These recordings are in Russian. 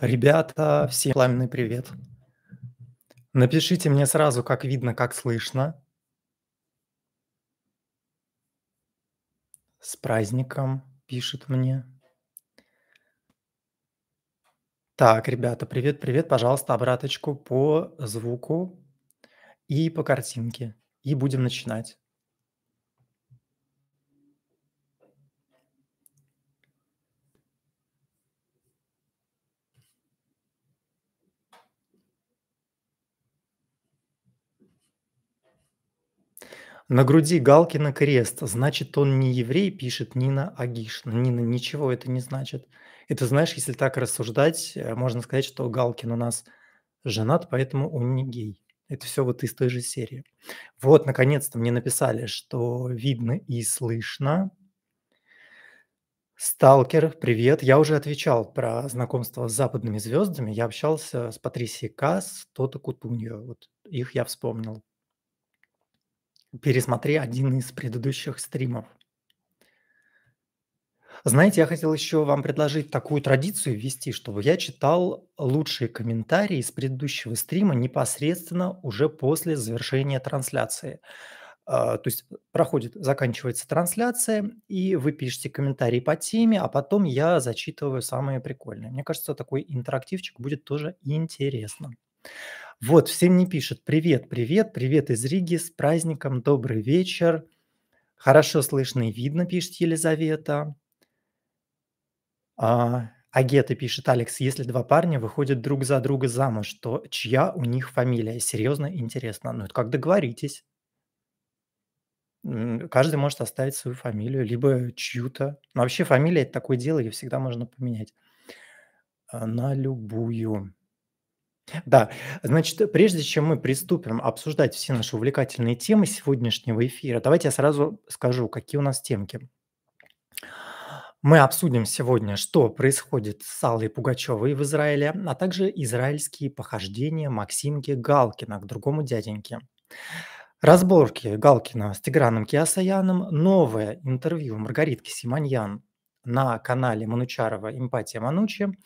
Ребята, всем пламенный привет. Напишите мне сразу, как видно, как слышно. С праздником пишет мне. Так, ребята, привет, привет. Пожалуйста, обраточку по звуку и по картинке. И будем начинать. На груди Галкина крест. Значит, он не еврей, пишет Нина Агишна. Нина, ничего это не значит. Это, знаешь, если так рассуждать, э, можно сказать, что Галкин у нас женат, поэтому он не гей. Это все вот из той же серии. Вот, наконец-то мне написали, что видно и слышно. Сталкер, привет. Я уже отвечал про знакомство с западными звездами. Я общался с Патрисией Касс, Тото Кутуньо. Вот их я вспомнил пересмотри один из предыдущих стримов. Знаете, я хотел еще вам предложить такую традицию ввести, чтобы я читал лучшие комментарии из предыдущего стрима непосредственно уже после завершения трансляции. А, то есть проходит, заканчивается трансляция, и вы пишете комментарии по теме, а потом я зачитываю самые прикольные. Мне кажется, такой интерактивчик будет тоже интересно. Вот, все мне пишут «Привет, привет, привет из Риги, с праздником, добрый вечер». «Хорошо слышно и видно», пишет Елизавета. А, Агета пишет, Алекс, если два парня выходят друг за друга замуж, то чья у них фамилия? Серьезно, интересно. Ну, это как договоритесь. Каждый может оставить свою фамилию, либо чью-то. Но вообще фамилия – это такое дело, ее всегда можно поменять. А, на любую. Да, значит, э, прежде чем мы приступим обсуждать все наши увлекательные темы сегодняшнего эфира, давайте я сразу скажу, какие у нас темки. Мы обсудим сегодня, что происходит с Аллой Пугачевой в Израиле, а также израильские похождения Максимки Галкина к другому дяденьке. Разборки Галкина с Тиграном Киасаяном, новое интервью Маргаритки Симоньян – на канале Манучарова «Эмпатия Манучи».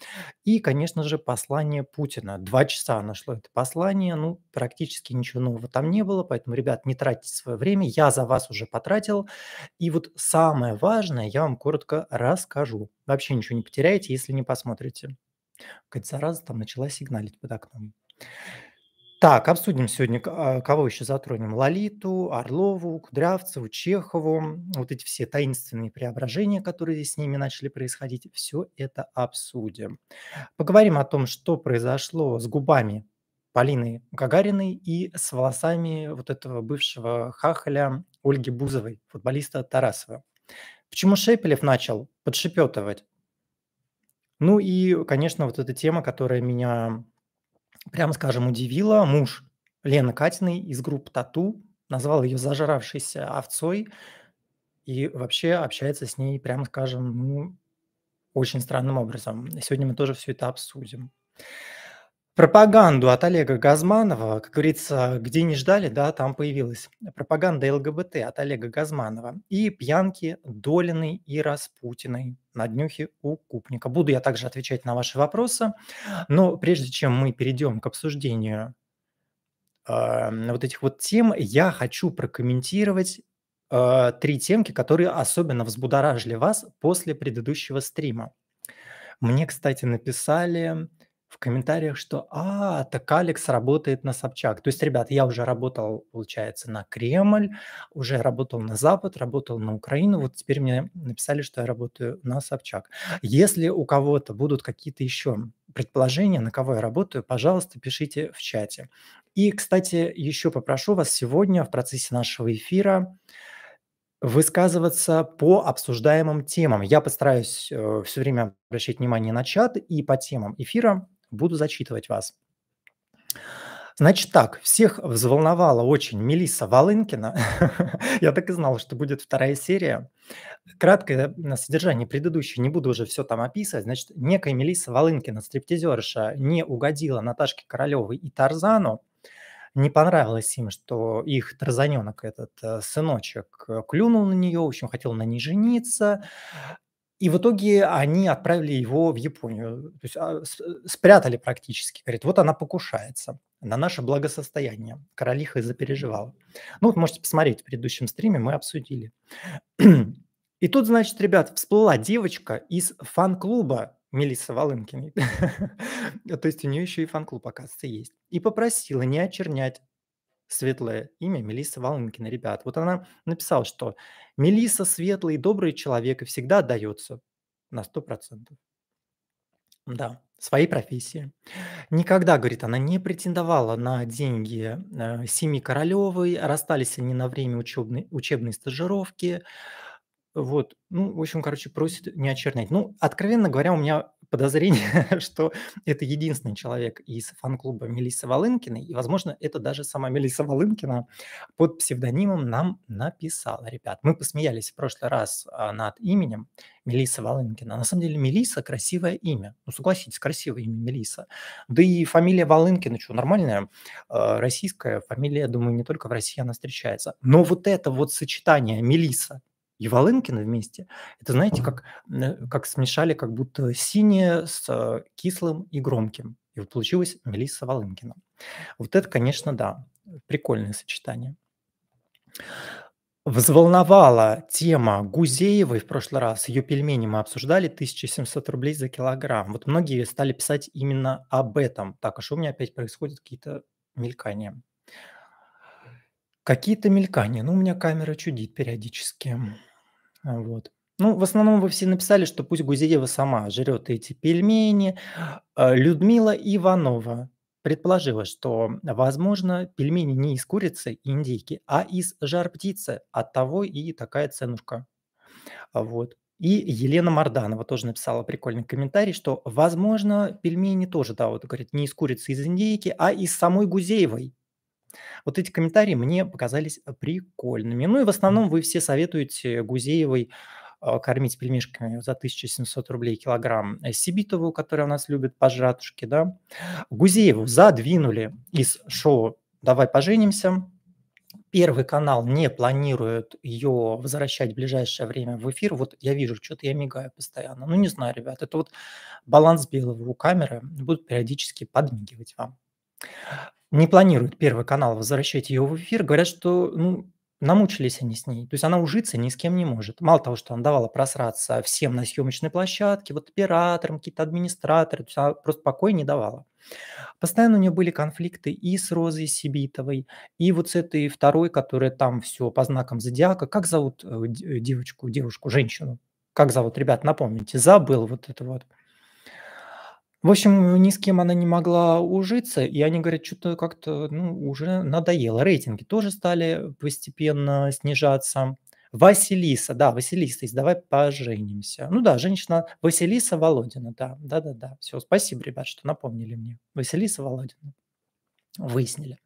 И, конечно же, послание Путина. Два часа нашло это послание, ну, практически ничего нового там не было, поэтому, ребят, не тратите свое время, я за вас уже потратил. И вот самое важное я вам коротко расскажу. Вообще ничего не потеряете, если не посмотрите. Какая-то зараза там начала сигналить под окном. Так, обсудим сегодня, а, кого еще затронем. Лолиту, Орлову, Кудрявцеву, Чехову. Вот эти все таинственные преображения, которые с ними начали происходить. Все это обсудим. Поговорим о том, что произошло с губами Полины Гагариной и с волосами вот этого бывшего хахаля Ольги Бузовой, футболиста Тарасова. Почему Шепелев начал подшепетывать? Ну и, конечно, вот эта тема, которая меня прямо скажем, удивила. Муж Лены Катиной из группы «Тату» назвал ее зажравшейся овцой и вообще общается с ней, прямо скажем, ну, очень странным образом. Сегодня мы тоже все это обсудим пропаганду от Олега Газманова, как говорится, где не ждали, да, там появилась пропаганда ЛГБТ от Олега Газманова и пьянки Долиной и Распутиной на днюхе у Купника. Буду я также отвечать на ваши вопросы, но прежде чем мы перейдем к обсуждению э, вот этих вот тем, я хочу прокомментировать э, три темки, которые особенно взбудоражили вас после предыдущего стрима. Мне, кстати, написали в комментариях, что «А, так Алекс работает на Собчак». То есть, ребят, я уже работал, получается, на Кремль, уже работал на Запад, работал на Украину, вот теперь мне написали, что я работаю на Собчак. Если у кого-то будут какие-то еще предположения, на кого я работаю, пожалуйста, пишите в чате. И, кстати, еще попрошу вас сегодня в процессе нашего эфира высказываться по обсуждаемым темам. Я постараюсь э, все время обращать внимание на чат и по темам эфира Буду зачитывать вас. Значит так, всех взволновала очень Мелиса Волынкина. Я так и знал, что будет вторая серия. Краткое э, содержание предыдущей, не буду уже все там описывать. Значит, некая Мелиса Волынкина, стриптизерша, не угодила Наташке Королевой и Тарзану. Не понравилось им, что их тарзаненок, этот э, сыночек, э, клюнул на нее, в общем, хотел на ней жениться. И в итоге они отправили его в Японию, то есть а, э, спрятали практически. Говорит, вот она покушается на наше благосостояние. Королиха запереживала. Ну вот можете посмотреть, в предыдущем стриме мы обсудили. И тут, значит, ребят, всплыла девочка из фан-клуба Мелиссы Волынкиной. То есть у нее еще и фан-клуб, оказывается, есть. И попросила не очернять светлое имя Мелисса Волынкина, ребят. Вот она написала, что Мелисса светлый и добрый человек и всегда отдается на 100%. Да, своей профессии. Никогда, говорит, она не претендовала на деньги э, семьи Королевой, расстались они на время учебной, учебной стажировки. Вот, ну, в общем, короче, просит не очернять. Ну, откровенно говоря, у меня подозрение, что это единственный человек из фан-клуба Мелисы Волынкиной, и, возможно, это даже сама Мелиса Волынкина под псевдонимом нам написала, ребят. Мы посмеялись в прошлый раз а, над именем Мелиса Волынкина. На самом деле Мелиса – красивое имя. Ну, согласитесь, красивое имя Мелиса. Да и фамилия Волынкина, что, нормальная а, российская фамилия, я думаю, не только в России она встречается. Но вот это вот сочетание Мелиса и Волынкина вместе. Это, знаете, как, как смешали как будто синее с кислым и громким. И получилось Мелисса Волынкина. Вот это, конечно, да, прикольное сочетание. Взволновала тема Гузеевой в прошлый раз. Ее пельмени мы обсуждали, 1700 рублей за килограмм. Вот многие стали писать именно об этом. Так, а что у меня опять происходят какие-то мелькания? Какие-то мелькания. Ну, у меня камера чудит периодически. А, вот. Ну, в основном вы все написали, что пусть Гузеева сама жрет эти пельмени. А, Людмила Иванова предположила, что, возможно, пельмени не из курицы и индейки, а из жар-птицы. того и такая ценушка. А, вот. И Елена Марданова тоже написала прикольный комментарий, что, возможно, пельмени тоже, да, вот говорит, не из курицы, из индейки, а из самой Гузеевой. Вот эти комментарии мне показались э, прикольными. Ну и в основном вы все советуете Гузеевой а, кормить пельмешками за 1700 рублей килограмм. Э, Сибитову, которая у нас любит пожратушки, да. Гузееву задвинули из шоу «Давай поженимся». Первый канал не планирует ее возвращать в ближайшее время в эфир. Вот я вижу, что-то я мигаю постоянно. Ну, не знаю, ребят, это вот баланс белого у камеры. Будут периодически подмигивать вам не планируют Первый канал возвращать ее в эфир, говорят, что ну, намучились они с ней. То есть она ужиться ни с кем не может. Мало того, что она давала просраться всем на съемочной площадке, вот операторам, какие-то администраторы, то есть она просто покоя не давала. Постоянно у нее были конфликты и с Розой Сибитовой, и вот с этой второй, которая там все по знакам зодиака. Как зовут э, девочку, девушку, женщину? Как зовут, ребят, напомните, забыл вот это вот. В общем, ни с кем она не могла ужиться, и они говорят, что-то как-то ну, уже надоело. Рейтинги тоже стали постепенно снижаться. Василиса, да, Василиса, «Давай поженимся». Ну да, женщина Василиса Володина, да, да-да-да. Все, спасибо, ребят, что напомнили мне. Василиса Володина. Выяснили.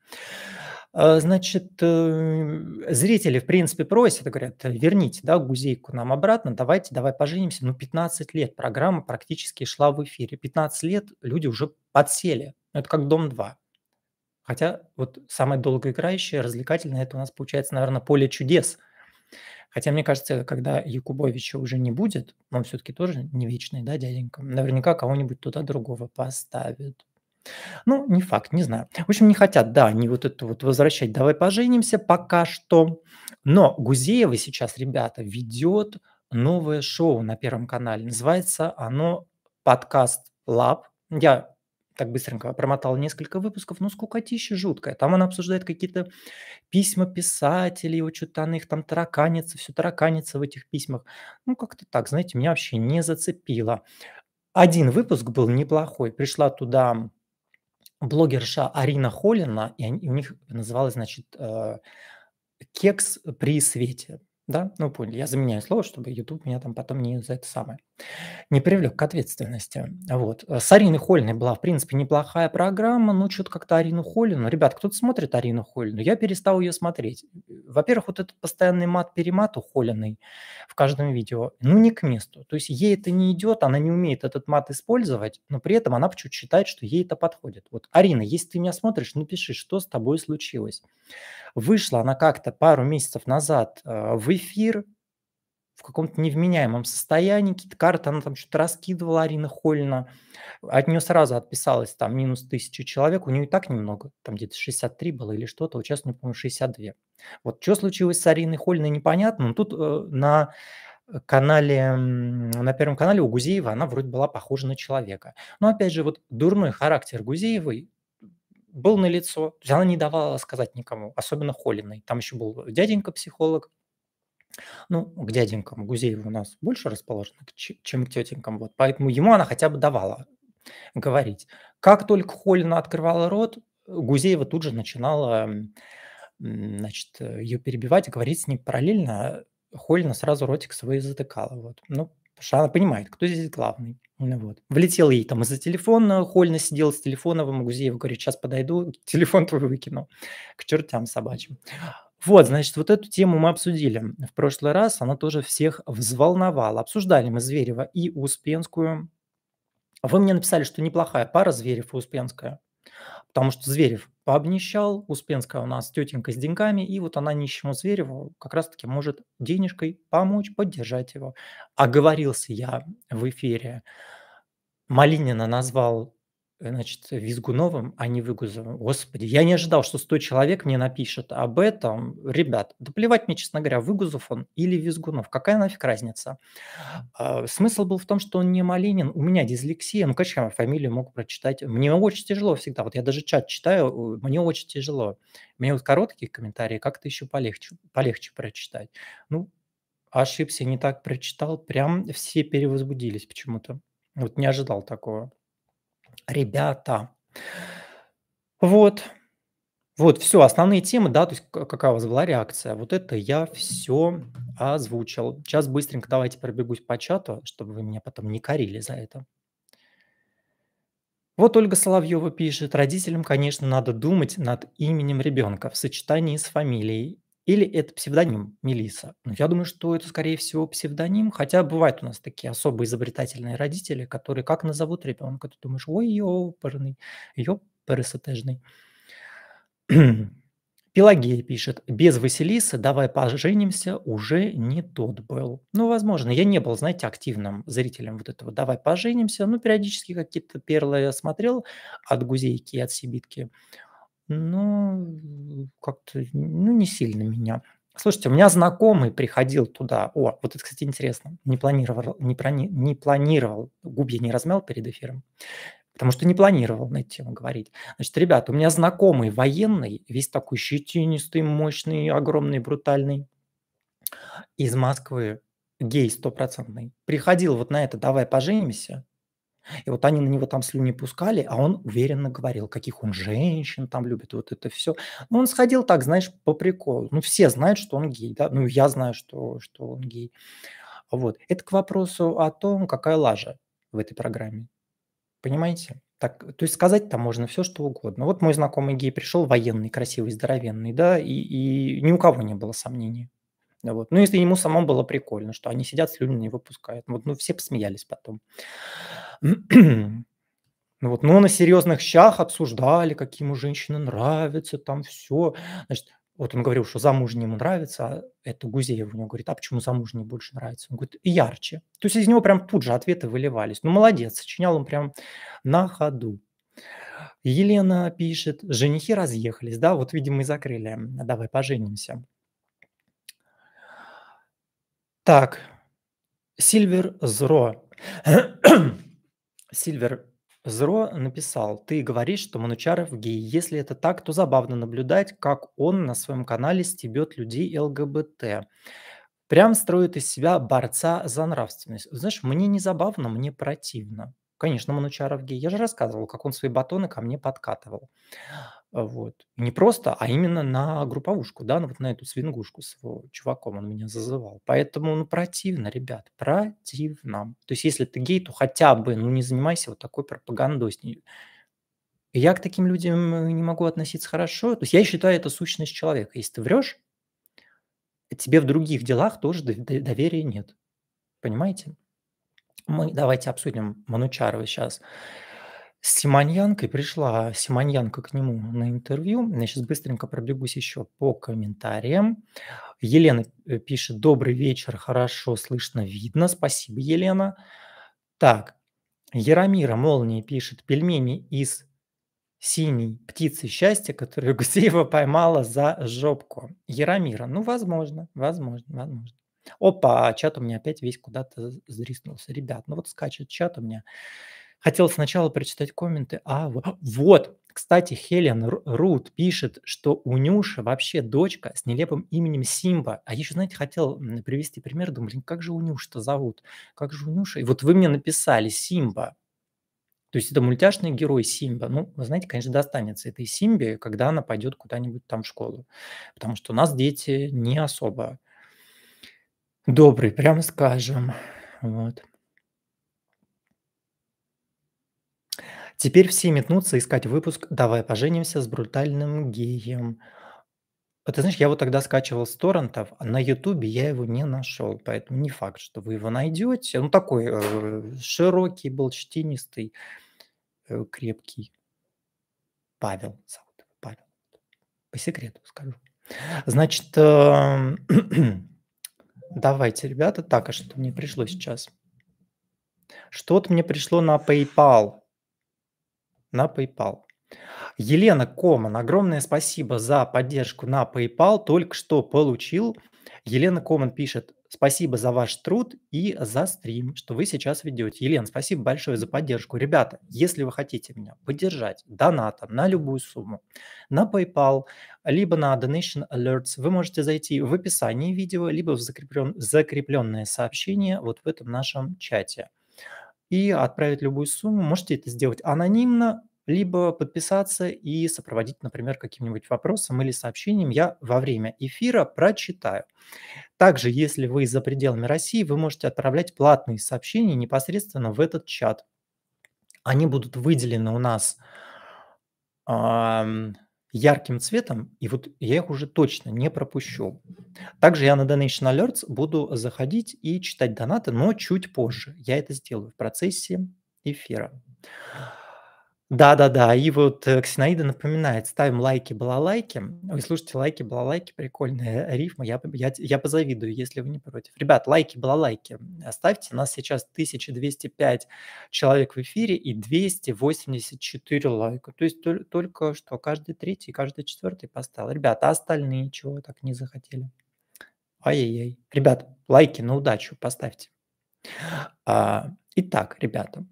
А, значит, э, зрители, в принципе, просят, говорят, верните да, гузейку нам обратно, давайте, давай поженимся. Ну, 15 лет программа практически шла в эфире. 15 лет люди уже подсели. Ну, это как «Дом-2». Хотя вот самое долгоиграющее, развлекательное, это у нас получается, наверное, «Поле чудес». Хотя, мне кажется, когда Якубовича уже не будет, он все-таки тоже не вечный, да, дяденька, наверняка кого-нибудь туда другого поставит. Ну, не факт, не знаю. В общем, не хотят, да, они вот это вот возвращать. Давай поженимся пока что. Но Гузеева сейчас, ребята, ведет новое шоу на Первом канале. Называется оно «Подкаст Лаб». Я так быстренько промотал несколько выпусков, но скукотища жуткая. Там она обсуждает какие-то письма писателей, вот что-то она их там тараканится, все тараканится в этих письмах. Ну, как-то так, знаете, меня вообще не зацепило. Один выпуск был неплохой. Пришла туда блогерша Арина Холина, и, они, у них называлось, значит, э, «Кекс при свете». Да, ну поняли, я заменяю слово, чтобы YouTube меня там потом не за это самое не привлек к ответственности. Вот. С Ариной Холиной была, в принципе, неплохая программа, но ну, что-то как-то Арину Холину... Ребят, кто-то смотрит Арину Холину, я перестал ее смотреть. Во-первых, вот этот постоянный мат-перемат у Холиной в каждом видео, ну, не к месту. То есть ей это не идет, она не умеет этот мат использовать, но при этом она почему-то считает, что ей это подходит. Вот, Арина, если ты меня смотришь, напиши, что с тобой случилось. Вышла она как-то пару месяцев назад э, в эфир, в каком-то невменяемом состоянии, какие-то карты она там что-то раскидывала, Арина Хольна. От нее сразу отписалось там минус тысяча человек, у нее и так немного, там где-то 63 было или что-то, вот сейчас, не помню, 62. Вот что случилось с Ариной Хольной, непонятно, но тут э, на канале, на Первом канале у Гузеева она вроде была похожа на человека. Но опять же, вот дурной характер Гузеевой был на лицо, она не давала сказать никому, особенно Холиной. Там еще был дяденька-психолог, ну, к дяденькам Гузеева у нас больше расположена, чем к тетенькам. Вот. Поэтому ему она хотя бы давала говорить. Как только Холина открывала рот, Гузеева тут же начинала значит, ее перебивать и говорить с ней параллельно. А Холина сразу ротик свой затыкала. Вот. Ну, потому что она понимает, кто здесь главный. Ну, вот. Влетел ей там из-за телефона, Холина сидел с телефоновым, Гузеева говорит, сейчас подойду, телефон твой выкину к чертям собачьим. Вот, значит, вот эту тему мы обсудили в прошлый раз, она тоже всех взволновала. Обсуждали мы Зверева и Успенскую. Вы мне написали, что неплохая пара Зверев и Успенская, потому что Зверев пообнищал, Успенская у нас тетенька с деньгами, и вот она нищему Звереву как раз-таки может денежкой помочь, поддержать его. Оговорился я в эфире. Малинина назвал значит, Визгуновым, а не Выгузовым. Господи, я не ожидал, что 100 человек мне напишет об этом. Ребят, да плевать мне, честно говоря, Выгузов он или Визгунов. Какая нафиг разница? А, смысл был в том, что он не Малинин. У меня дислексия. Ну, конечно, я фамилию мог прочитать. Мне очень тяжело всегда. Вот я даже чат читаю, мне очень тяжело. Мне вот короткие комментарии как-то еще полегче, полегче прочитать. Ну, ошибся, не так прочитал. Прям все перевозбудились почему-то. Вот не ожидал такого ребята. Вот. Вот, все, основные темы, да, то есть какая у вас была реакция. Вот это я все озвучил. Сейчас быстренько давайте пробегусь по чату, чтобы вы меня потом не корили за это. Вот Ольга Соловьева пишет, родителям, конечно, надо думать над именем ребенка в сочетании с фамилией или это псевдоним Мелиса? Ну, я думаю, что это, скорее всего, псевдоним, хотя бывают у нас такие особо изобретательные родители, которые как назовут ребенка, ты думаешь, ой, ёперный, ёперсотежный. Пелагея пишет, без Василисы давай поженимся, уже не тот был. Ну, возможно, я не был, знаете, активным зрителем вот этого «давай поженимся», ну, периодически какие-то перлы я смотрел от Гузейки от Сибитки но как-то ну, не сильно меня. Слушайте, у меня знакомый приходил туда. О, вот это, кстати, интересно. Не планировал, не, плани, не планировал, губья не размял перед эфиром, потому что не планировал на эту тему говорить. Значит, ребят, у меня знакомый военный, весь такой щетинистый, мощный, огромный, брутальный, из Москвы, гей стопроцентный, приходил вот на это «давай поженимся», и вот они на него там слюни пускали, а он уверенно говорил, каких он женщин там любит, вот это все. Ну, он сходил так, знаешь, по приколу. Ну, все знают, что он гей, да? Ну, я знаю, что, что он гей. Вот. Это к вопросу о том, какая лажа в этой программе. Понимаете? Так, то есть сказать там можно все, что угодно. Вот мой знакомый гей пришел, военный, красивый, здоровенный, да, и, и ни у кого не было сомнений. Вот. Ну, если ему самому было прикольно, что они сидят, слюни не выпускают. Вот, ну, все посмеялись потом. Ну, вот, но ну, на серьезных щах обсуждали, какие ему женщины нравятся, там все. Значит, вот он говорил, что замужние ему нравится, а это гузеев. у него говорит, а почему замужние больше нравится? Он говорит, и ярче. То есть из него прям тут же ответы выливались. Ну, молодец, сочинял он прям на ходу. Елена пишет, женихи разъехались, да, вот, видимо, и закрыли, давай поженимся. Так, Сильвер Зро. Сильвер Зро написал, ты говоришь, что Манучаров гей. Если это так, то забавно наблюдать, как он на своем канале стебет людей ЛГБТ. Прям строит из себя борца за нравственность. Знаешь, мне не забавно, мне противно. Конечно, Манучаров гей. Я же рассказывал, как он свои батоны ко мне подкатывал. А, вот. Не просто, а именно на групповушку, да, ну вот на эту свингушку с его чуваком он меня зазывал. Поэтому, ну, противно, ребят, противно. То есть, если ты гей, то хотя бы, ну, не занимайся вот такой пропагандой. с И я к таким людям э, не могу относиться хорошо. То есть, я считаю, это сущность человека. Если ты врешь, тебе в других делах тоже доверия нет. Понимаете? Мы давайте обсудим Манучарова сейчас. С пришла Симоньянка к нему на интервью. Я сейчас быстренько пробегусь еще по комментариям. Елена э, пишет «Добрый вечер, хорошо слышно, видно». Спасибо, Елена. Так, Яромира Молния пишет «Пельмени из синей птицы счастья, которую Гусеева поймала за жопку». Яромира, ну, возможно, возможно, возможно. Опа, чат у меня опять весь куда-то зариснулся. Ребят, ну вот скачет чат у меня. Хотел сначала прочитать комменты. А, а вот, кстати, Хелен Рут пишет, что у Нюши вообще дочка с нелепым именем Симба. А еще, знаете, хотел привести пример. Думаю, блин, как же у Нюши-то зовут? Как же у Нюши? И вот вы мне написали Симба. То есть это мультяшный герой Симба. Ну, вы знаете, конечно, достанется этой Симбе, когда она пойдет куда-нибудь там в школу. Потому что у нас дети не особо добрые, прямо скажем. Вот. Теперь все метнутся искать выпуск «Давай поженимся с брутальным геем». Вот, ты знаешь, я вот тогда скачивал с торрентов, а на Ютубе я его не нашел, поэтому не факт, что вы его найдете. Ну, такой э, широкий был, чтинистый, э, крепкий. Павел зовут Павел. По секрету скажу. Значит, э, давайте, ребята. Так, а что мне пришло сейчас? Что-то мне пришло на PayPal на PayPal. Елена Коман, огромное спасибо за поддержку на PayPal. Только что получил. Елена Коман пишет, спасибо за ваш труд и за стрим, что вы сейчас ведете. Елена, спасибо большое за поддержку. Ребята, если вы хотите меня поддержать донатом на любую сумму, на PayPal, либо на Donation Alerts, вы можете зайти в описании видео, либо в закреплен... закрепленное сообщение вот в этом нашем чате – и отправить любую сумму. Можете это сделать анонимно, либо подписаться и сопроводить, например, каким-нибудь вопросом или сообщением я во время эфира прочитаю. Также, если вы за пределами России, вы можете отправлять платные сообщения непосредственно в этот чат. Они будут выделены у нас ярким цветом, и вот я их уже точно не пропущу. Также я на Donation Alerts буду заходить и читать донаты, но чуть позже. Я это сделаю в процессе эфира. Да-да-да, и вот э, Ксенаида напоминает, ставим лайки, балалайки. Вы слушайте, лайки, балалайки, прикольная э, рифма, я, я, я позавидую, если вы не против. Ребят, лайки, балалайки э, ставьте, нас сейчас 1205 человек в эфире и 284 лайка, то есть только, только что каждый третий, каждый четвертый поставил. Ребята, а остальные чего так не захотели? Ай-яй-яй. Ребят, лайки на удачу поставьте. А, итак, ребята,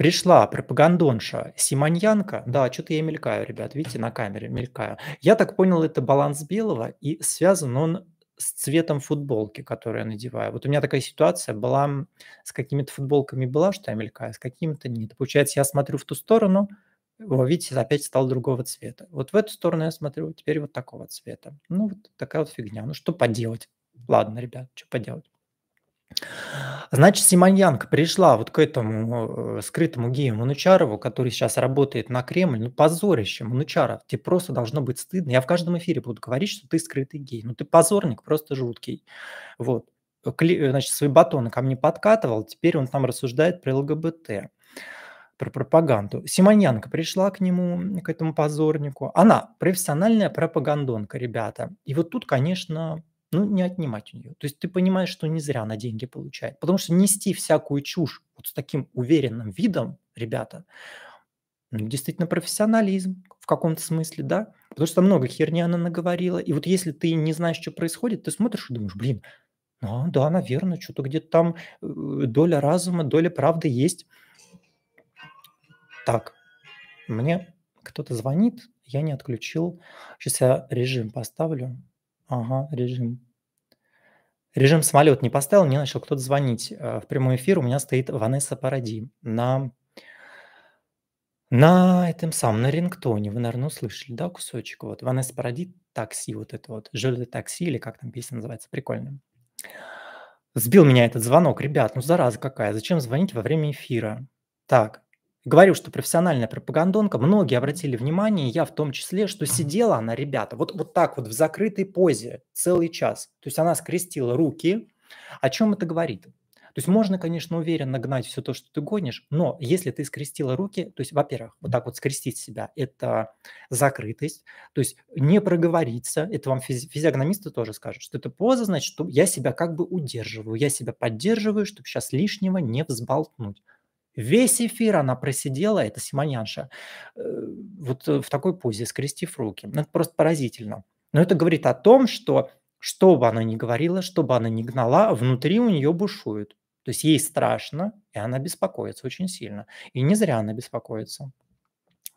Пришла пропагандонша Симоньянка. Да, что-то я мелькаю, ребят, видите, на камере мелькаю. Я так понял, это баланс белого, и связан он с цветом футболки, которую я надеваю. Вот у меня такая ситуация была, с какими-то футболками была, что я мелькаю, с какими-то нет. Получается, я смотрю в ту сторону, вот видите, опять стал другого цвета. Вот в эту сторону я смотрю, теперь вот такого цвета. Ну, вот такая вот фигня. Ну, что поделать? Ладно, ребят, что поделать. Значит, Симоньянка пришла вот к этому э, скрытому гею Манучарову, который сейчас работает на Кремль. Ну, позорище, Манучаров, тебе просто должно быть стыдно. Я в каждом эфире буду говорить, что ты скрытый гей. Ну, ты позорник, просто жуткий. Вот. Кли, э, значит, свои батоны ко мне подкатывал, теперь он там рассуждает про ЛГБТ, про пропаганду. Симоньянка пришла к нему, к этому позорнику. Она профессиональная пропагандонка, ребята. И вот тут, конечно, ну, не отнимать у нее. То есть ты понимаешь, что не зря она деньги получает. Потому что нести всякую чушь вот с таким уверенным видом, ребята, ну, действительно профессионализм в каком-то смысле, да? Потому что много херни она наговорила. И вот если ты не знаешь, что происходит, ты смотришь и думаешь, блин, а, да, наверное, что-то где-то там э, доля разума, доля правды есть. Так, мне кто-то звонит, я не отключил. Сейчас я режим поставлю. Ага, режим. Режим самолет не поставил, мне начал кто-то звонить. Э, в прямой эфир у меня стоит Ванесса Паради на, на этом самом, на рингтоне. Вы, наверное, услышали, да, кусочек? Вот Ванесса Паради «Такси», вот это вот, «Жюль такси» или как там песня называется, прикольно. Сбил меня этот звонок. Ребят, ну зараза какая, зачем звонить во время эфира? Так, Говорю, что профессиональная пропагандонка, многие обратили внимание, я в том числе, что сидела она, ребята, вот, вот так вот в закрытой позе целый час. То есть она скрестила руки. О чем это говорит? То есть можно, конечно, уверенно гнать все то, что ты гонишь, но если ты скрестила руки, то есть, во-первых, вот так вот скрестить себя – это закрытость, то есть не проговориться, это вам физи- физиогномисты тоже скажут, что это поза, значит, что я себя как бы удерживаю, я себя поддерживаю, чтобы сейчас лишнего не взболтнуть. Весь эфир она просидела, это Симоньянша, э, вот э, в такой позе, скрестив руки. Ну, это просто поразительно. Но это говорит о том, что что бы она ни говорила, что бы она ни гнала, внутри у нее бушует. То есть ей страшно, и она беспокоится очень сильно. И не зря она беспокоится.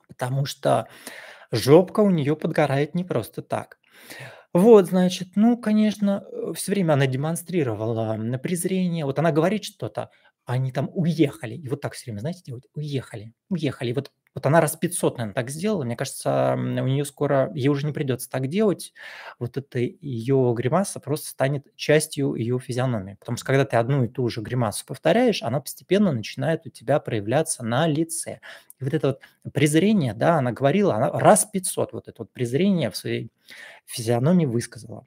Потому что жопка у нее подгорает не просто так. Вот, значит, ну, конечно, э, все время она демонстрировала презрение. Вот она говорит что-то, они там уехали. И вот так все время, знаете, делать, уехали, уехали. И вот, вот она раз 500, наверное, так сделала. Мне кажется, у нее скоро, ей уже не придется так делать. Вот это ее гримаса просто станет частью ее физиономии. Потому что когда ты одну и ту же гримасу повторяешь, она постепенно начинает у тебя проявляться на лице. И вот это вот презрение, да, она говорила, она раз 500 вот это вот презрение в своей физиономии высказала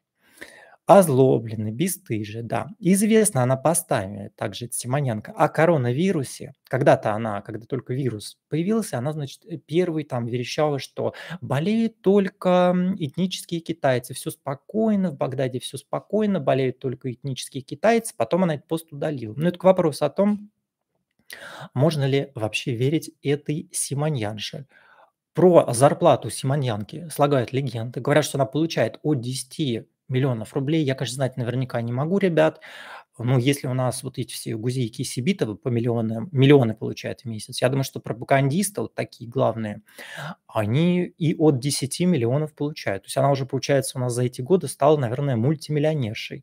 озлоблены, бесстыжи, да. Известна она постами, также Симоненко, о коронавирусе. Когда-то она, когда только вирус появился, она, значит, э, первый там верещала, что болеют только этнические китайцы, все спокойно, в Багдаде все спокойно, болеют только этнические китайцы, потом она этот пост удалила. Но ну, это к вопросу о том, можно ли вообще верить этой Симоньянше. Про зарплату Симоньянки слагают легенды. Говорят, что она получает от 10 миллионов рублей. Я, конечно, знать наверняка не могу, ребят. Но если у нас вот эти все гузейки и сибитовы по миллионам миллионы получают в месяц, я думаю, что пропагандисты, вот такие главные, они и от 10 миллионов получают. То есть она уже, получается, у нас за эти годы стала, наверное, мультимиллионершей.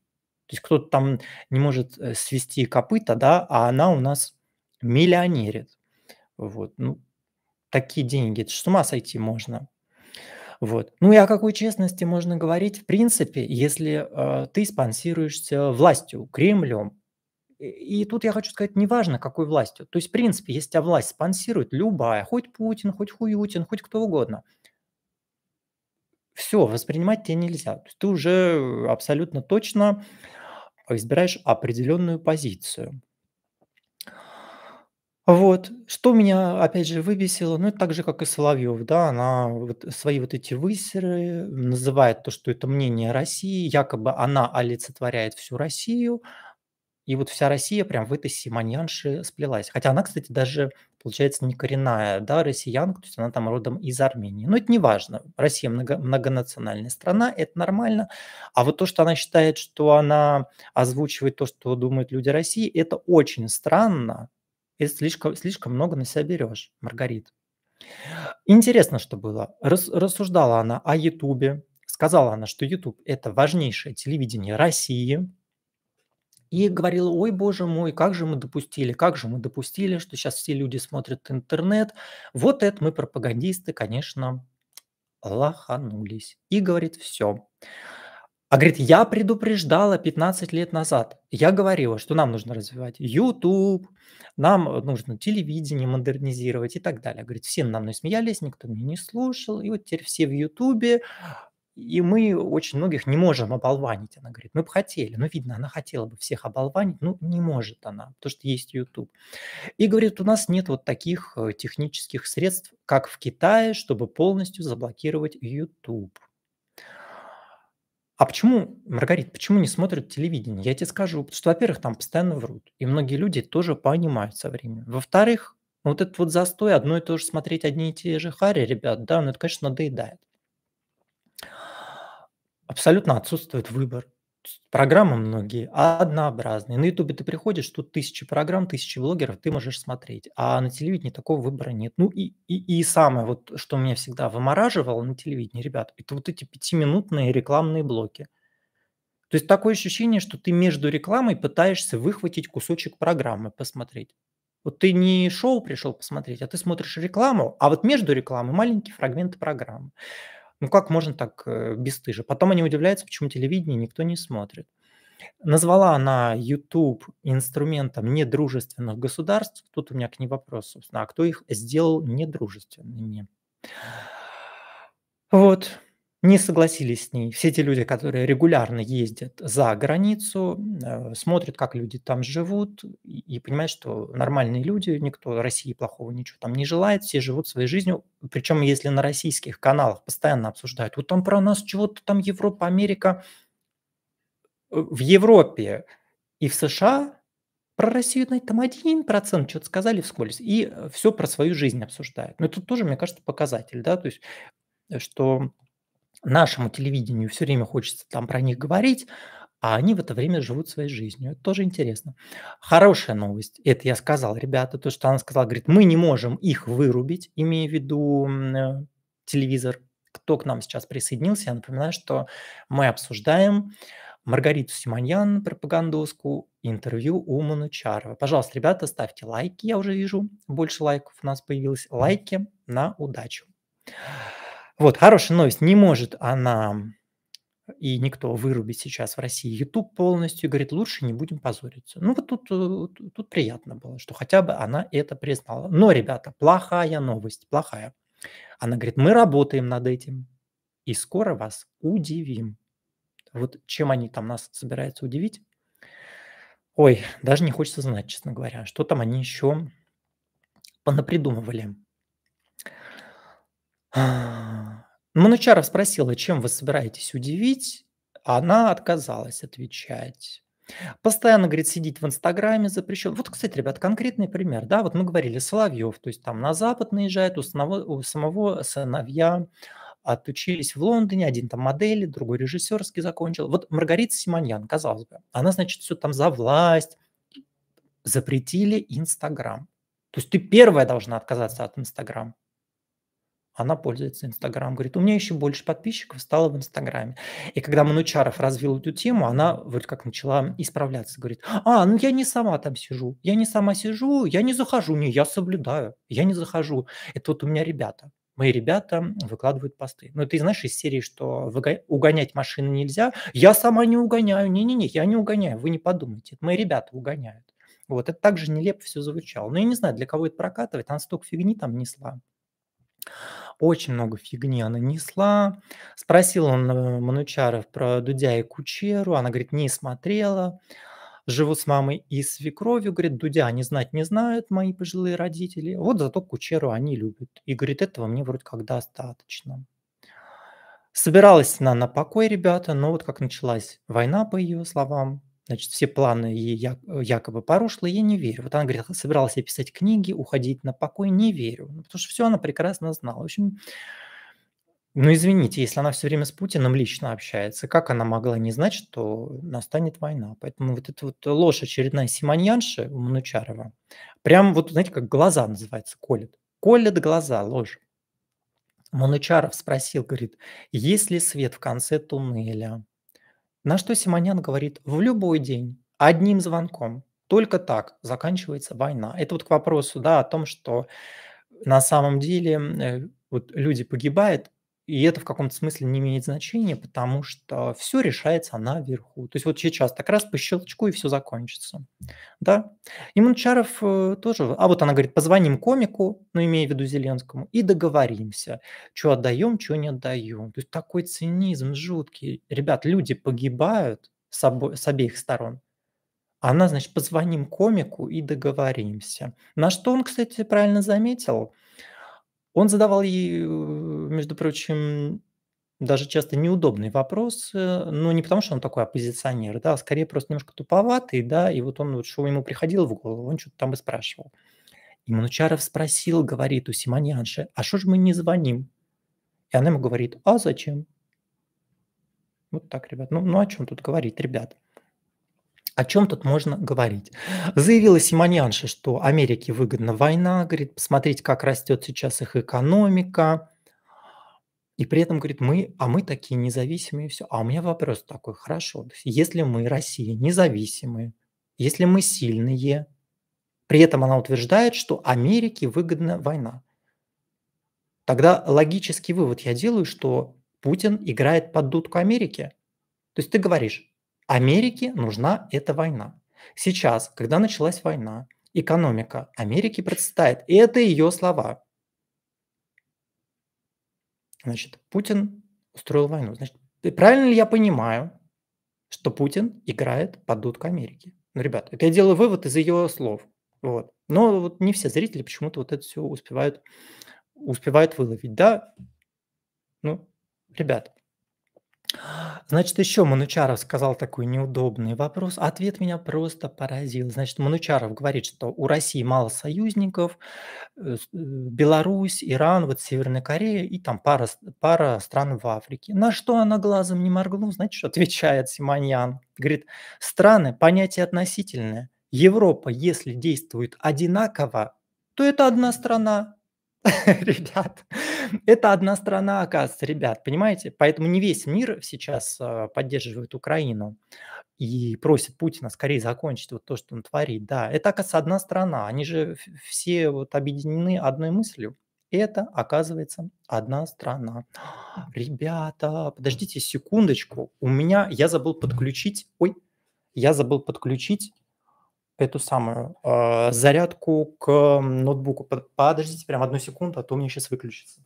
То есть кто-то там не может э, свести копыта, да, а она у нас миллионерит. Вот, ну, такие деньги, это с ума сойти можно. Вот. Ну и о какой честности можно говорить, в принципе, если э, ты спонсируешься властью, Кремлем. И, и тут я хочу сказать, неважно, какой властью. То есть, в принципе, если тебя власть спонсирует, любая, хоть Путин, хоть Хуютин, хоть кто угодно, все, воспринимать тебе нельзя. То есть ты уже абсолютно точно избираешь определенную позицию. Вот. Что меня, опять же, выбесило, ну, это так же, как и Соловьев, да, она вот свои вот эти высеры называет то, что это мнение России, якобы она олицетворяет всю Россию, и вот вся Россия прям в этой симоньянше сплелась. Хотя она, кстати, даже, получается, не коренная, да, россиянка, то есть она там родом из Армении. Но это не важно. Россия много, многонациональная страна, это нормально. А вот то, что она считает, что она озвучивает то, что думают люди России, это очень странно и слишком, слишком много на себя берешь, Маргарит. Интересно, что было. Рас, рассуждала она о Ютубе, сказала она, что Ютуб это важнейшее телевидение России, и говорила, ой, боже мой, как же мы допустили, как же мы допустили, что сейчас все люди смотрят интернет. Вот это мы, пропагандисты, конечно, лоханулись. И говорит, все, а говорит, я предупреждала 15 лет назад. Я говорила, что нам нужно развивать YouTube, нам э, нужно телевидение модернизировать и так далее. Говорит, все на мной смеялись, никто меня не слушал. И вот теперь все в YouTube, и мы очень многих не можем оболванить. Она говорит, мы бы хотели. но ну, видно, она хотела бы всех оболванить, но ну, не может она, потому что есть YouTube. И говорит, у нас нет вот таких э, технических средств, как в Китае, чтобы полностью заблокировать YouTube. А почему, Маргарит, почему не смотрят телевидение? Я тебе скажу, что, во-первых, там постоянно врут, и многие люди тоже понимают со временем. Во-вторых, вот этот вот застой, одно и то же смотреть одни и те же хари, ребят, да, ну это, конечно, надоедает. Абсолютно отсутствует выбор программы многие однообразные. На Ютубе ты приходишь, тут тысячи программ, тысячи блогеров, ты можешь смотреть. А на телевидении такого выбора нет. Ну и, и, и самое, вот, что меня всегда вымораживало на телевидении, ребят, это вот эти пятиминутные рекламные блоки. То есть такое ощущение, что ты между рекламой пытаешься выхватить кусочек программы, посмотреть. Вот ты не шоу пришел посмотреть, а ты смотришь рекламу, а вот между рекламой маленький фрагмент программы. Ну как можно так э, бесстыже? Потом они удивляются, почему телевидение никто не смотрит. Назвала она YouTube инструментом недружественных государств. Тут у меня к ней вопрос, собственно, а кто их сделал недружественными? Вот не согласились с ней. Все те люди, которые регулярно ездят за границу, э, смотрят, как люди там живут, и, понимают, что нормальные люди, никто России плохого ничего там не желает, все живут своей жизнью. Причем, если на российских каналах постоянно обсуждают, вот там про нас чего-то там Европа, Америка. Э, в Европе и в США про Россию там один процент что-то сказали вскользь, и э, все про свою жизнь обсуждают. Но ну, это тоже, мне кажется, показатель, да, то есть что нашему телевидению все время хочется там про них говорить, а они в это время живут своей жизнью. Это тоже интересно. Хорошая новость, это я сказал, ребята, то, что она сказала, говорит, мы не можем их вырубить, имея в виду э, телевизор. Кто к нам сейчас присоединился, я напоминаю, что мы обсуждаем Маргариту Симоньян, пропагандоску, интервью у Манучарова. Пожалуйста, ребята, ставьте лайки, я уже вижу, больше лайков у нас появилось. Лайки на удачу. Вот, хорошая новость. Не может она и никто вырубить сейчас в России YouTube полностью, говорит, лучше не будем позориться. Ну вот тут, э, тут, тут приятно было, что хотя бы она это признала. Но, ребята, плохая новость, плохая. Она говорит, мы работаем над этим и скоро вас удивим. Вот чем они там нас собираются удивить? Ой, даже не хочется знать, честно говоря, что там они еще понапридумывали. Манучаров спросила, чем вы собираетесь удивить, она отказалась отвечать. Постоянно, говорит, сидеть в Инстаграме запрещен. Вот, кстати, ребят, конкретный пример, да, вот мы говорили, Соловьев, то есть там на Запад наезжает, у, самого, у самого сыновья отучились в Лондоне, один там модели, другой режиссерский закончил. Вот Маргарита Симоньян, казалось бы, она, значит, все там за власть, запретили Инстаграм. То есть ты первая должна отказаться от Инстаграма она пользуется Инстаграмом, Говорит, у меня еще больше подписчиков стало в Инстаграме. И когда Манучаров развил эту тему, она вроде как начала исправляться. Говорит, а, ну я не сама там сижу, я не сама сижу, я не захожу, не, я соблюдаю, я не захожу. Это вот у меня ребята, мои ребята выкладывают посты. Ну, ты знаешь из серии, что угонять машины нельзя. Я сама не угоняю. Не-не-не, я не угоняю, вы не подумайте. Это мои ребята угоняют. Вот это также нелепо все звучало. Но я не знаю, для кого это прокатывает. Она столько фигни там несла. Очень много фигни она несла. Спросил он э, Манучаров про Дудя и Кучеру. Она говорит, не смотрела. Живу с мамой и свекровью. Говорит, Дудя они знать не знают, мои пожилые родители. Вот зато Кучеру они любят. И говорит, этого мне вроде как достаточно. Собиралась она на покой, ребята, но вот как началась война, по ее словам, Значит, все планы ей э, якобы порушлые, я не верю. Вот она говорит, собиралась я писать книги, уходить на покой, не верю. Ну, потому что все она прекрасно знала. В общем, ну извините, если она все время с Путиным лично общается, как она могла не знать, что настанет война? Поэтому вот эта вот ложь очередная Симоньянши у Манучарова, прям вот, знаете, как глаза называется, колет. Колет глаза, ложь. Манучаров спросил, говорит, есть ли свет в конце туннеля? На что Симонян говорит, в любой день, одним звонком, только так заканчивается война. Это вот к вопросу да, о том, что на самом деле э, вот люди погибают и это в каком-то смысле не имеет значения, потому что все решается наверху. То есть вот сейчас так раз по щелчку и все закончится. Да? И Мунчаров э, тоже... А вот она говорит, позвоним комику, ну, имея в виду Зеленскому, и договоримся, что отдаем, что не отдаем. То есть такой цинизм жуткий. Ребят, люди погибают с, обо... с обеих сторон. Она, значит, позвоним комику и договоримся. На что он, кстати, правильно заметил – он задавал ей, э, между прочим, даже часто неудобный вопрос, э, но не потому, что он такой оппозиционер, да, а скорее просто немножко туповатый, да, и вот он, вот, что ему приходило в голову, он что-то там и спрашивал. И Манучаров спросил, говорит, у Симоньянши, а что же мы не звоним? И она ему говорит, а зачем? Вот так, ребят, ну, ну о чем тут говорить, ребята? О чем тут можно говорить? Заявила Симоньянша, что Америке выгодна война, говорит, посмотрите, как растет сейчас их экономика. И при этом говорит, мы, а мы такие независимые, все. А у меня вопрос такой, хорошо, если мы, Россия, независимые, если мы сильные, при этом она утверждает, что Америке выгодна война. Тогда логический вывод я делаю, что Путин играет под дудку Америки. То есть ты говоришь, Америке нужна эта война. Сейчас, когда началась война, экономика Америки процветает. И это ее слова. Значит, Путин устроил войну. Значит, правильно ли я понимаю, что Путин играет под дудку Америки? Ну, ребят, это я делаю вывод из ее слов. Вот. Но вот не все зрители почему-то вот это все успевают, успевают выловить. Да, ну, ребят, Значит, еще Манучаров сказал такой неудобный вопрос. Ответ меня просто поразил. Значит, Манучаров говорит, что у России мало союзников, э, э, Беларусь, Иран, вот Северная Корея и там пара, пара стран в Африке. На что она глазом не моргнула, значит, отвечает Симоньян. Говорит, страны – понятие относительное. Европа, если действует одинаково, то это одна страна. ребят. Это одна страна, оказывается, ребят, понимаете? Поэтому не весь мир сейчас а, поддерживает Украину и просит Путина скорее закончить вот то, что он творит. Да, это, оказывается, одна страна. Они же все вот объединены одной мыслью. Это, оказывается, одна страна. Ребята, подождите секундочку. У меня, я забыл подключить, ой, я забыл подключить эту самую э, зарядку к ноутбуку. Подождите прям одну секунду, а то у меня сейчас выключится.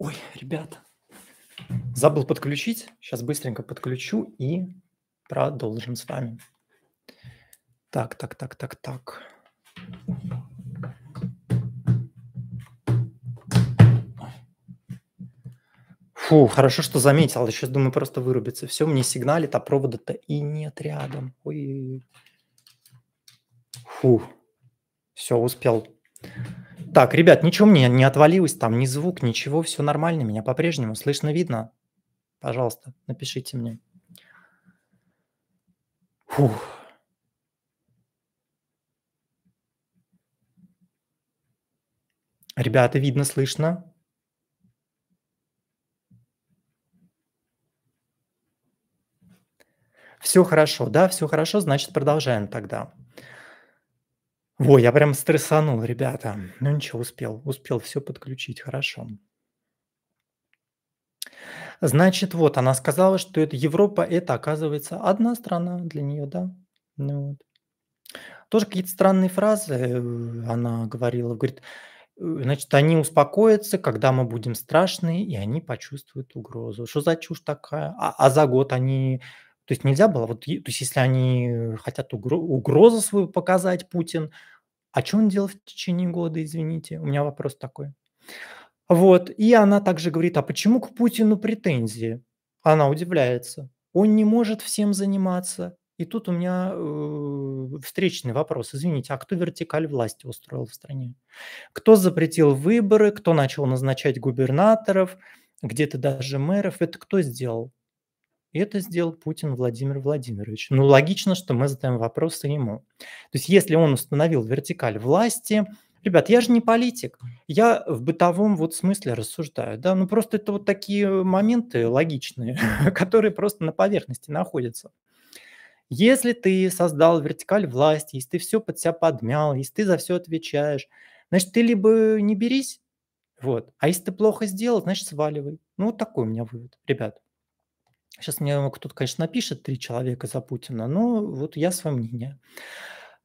Ой, ребята, забыл подключить. Сейчас быстренько подключу и продолжим с вами. Так, так, так, так, так. Фу, хорошо, что заметил. Я сейчас думаю, просто вырубится. Все, мне сигналит, а провода-то и нет рядом. Ой. Фу. Все, успел. Так, ребят, ничего мне не отвалилось там, ни звук, ничего, все нормально, меня по-прежнему слышно, видно. Пожалуйста, напишите мне. Фух. Ребята, видно, слышно. Все хорошо, да, все хорошо, значит, продолжаем тогда. Во, я прям стрессанул, ребята. Ну ничего, успел, успел все подключить, хорошо. Значит, вот она сказала, что это Европа, это оказывается одна страна для нее, да? Ну, вот. Тоже какие-то странные фразы э, она говорила. Говорит, э, значит, они успокоятся, когда мы будем страшные и они почувствуют угрозу. Что за чушь такая? А, а за год они то есть нельзя было, вот, то есть если они хотят угрозу свою показать, Путин, а что он делал в течение года, извините? У меня вопрос такой. Вот, и она также говорит, а почему к Путину претензии? Она удивляется. Он не может всем заниматься. И тут у меня э, встречный вопрос. Извините, а кто вертикаль власти устроил в стране? Кто запретил выборы, кто начал назначать губернаторов, где-то даже мэров? Это кто сделал? это сделал Путин Владимир Владимирович. Ну, логично, что мы задаем вопросы ему. То есть если он установил вертикаль власти, Ребят, я же не политик, я в бытовом вот смысле рассуждаю, да, ну просто это вот такие моменты логичные, которые просто на поверхности находятся. Если ты создал вертикаль власти, если ты все под себя подмял, если ты за все отвечаешь, значит, ты либо не берись, вот, а если ты плохо сделал, значит, сваливай. Ну, вот такой у меня вывод, ребят. Сейчас мне кто-то, конечно, напишет три человека за Путина, но вот я свое мнение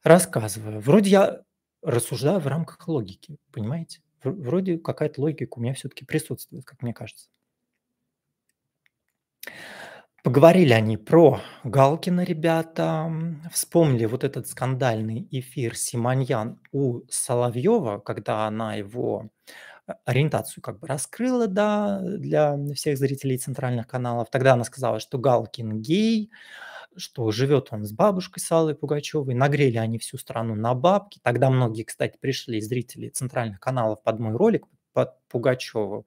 рассказываю. Вроде я рассуждаю в рамках логики, понимаете? Вроде какая-то логика у меня все-таки присутствует, как мне кажется. Поговорили они про Галкина, ребята, вспомнили вот этот скандальный эфир Симоньян у Соловьева, когда она его а, ориентацию как бы раскрыла, да, для всех зрителей центральных каналов. Тогда она сказала, что Галкин гей, что живет он с бабушкой Салой Пугачевой. Нагрели они всю страну на бабки. Тогда многие, кстати, пришли, зрители центральных каналов, под мой ролик, под Пугачеву.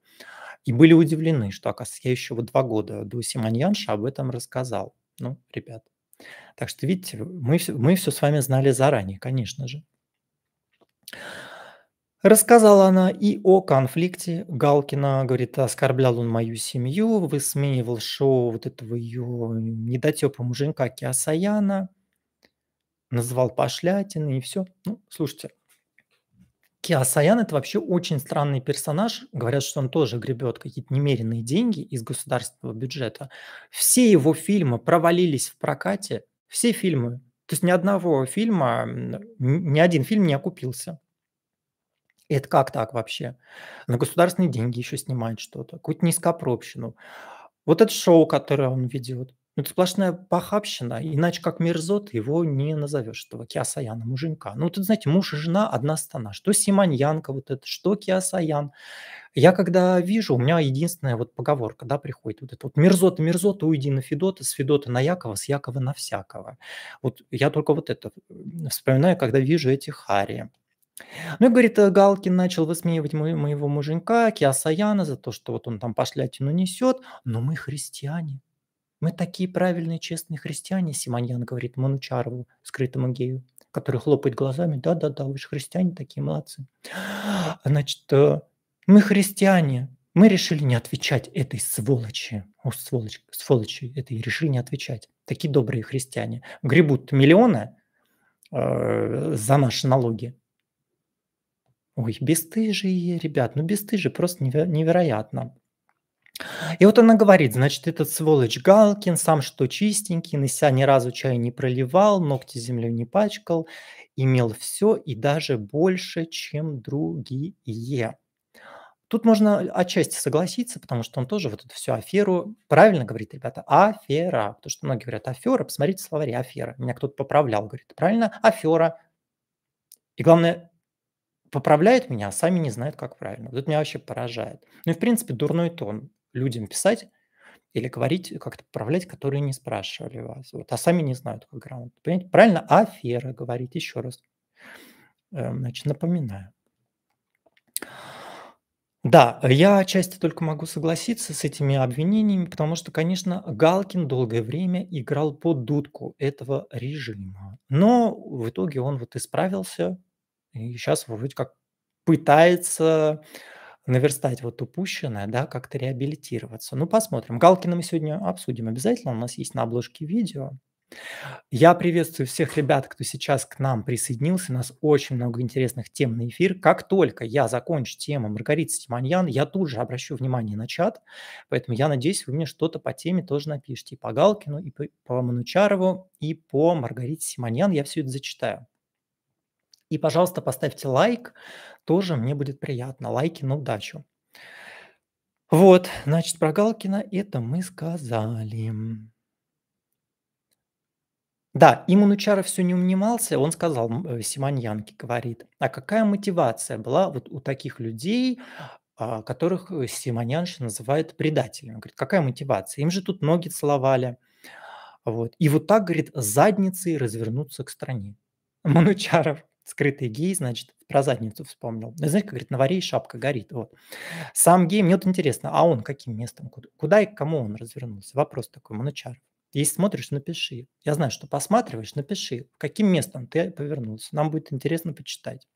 И были удивлены, что, оказывается, я еще вот два года до Симоньянша об этом рассказал. Ну, ребят. Так что, видите, мы, мы все с вами знали заранее, конечно же. Рассказала она и о конфликте. Галкина говорит, оскорблял он мою семью, высмеивал шоу вот этого ее недотепа муженька Киасаяна, назвал пошлятиной и все. Ну, слушайте, Киасаян – это вообще очень странный персонаж. Говорят, что он тоже гребет какие-то немеренные деньги из государственного бюджета. Все его фильмы провалились в прокате, все фильмы. То есть ни одного фильма, ни один фильм не окупился это как так вообще? На государственные деньги еще снимает что-то, какую-то низкопробщину. Вот это шоу, которое он ведет, ну, это сплошная похабщина, иначе как мерзот его не назовешь, этого Киасаяна, муженька. Ну, тут, знаете, муж и жена одна страна. Что Симоньянка вот это, что Киасаян. Я когда вижу, у меня единственная вот поговорка, да, приходит вот это вот мерзот, мерзот, уйди на Федота, с Федота на Якова, с Якова на всякого. Вот я только вот это вспоминаю, когда вижу эти хари. Ну и, говорит, э, Галкин начал высмеивать мо- моего муженька Киасаяна за то, что вот он там пошлятину несет, но мы христиане. Мы такие правильные, честные христиане, Симоньян говорит Манучарову, скрытому гею, который хлопает глазами, да-да-да, вы же христиане такие, молодцы. Значит, э, мы христиане, мы решили не отвечать этой сволочи, о, сволочь, сволочи этой решили не отвечать. Такие добрые христиане. Гребут миллионы э, за наши налоги, Ой, бесстыжие, ребят, ну бесстыжие, просто невероятно. И вот она говорит, значит, этот сволочь Галкин, сам что чистенький, на себя ни разу чай не проливал, ногти землю не пачкал, имел все и даже больше, чем другие. Тут можно отчасти согласиться, потому что он тоже вот эту всю аферу, правильно говорит, ребята, афера, потому что многие говорят афера, посмотрите словари, афера. Меня кто-то поправлял, говорит, правильно, афера. И главное, поправляют меня, а сами не знают, как правильно. Вот это меня вообще поражает. Ну и, в принципе, дурной тон людям писать или говорить, как-то поправлять, которые не спрашивали вас, вот, а сами не знают, как грамотно. Понимаете? Правильно, афера говорить еще раз. Э, значит, напоминаю. Да, я отчасти только могу согласиться с этими обвинениями, потому что, конечно, Галкин долгое время играл под дудку этого режима. Но в итоге он вот исправился, и сейчас вроде как пытается наверстать вот упущенное, да, как-то реабилитироваться. Ну, посмотрим. Галкина мы сегодня обсудим обязательно. У нас есть на обложке видео. Я приветствую всех ребят, кто сейчас к нам присоединился. У нас очень много интересных тем на эфир. Как только я закончу тему Маргариты Стиманьян, я тут же обращу внимание на чат. Поэтому я надеюсь, вы мне что-то по теме тоже напишите. И по Галкину, и по, по Манучарову, и по Маргарите Симоньян. Я все это зачитаю. И, пожалуйста, поставьте лайк, тоже мне будет приятно. Лайки на удачу. Вот, значит, про Галкина это мы сказали. Да, им Унучаров все не унимался, он сказал, э, Симоньянки говорит, а какая мотивация была вот у таких людей, а, которых э, Симоньянши называет предателями? Говорит, какая мотивация? Им же тут ноги целовали. Вот. И вот так, говорит, задницей развернуться к стране. Манучаров скрытый гей, значит, про задницу вспомнил. Ну, и, знаете, как говорит, на варе шапка горит. Вот. Сам гей, мне вот интересно, а он каким местом, куда, куда и к кому он развернулся? Вопрос такой, моночар. Если смотришь, напиши. Я знаю, что посматриваешь, напиши, каким местом ты повернулся. Нам будет интересно почитать.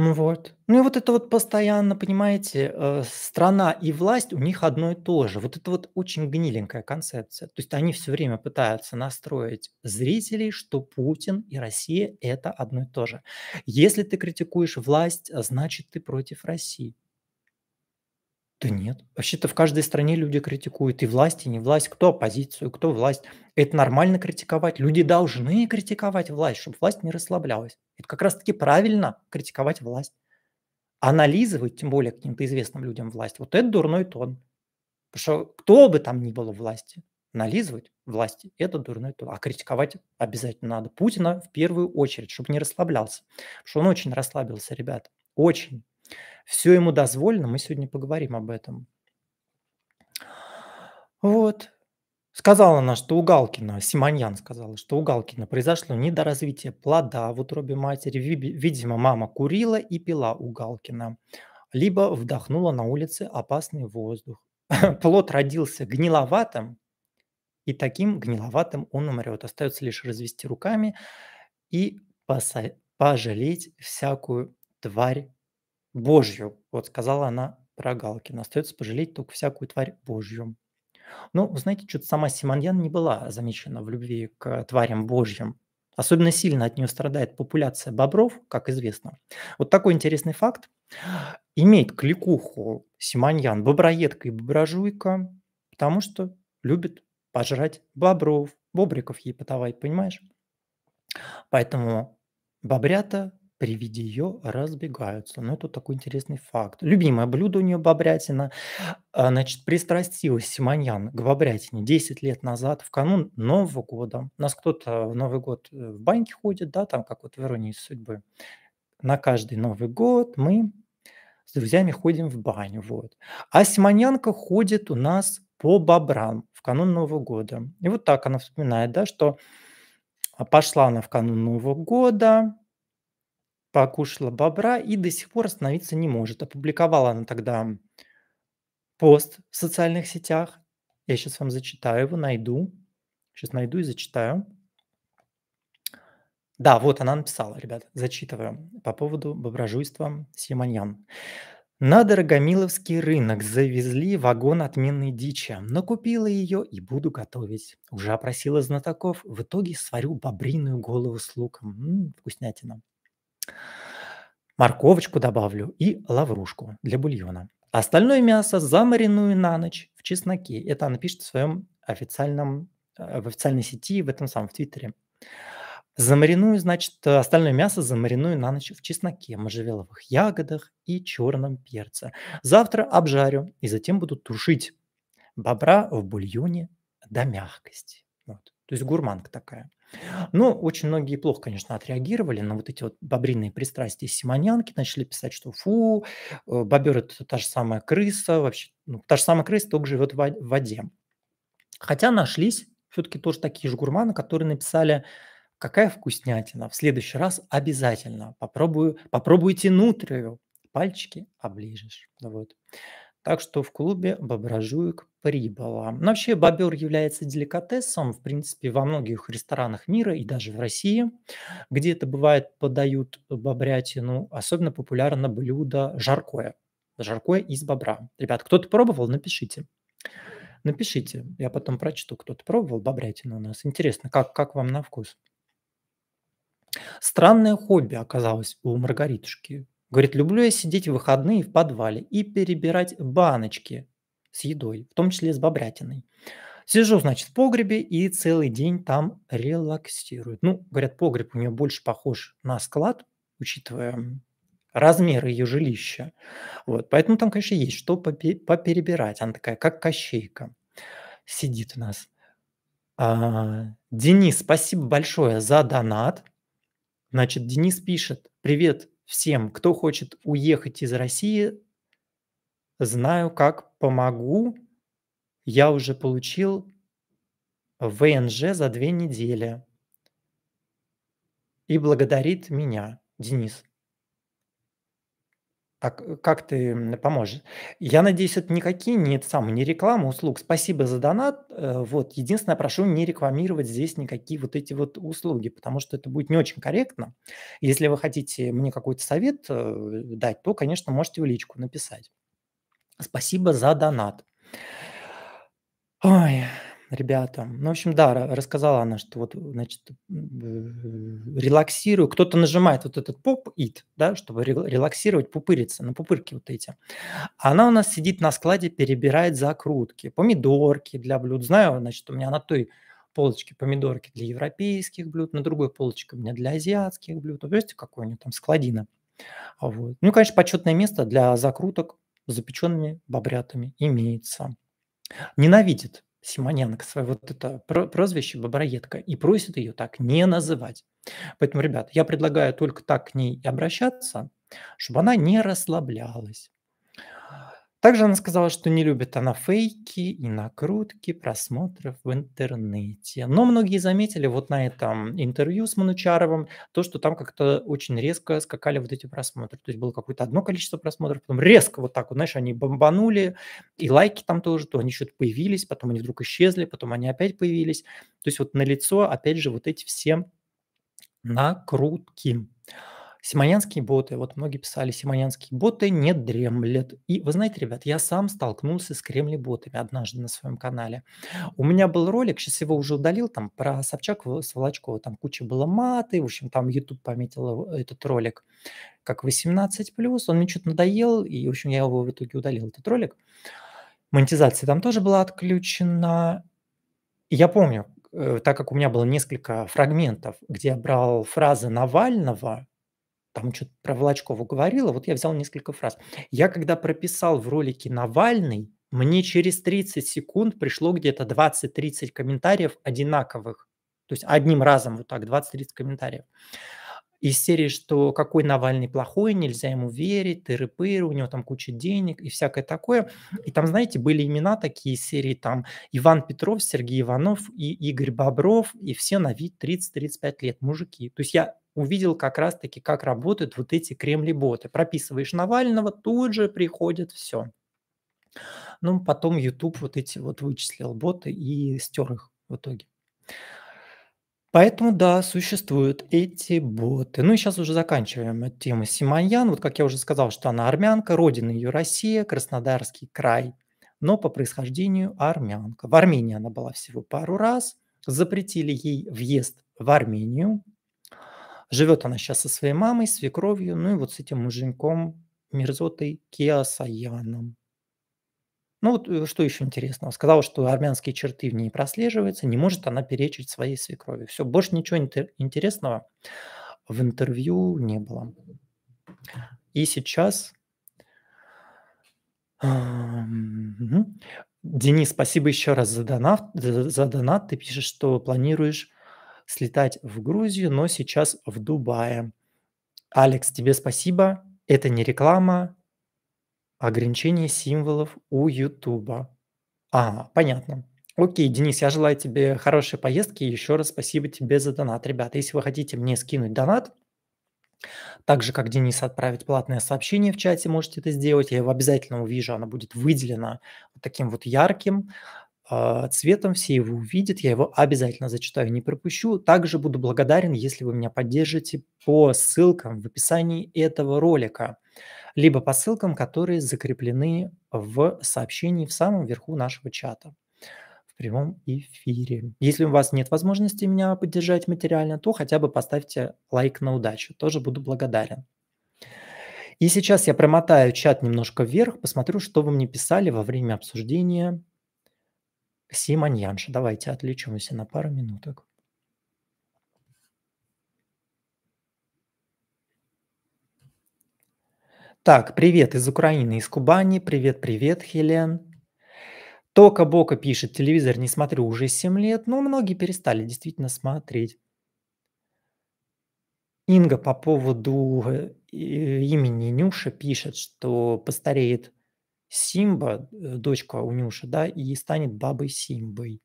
Ну вот. Ну и вот это вот постоянно, понимаете, э, страна и власть у них одно и то же. Вот это вот очень гниленькая концепция. То есть они все время пытаются настроить зрителей, что Путин и Россия – это одно и то же. Если ты критикуешь власть, а значит, ты против России. Да нет. Вообще-то в каждой стране люди критикуют. И власть, и не власть. Кто оппозицию, кто власть. Это нормально критиковать. Люди должны критиковать власть, чтобы власть не расслаблялась. Это как раз-таки правильно критиковать власть. Анализывать, тем более каким-то известным людям власть, вот это дурной тон. Потому что кто бы там ни было власти, анализывать власти – это дурной тон. А критиковать обязательно надо Путина в первую очередь, чтобы не расслаблялся. Потому что он очень расслабился, ребят. Очень. Все ему дозволено, мы сегодня поговорим об этом. Вот. Сказала она, что у Галкина, Симоньян сказала, что у Галкина произошло недоразвитие плода в утробе матери. Видимо, мама курила и пила у Галкина, либо вдохнула на улице опасный воздух. Плод родился гниловатым, и таким гниловатым он умрет. Остается лишь развести руками и пожалеть всякую тварь Божью, вот сказала она про Галкина. Остается пожалеть только всякую тварь Божью. Ну, знаете, что-то сама Симоньян не была замечена в любви к тварям Божьим. Особенно сильно от нее страдает популяция бобров, как известно. Вот такой интересный факт. Имеет кликуху Симоньян боброедка и боброжуйка, потому что любит пожрать бобров. Бобриков ей подавай, понимаешь? Поэтому бобрята при виде ее разбегаются. Ну, это такой интересный факт. Любимое блюдо у нее бобрятина. значит, пристрастилась Симоньян к бобрятине 10 лет назад, в канун Нового года. У нас кто-то в Новый год э, в баньке ходит, да, там как вот в «Иронии судьбы». На каждый Новый год мы с друзьями ходим в баню, вот. А Симоньянка ходит у нас по бобрам в канун Нового года. И вот так она вспоминает, да, что а, пошла она в канун Нового года, покушала бобра и до сих пор остановиться не может. Опубликовала она тогда пост в социальных сетях. Я сейчас вам зачитаю его, найду. Сейчас найду и зачитаю. Да, вот она написала, ребят, зачитываю по поводу боброжуйства Симоньян. На Дорогомиловский рынок завезли вагон отменной дичи, но купила ее и буду готовить. Уже опросила знатоков, в итоге сварю бобриную голову с луком. М-м, вкуснятина морковочку добавлю и лаврушку для бульона. Остальное мясо замариную на ночь в чесноке. Это она пишет в своем официальном, э, в официальной сети, в этом самом, в Твиттере. Замариную, значит, э, остальное мясо замариную на ночь в чесноке, можжевеловых ягодах и черном перце. Завтра обжарю и затем буду тушить бобра в бульоне до мягкости. Вот. То есть гурманка такая. Ну, очень многие плохо, конечно, отреагировали на вот эти вот бобриные пристрастия Симонянки, начали писать, что фу, э, бобер – это та же самая крыса, вообще, ну, та же самая крыса, только живет в воде. Хотя нашлись все-таки тоже такие же гурманы, которые написали «Какая вкуснятина! В следующий раз обязательно попробую, попробуйте нутрию, пальчики оближешь». Вот. Так что в клубе бображуек прибыло. Но вообще бобер является деликатесом, в принципе, во многих ресторанах мира и даже в России, где это бывает, подают бобрятину. Особенно популярно блюдо жаркое. Жаркое из бобра. Ребят, кто-то пробовал, напишите. Напишите, я потом прочту, кто-то пробовал бобрятину у нас. Интересно, как, как вам на вкус? Странное хобби оказалось у Маргаритушки. Говорит, люблю я сидеть в выходные в подвале и перебирать баночки с едой, в том числе с бобрятиной. Сижу, значит, в погребе и целый день там релаксирует. Ну, говорят, погреб у нее больше похож на склад, учитывая размеры ее жилища. Вот, поэтому там, конечно, есть что поперебирать. Она такая, как кощейка, сидит у нас. А, Денис, спасибо большое за донат. Значит, Денис пишет, привет всем, кто хочет уехать из России, знаю, как помогу. Я уже получил ВНЖ за две недели. И благодарит меня, Денис. А как ты поможешь? Я надеюсь, это никакие нет, сам, не реклама услуг. Спасибо за донат. Э, вот. Единственное, прошу не рекламировать здесь никакие вот эти вот услуги, потому что это будет не очень корректно. Если вы хотите мне какой-то совет э, дать, то, конечно, можете в личку написать. Спасибо за донат. Ой, ребята. Ну, в общем, да, рассказала она, что вот, значит, э, релаксирую. Кто-то нажимает вот этот поп-ит, да, чтобы релаксировать, пупыриться на ну, пупырки вот эти. Она у нас сидит на складе, перебирает закрутки, помидорки для блюд. Знаю, значит, у меня на той полочке помидорки для европейских блюд, на другой полочке у меня для азиатских блюд. Вы видите, какой у нее там складина. Вот. Ну, конечно, почетное место для закруток, запеченными бобрятами имеется. Ненавидит Симоненко свое вот это прозвище Боброедка и просит ее так не называть. Поэтому, ребят, я предлагаю только так к ней и обращаться, чтобы она не расслаблялась, также она сказала, что не любит она фейки и накрутки просмотров в интернете. Но многие заметили вот на этом интервью с Манучаровым то, что там как-то очень резко скакали вот эти просмотры. То есть было какое-то одно количество просмотров, потом резко вот так вот, знаешь, они бомбанули, и лайки там тоже, то они что-то появились, потом они вдруг исчезли, потом они опять появились. То есть вот на лицо опять же вот эти все накрутки. Симонянские боты, вот многие писали, симонянские боты не дремлят. И вы знаете, ребят, я сам столкнулся с кремли-ботами однажды на своем канале. У меня был ролик, сейчас его уже удалил, там про Собчак с Волочкова, там куча было маты, в общем, там YouTube пометил э, этот ролик как 18+, он мне что-то надоел, и, в общем, я его в итоге удалил, этот ролик. Монетизация там тоже была отключена. я помню, э, так как у меня было несколько фрагментов, где я брал фразы Навального, там что-то про Волочкова говорила, вот я взял несколько фраз. Я когда прописал в ролике Навальный, мне через 30 секунд пришло где-то 20-30 комментариев одинаковых. То есть одним разом вот так 20-30 комментариев. Из серии, что какой Навальный плохой, нельзя ему верить, тыры-пыры, у него там куча денег и всякое такое. И там, знаете, были имена такие из серии, там Иван Петров, Сергей Иванов и Игорь Бобров, и все на вид 30-35 лет, мужики. То есть я увидел как раз-таки, как работают вот эти кремли-боты. Прописываешь Навального, тут же приходит все. Ну, потом YouTube вот эти вот вычислил боты и стер их в итоге. Поэтому, да, существуют эти боты. Ну и сейчас уже заканчиваем эту тему. Симоньян, вот как я уже сказал, что она армянка, родина ее Россия, Краснодарский край, но по происхождению армянка. В Армении она была всего пару раз, запретили ей въезд в Армению, Живет она сейчас со своей мамой, свекровью, ну и вот с этим муженьком мерзотой Киасаяном. Ну вот э, что еще интересного? Сказала, что армянские черты в ней прослеживаются, не может она перечить своей свекрови. Все, больше ничего интер- интересного в интервью не было. И сейчас... Денис, спасибо еще раз за донат. За донат. Ты пишешь, что планируешь слетать в Грузию, но сейчас в Дубае. Алекс, тебе спасибо. Это не реклама, ограничение символов у Ютуба. А, понятно. Окей, Денис, я желаю тебе хорошей поездки. Еще раз спасибо тебе за донат. Ребята, если вы хотите мне скинуть донат, так же, как Денис отправить платное сообщение в чате, можете это сделать. Я его обязательно увижу, она будет выделена вот таким вот ярким. А, цветом, все его увидят, я его обязательно зачитаю, не пропущу. Также буду благодарен, если вы меня поддержите по ссылкам в описании этого ролика, либо по ссылкам, которые закреплены в сообщении в самом верху нашего чата в прямом эфире. Если у вас нет возможности меня поддержать материально, то хотя бы поставьте лайк на удачу, тоже буду благодарен. И сейчас я промотаю чат немножко вверх, посмотрю, что вы мне писали во время обсуждения Симон Симоньянша. Давайте отвлечемся на пару минуток. Так, привет из Украины, из Кубани. Привет, привет, Хелен. Тока Бока пишет, телевизор не смотрю уже 7 лет. Ну, многие перестали действительно смотреть. Инга по поводу э, имени Нюша пишет, что постареет Симба, э, дочка у Нюши, да, и станет бабой Симбой.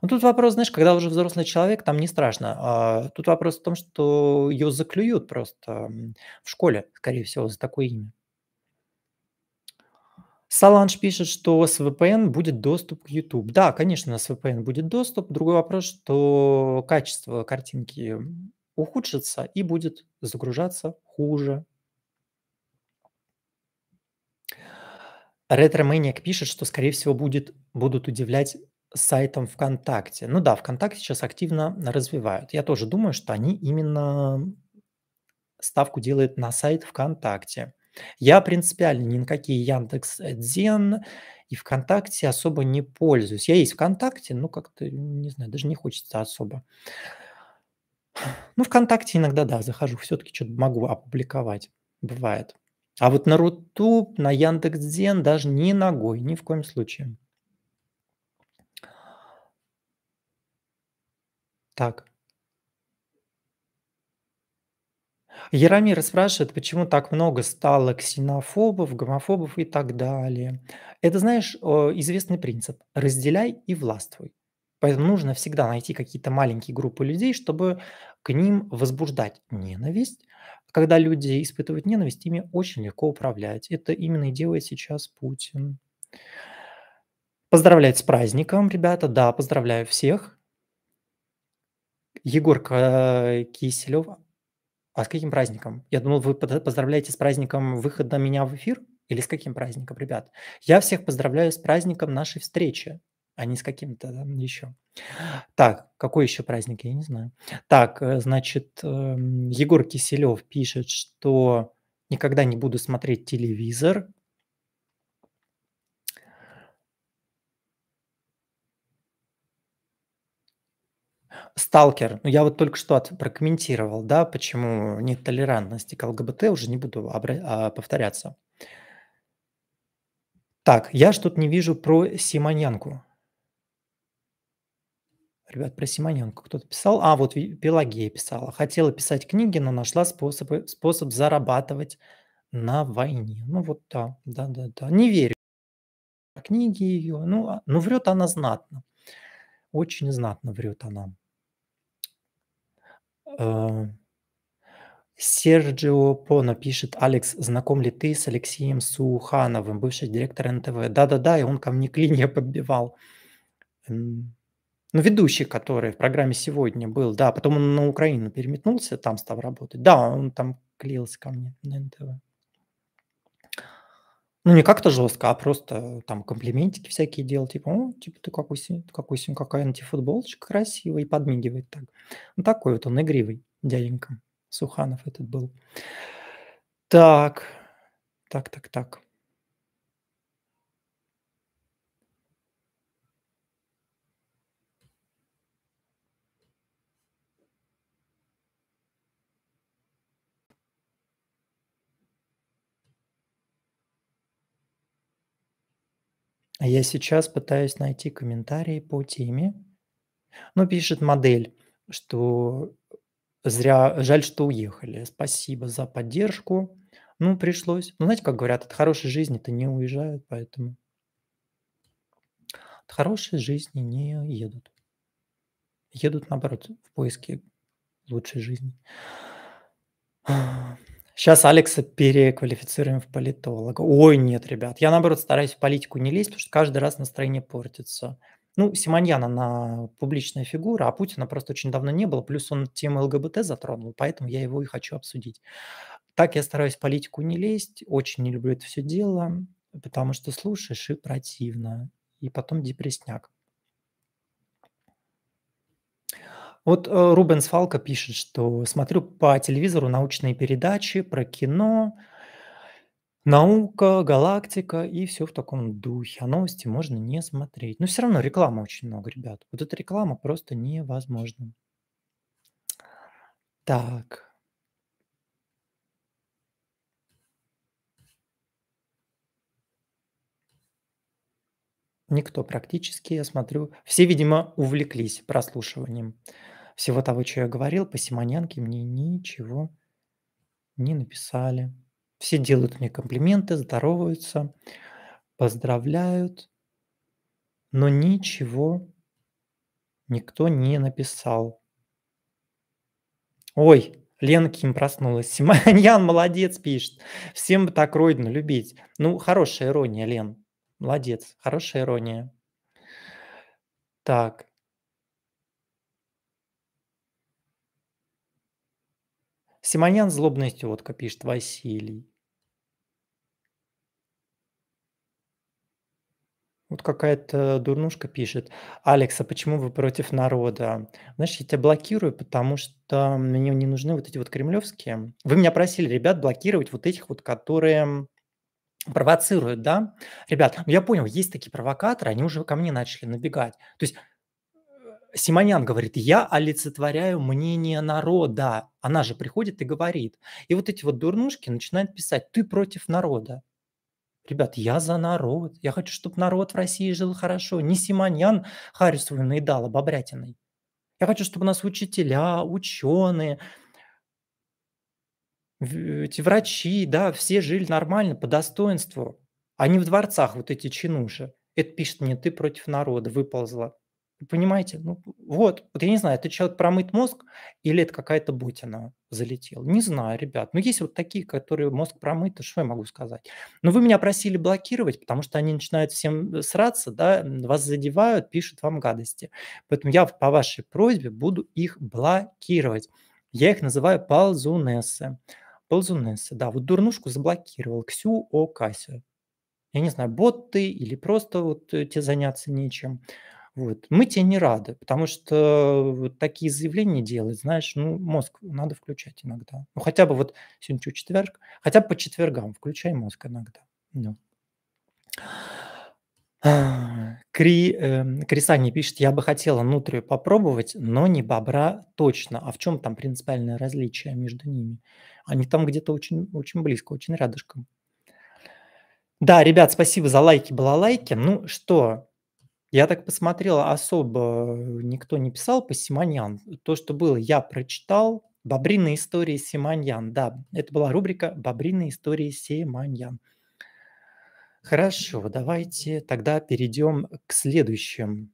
Ну, тут вопрос, знаешь, когда уже взрослый человек, там не страшно. А, тут вопрос в том, что ее заклюют просто в школе, скорее всего, за такое имя. Саланж пишет, что с VPN будет доступ к YouTube. Да, конечно, с VPN будет доступ. Другой вопрос, что качество картинки ухудшится и будет загружаться хуже. Ретроманиак пишет, что, скорее всего, будет, будут удивлять сайтом ВКонтакте. Ну да, ВКонтакте сейчас активно развивают. Я тоже думаю, что они именно ставку делают на сайт ВКонтакте. Я принципиально ни на какие Яндекс Дзен и ВКонтакте особо не пользуюсь. Я есть ВКонтакте, но как-то, не знаю, даже не хочется особо. Ну, ВКонтакте иногда, да, захожу, все-таки что-то могу опубликовать, бывает. А вот на Рутуб, на Яндекс.Дзен даже ни ногой, ни в коем случае. Так. Яромир спрашивает, почему так много стало ксенофобов, гомофобов и так далее. Это, знаешь, э, известный принцип – разделяй и властвуй. Поэтому нужно всегда найти какие-то маленькие группы людей, чтобы к ним возбуждать ненависть, когда люди испытывают ненависть, ими очень легко управлять. Это именно и делает сейчас Путин. Поздравлять с праздником, ребята. Да, поздравляю всех. Егор Киселев, а с каким праздником? Я думал, вы поздравляете с праздником выхода меня в эфир? Или с каким праздником, ребят? Я всех поздравляю с праздником нашей встречи а не с каким-то там еще. Так, какой еще праздник, я не знаю. Так, э, значит, эм, Егор Киселев пишет, что никогда не буду смотреть телевизор. Сталкер. Ну, я вот только что от, прокомментировал, да, почему нет толерантности к ЛГБТ, уже не буду обра- а, повторяться. Так, я что-то не вижу про Симонянку. Ребят, про Симоненко кто-то писал. А, вот Пелагея писала. Хотела писать книги, но нашла способ, способ зарабатывать на войне. Ну вот да, да, да, да. Не верю. Книги ее. Ну, а, ну врет она знатно. Очень знатно врет она. Э, Серджио Поно пишет, Алекс, знаком ли ты с Алексеем Сухановым, бывший директор НТВ? Да-да-да, и он ко мне клинья подбивал ну, ведущий, который в программе сегодня был, да, потом он на Украину переметнулся, там стал работать. Да, он там клеился ко мне на НТВ. Ну, не как-то жестко, а просто там комплиментики всякие делал, типа, о, типа, ты какой, какой, какая на тебе футболочка красивая, и подмигивает так. Ну, такой вот он игривый, дяденька Суханов этот был. Так, так, так, так. А я сейчас пытаюсь найти комментарии по теме. Ну, пишет модель, что зря, жаль, что уехали. Спасибо за поддержку. Ну, пришлось. Ну, знаете, как говорят, от хорошей жизни-то не уезжают, поэтому от хорошей жизни не едут. Едут, наоборот, в поиске лучшей жизни. Сейчас Алекса переквалифицируем в политолога. Ой, нет, ребят, я наоборот стараюсь в политику не лезть, потому что каждый раз настроение портится. Ну, Симоньян, на публичная фигура, а Путина просто очень давно не было, плюс он тему ЛГБТ затронул, поэтому я его и хочу обсудить. Так я стараюсь в политику не лезть, очень не люблю это все дело, потому что слушаешь и противно, и потом депресняк. Вот э, Рубенс Фалко пишет, что смотрю по телевизору научные передачи про кино, наука, галактика и все в таком духе. А новости можно не смотреть. Но все равно реклама очень много, ребят. Вот эта реклама просто невозможна. Так. Никто практически, я смотрю, все, видимо, увлеклись прослушиванием. Всего того, что я говорил, по Симонянке мне ничего не написали. Все делают мне комплименты, здороваются, поздравляют, но ничего никто не написал. Ой, Лена Ким проснулась. Симоньян молодец, пишет. Всем бы так Ройдну любить. Ну, хорошая ирония, Лен. Молодец, хорошая ирония. Так, Симоньян злобная тетка, пишет Василий. Вот какая-то дурнушка пишет. Алекса, почему вы против народа? Знаешь, я тебя блокирую, потому что мне не нужны вот эти вот кремлевские. Вы меня просили, ребят, блокировать вот этих вот, которые провоцируют, да? Ребят, ну я понял, есть такие провокаторы, они уже ко мне начали набегать. То есть Симонян говорит, я олицетворяю мнение народа. Она же приходит и говорит. И вот эти вот дурнушки начинают писать, ты против народа. Ребят, я за народ. Я хочу, чтобы народ в России жил хорошо. Не Симонян харю свою наедала бобрятиной. Я хочу, чтобы у нас учителя, ученые, эти врачи, да, все жили нормально, по достоинству, а не в дворцах вот эти чинуши. Это пишет мне, ты против народа выползла. Понимаете? Ну, вот, вот я не знаю, это человек промыт мозг или это какая-то ботина залетела. Не знаю, ребят. Но есть вот такие, которые мозг промыт, что я могу сказать? Но вы меня просили блокировать, потому что они начинают всем э, сраться, да, вас задевают, пишут вам гадости. Поэтому я по вашей просьбе буду их блокировать. Я их называю ползунесы. Ползунесы, да. Вот дурнушку заблокировал. Ксю о Касю. Я не знаю, бот ты или просто вот э, тебе заняться нечем. Вот. Мы тебе не рады, потому что вот такие заявления делать, знаешь, ну, мозг надо включать иногда. Ну, хотя бы вот сегодня что, четверг? Хотя бы по четвергам включай мозг иногда. Ну. А, Кри, э, эм, Крисани пишет, я бы хотела нутрию попробовать, но не бобра точно. А в чем там принципиальное различие между ними? Они там где-то очень, очень близко, очень рядышком. Да, ребят, спасибо за лайки, было лайки. Ну что, я так посмотрел, а особо никто не писал по Симоньян. То, что было, я прочитал. «Бобриные истории Симоньян». Да, это была рубрика «Бобриные истории Симоньян». Хорошо, давайте тогда перейдем к следующим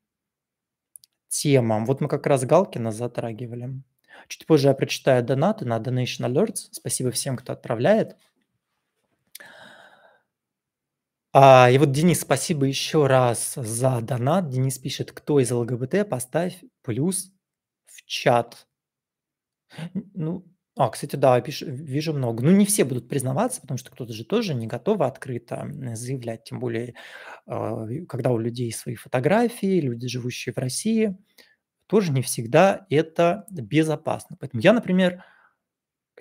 темам. Вот мы как раз Галкина затрагивали. Чуть позже я прочитаю донаты на Donation Alerts. Спасибо всем, кто отправляет. А, и вот, Денис, спасибо еще раз за донат. Денис пишет, кто из ЛГБТ, поставь плюс в чат. Ну, а, кстати, да, пишу, вижу много. Ну, не все будут признаваться, потому что кто-то же тоже не готов открыто заявлять, тем более, а, когда у людей свои фотографии, люди, живущие в России, тоже не всегда это безопасно. Поэтому я, например,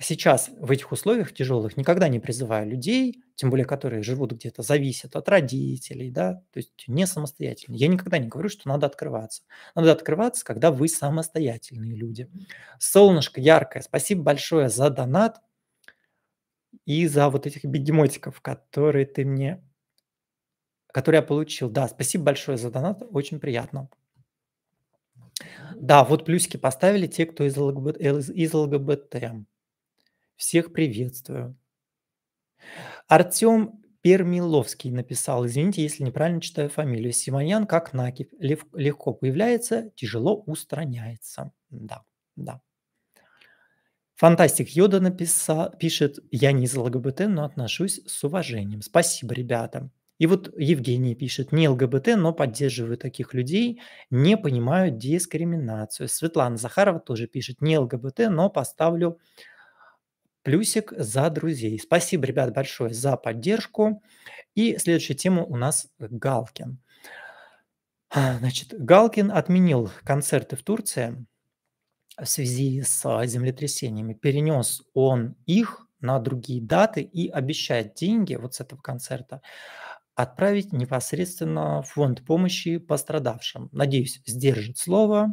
сейчас в этих условиях тяжелых никогда не призываю людей, тем более которые живут где-то, зависят от родителей, да, то есть не самостоятельно. Я никогда не говорю, что надо открываться. Надо открываться, когда вы самостоятельные люди. Солнышко яркое, спасибо большое за донат и за вот этих бегемотиков, которые ты мне, которые я получил. Да, спасибо большое за донат, очень приятно. Да, вот плюсики поставили те, кто из ЛГБТ. Э, из ЛГБТ. Всех приветствую. Артем Пермиловский написал, извините, если неправильно читаю фамилию, Симонян как накипь, легко появляется, тяжело устраняется. Да, да. Фантастик Йода написал, пишет, я не из ЛГБТ, но отношусь с уважением. Спасибо, ребята. И вот Евгений пишет, не ЛГБТ, но поддерживаю таких людей, не понимаю дискриминацию. Светлана Захарова тоже пишет, не ЛГБТ, но поставлю плюсик за друзей. Спасибо, ребят, большое за поддержку. И следующая тема у нас Галкин. А, значит, Галкин отменил концерты в Турции в связи с землетрясениями. Перенес он их на другие даты и обещает деньги вот с этого концерта отправить непосредственно в фонд помощи пострадавшим. Надеюсь, сдержит слово.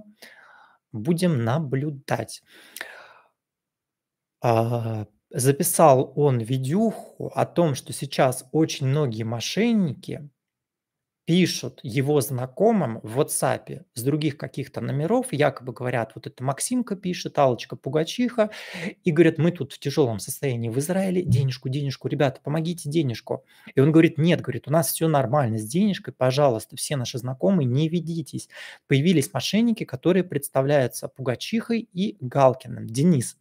Будем наблюдать. А, записал он видюху о том, что сейчас очень многие мошенники пишут его знакомым в WhatsApp с других каких-то номеров, якобы говорят, вот это Максимка пишет, Алочка Пугачиха, и говорят, мы тут в тяжелом состоянии в Израиле, денежку, денежку, ребята, помогите денежку. И он говорит, нет, говорит, у нас все нормально с денежкой, пожалуйста, все наши знакомые, не ведитесь. Появились мошенники, которые представляются Пугачихой и Галкиным. Денис,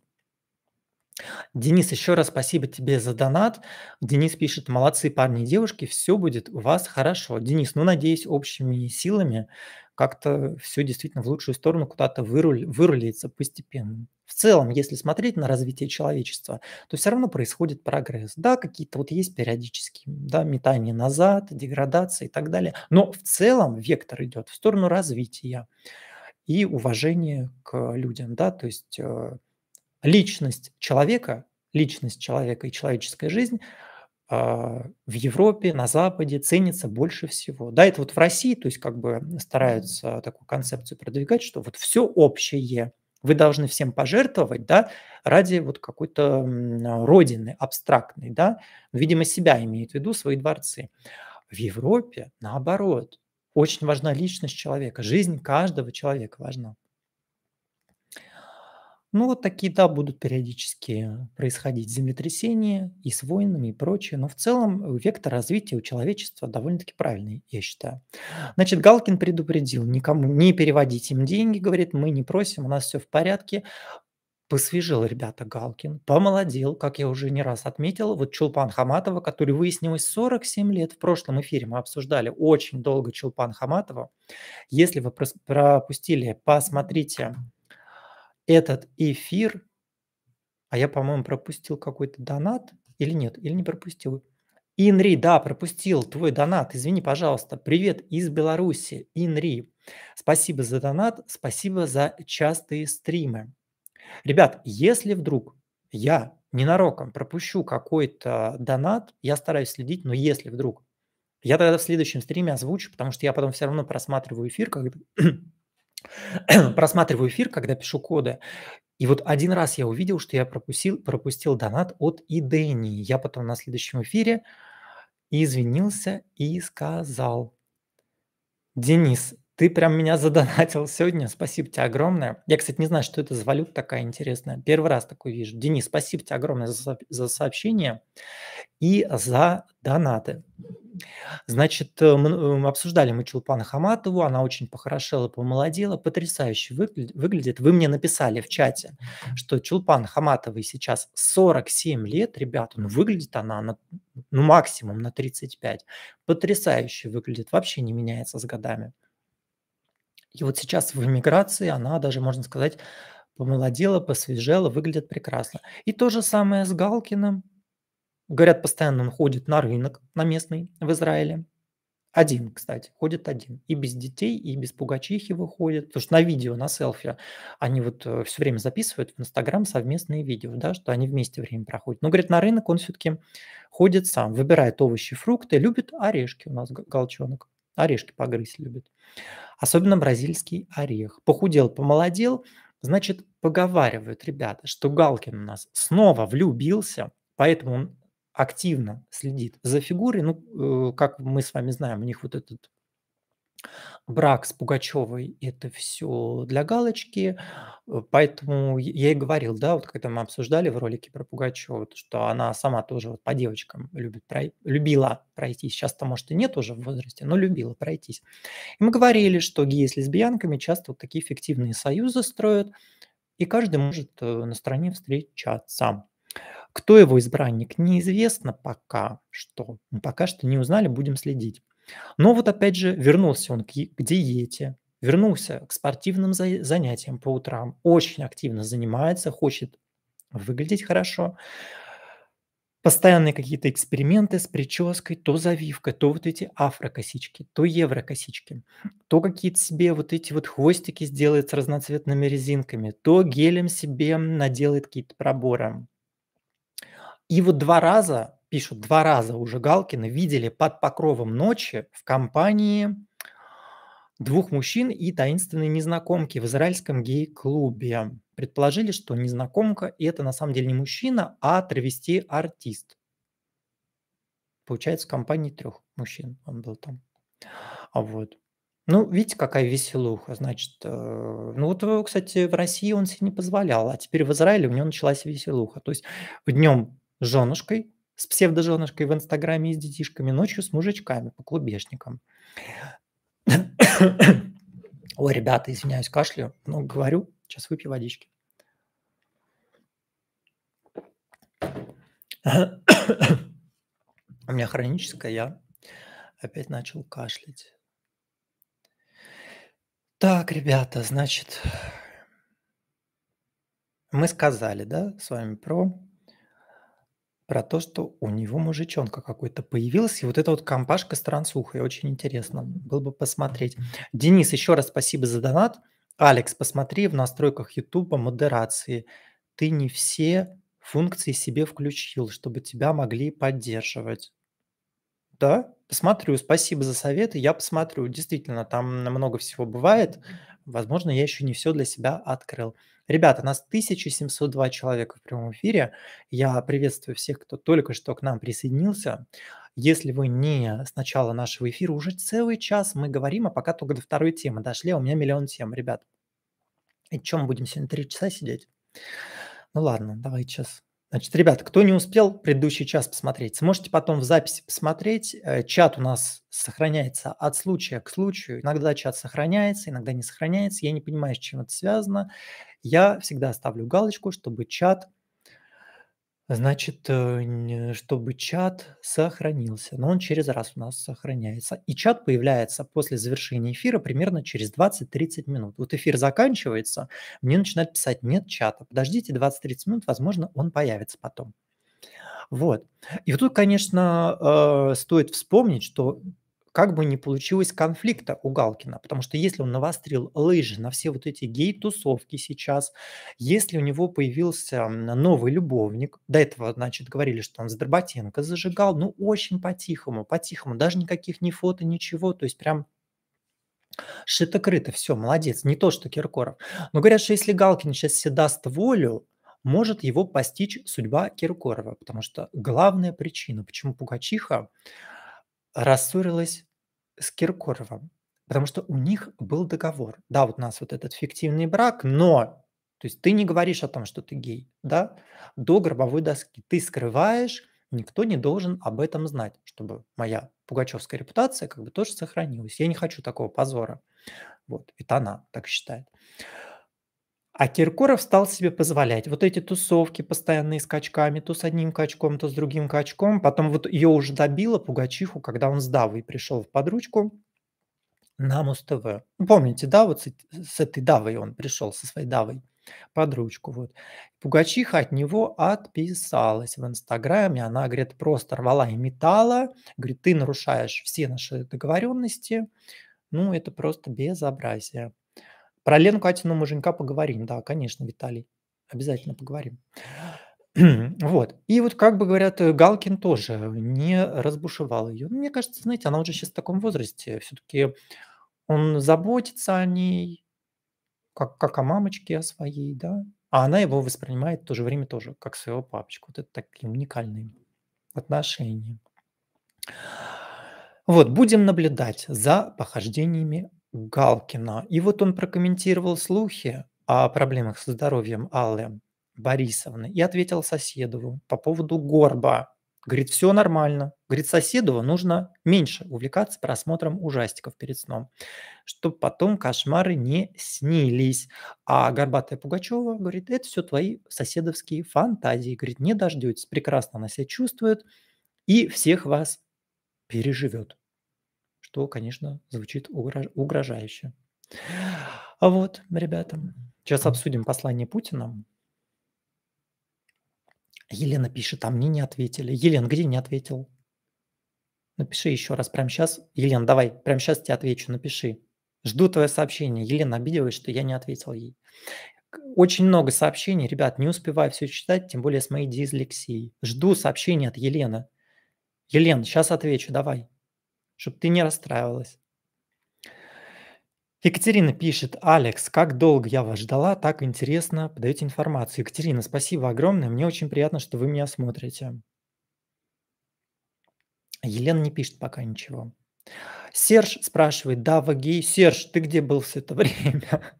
Денис, еще раз спасибо тебе за донат. Денис пишет, молодцы парни и девушки, все будет у вас хорошо. Денис, ну, надеюсь, общими силами как-то все действительно в лучшую сторону куда-то выруль, вырулится постепенно. В целом, если смотреть на развитие человечества, то все равно происходит прогресс. Да, какие-то вот есть периодические, да, метание назад, деградация и так далее, но в целом вектор идет в сторону развития и уважения к людям, да, то есть э, личность человека, личность человека и человеческая жизнь а, в Европе, на Западе ценится больше всего. Да, это вот в России, то есть как бы стараются такую концепцию продвигать, что вот все общее, вы должны всем пожертвовать, да, ради вот какой-то родины абстрактной, да, видимо, себя имеет в виду, свои дворцы. В Европе, наоборот, очень важна личность человека, жизнь каждого человека важна. Ну, вот такие, да, будут периодически происходить землетрясения и с войнами и прочее, но в целом э, вектор развития у человечества довольно-таки правильный, я считаю. Значит, Галкин предупредил, никому не переводить им деньги, говорит, мы не просим, у нас все в порядке. Посвежил, ребята, Галкин, помолодел, как я уже не раз отметил, вот Чулпан Хаматова, который выяснилось 47 лет, в прошлом эфире мы обсуждали очень долго Чулпан Хаматова. Если вы пропустили, посмотрите этот эфир, а я, по-моему, пропустил какой-то донат или нет, или не пропустил. Инри, да, пропустил твой донат, извини, пожалуйста. Привет из Беларуси, Инри. Спасибо за донат, спасибо за частые стримы. Ребят, если вдруг я ненароком пропущу какой-то донат, я стараюсь следить, но если вдруг, я тогда в следующем стриме озвучу, потому что я потом все равно просматриваю эфир, когда, просматриваю эфир, когда пишу коды. И вот один раз я увидел, что я пропустил, пропустил донат от Идени, Я потом на следующем эфире извинился и сказал, Денис, ты прям меня задонатил сегодня. Спасибо тебе огромное. Я, кстати, не знаю, что это за валюта такая интересная. Первый раз такой вижу. Денис, спасибо тебе огромное за, за сообщение и за донаты. Значит, э, мы обсуждали мы Чулпан Хаматову, она очень похорошела, помолодела, потрясающе выглядит. Вы мне написали в чате, что Чулпан Хаматовой сейчас 47 лет, ребят, ну, выглядит она на, ну, максимум на 35. Потрясающе выглядит, вообще не меняется с годами. И вот сейчас в эмиграции она даже, можно сказать, помолодела, посвежела, выглядит прекрасно. И то же самое с Галкиным. Говорят, постоянно он ходит на рынок, на местный в Израиле. Один, кстати, ходит один. И без детей, и без Пугачихи выходит. Потому что на видео, на селфи, они вот э, все время записывают в Инстаграм совместные видео, да, что они вместе время проходят. Но, говорит, на рынок он все-таки ходит сам, выбирает овощи, фрукты, любит орешки у нас галчонок. Орешки погрызть любит. Особенно бразильский орех. Похудел, помолодел, значит, поговаривают ребята, что Галкин у нас снова влюбился, поэтому он активно следит за фигурой. Ну, э, как мы с вами знаем, у них вот этот брак с Пугачевой – это все для галочки, э, поэтому я и говорил, да, вот когда мы обсуждали в ролике про Пугачеву, что она сама тоже вот по девочкам любит, про, любила пройтись, сейчас-то, может, и нет уже в возрасте, но любила пройтись. И мы говорили, что геи с лесбиянками часто вот такие фиктивные союзы строят, и каждый может э, на стороне встречаться. Кто его избранник, неизвестно пока что. Мы пока что не узнали, будем следить. Но вот опять же вернулся он к, диете, вернулся к спортивным занятиям по утрам, очень активно занимается, хочет выглядеть хорошо. Постоянные какие-то эксперименты с прической, то завивка, то вот эти афрокосички, то еврокосички, то какие-то себе вот эти вот хвостики сделает с разноцветными резинками, то гелем себе наделает какие-то проборы. И вот два раза пишут два раза уже Галкина, видели под покровом ночи в компании двух мужчин и таинственной незнакомки в израильском гей-клубе. Предположили, что незнакомка – это на самом деле не мужчина, а травести-артист. Получается, в компании трех мужчин он был там. А вот. Ну, видите, какая веселуха. Значит, э, ну вот, э, кстати, в России он себе не позволял, а теперь в Израиле у него началась веселуха. То есть днем с женушкой, с псевдоженышкой в Инстаграме и с детишками, ночью с мужичками по клубешникам. Ой, ребята, извиняюсь, кашлю, но говорю, сейчас выпью водички. У меня хроническая, я опять начал кашлять. Так, ребята, значит, мы сказали, да, с вами про про то, что у него мужичонка какой-то появился, и вот эта вот компашка с трансухой. Очень интересно. Было бы посмотреть. Денис, еще раз спасибо за донат. Алекс, посмотри в настройках Ютуба модерации. Ты не все функции себе включил, чтобы тебя могли поддерживать. Да, посмотрю. Спасибо за советы. Я посмотрю. Действительно, там много всего бывает. Возможно, я еще не все для себя открыл. Ребята, нас 1702 человека в прямом эфире. Я приветствую всех, кто только что к нам присоединился. Если вы не с начала нашего эфира, уже целый час мы говорим, а пока только до второй темы дошли, а у меня миллион тем, ребят. И чем будем сегодня три часа сидеть? Ну ладно, давайте сейчас Значит, ребят, кто не успел предыдущий час посмотреть, сможете потом в записи посмотреть. Э, чат у нас сохраняется от случая к случаю. Иногда чат сохраняется, иногда не сохраняется. Я не понимаю, с чем это связано. Я всегда ставлю галочку, чтобы чат Значит, э, чтобы чат сохранился, но он через раз у нас сохраняется. И чат появляется после завершения эфира примерно через 20-30 минут. Вот эфир заканчивается, мне начинают писать, нет чата, подождите 20-30 минут, возможно, он появится потом. Вот. И вот тут, конечно, э, стоит вспомнить, что как бы не получилось конфликта у Галкина, потому что если он навострил лыжи на все вот эти гей-тусовки сейчас, если у него появился новый любовник, до этого, значит, говорили, что он с Дроботенко зажигал, ну, очень по-тихому, по-тихому, даже никаких ни фото, ничего, то есть прям шито-крыто, все, молодец, не то, что Киркоров. Но говорят, что если Галкин сейчас себе даст волю, может его постичь судьба Киркорова, потому что главная причина, почему Пугачиха рассорилась с Киркоровым, потому что у них был договор. Да, вот у нас вот этот фиктивный брак, но то есть ты не говоришь о том, что ты гей, да, до гробовой доски. Ты скрываешь, никто не должен об этом знать, чтобы моя пугачевская репутация как бы тоже сохранилась. Я не хочу такого позора. Вот, это она так считает. А Киркоров стал себе позволять вот эти тусовки постоянные с качками, то с одним качком, то с другим качком. Потом вот ее уже добила Пугачиху, когда он с Давой пришел в подручку на Муз-ТВ. Ну, помните, да, вот с, с этой Давой он пришел, со своей Давой под ручку. Вот. Пугачиха от него отписалась в Инстаграме. Она, говорит, просто рвала и металла. Говорит, ты нарушаешь все наши договоренности. Ну, это просто безобразие. Про Лену Катину муженька поговорим, да, конечно, Виталий, обязательно поговорим. Вот. И вот, как бы говорят, э, Галкин тоже не разбушевал ее. Ну, мне кажется, знаете, она уже сейчас в таком возрасте. Все-таки он заботится о ней, как, как о мамочке о своей, да. А она его воспринимает в то же время тоже, как своего папочку. Вот это такие уникальные отношения. Вот, будем наблюдать за похождениями Галкина. И вот он прокомментировал слухи о проблемах со здоровьем Аллы Борисовны и ответил Соседову по поводу горба. Говорит, все нормально. Говорит, Соседову нужно меньше увлекаться просмотром ужастиков перед сном, чтобы потом кошмары не снились. А Горбатая Пугачева говорит, это все твои соседовские фантазии. Говорит, не дождетесь, прекрасно она себя чувствует и всех вас переживет что, конечно, звучит угрожающе. А вот, ребята, сейчас обсудим послание Путина. Елена пишет, а мне не ответили. Елена, где не ответил? Напиши еще раз, прямо сейчас. Елена, давай, прямо сейчас тебе отвечу, напиши. Жду твое сообщение. Елена обиделась, что я не ответил ей. Очень много сообщений, ребят, не успеваю все читать, тем более с моей дислексией. Жду сообщения от Елены. Елена, сейчас отвечу, давай чтобы ты не расстраивалась. Екатерина пишет, Алекс, как долго я вас ждала, так интересно, подаете информацию. Екатерина, спасибо огромное, мне очень приятно, что вы меня смотрите. Елена не пишет пока ничего. Серж спрашивает, Дава гей. Серж, ты где был все это время?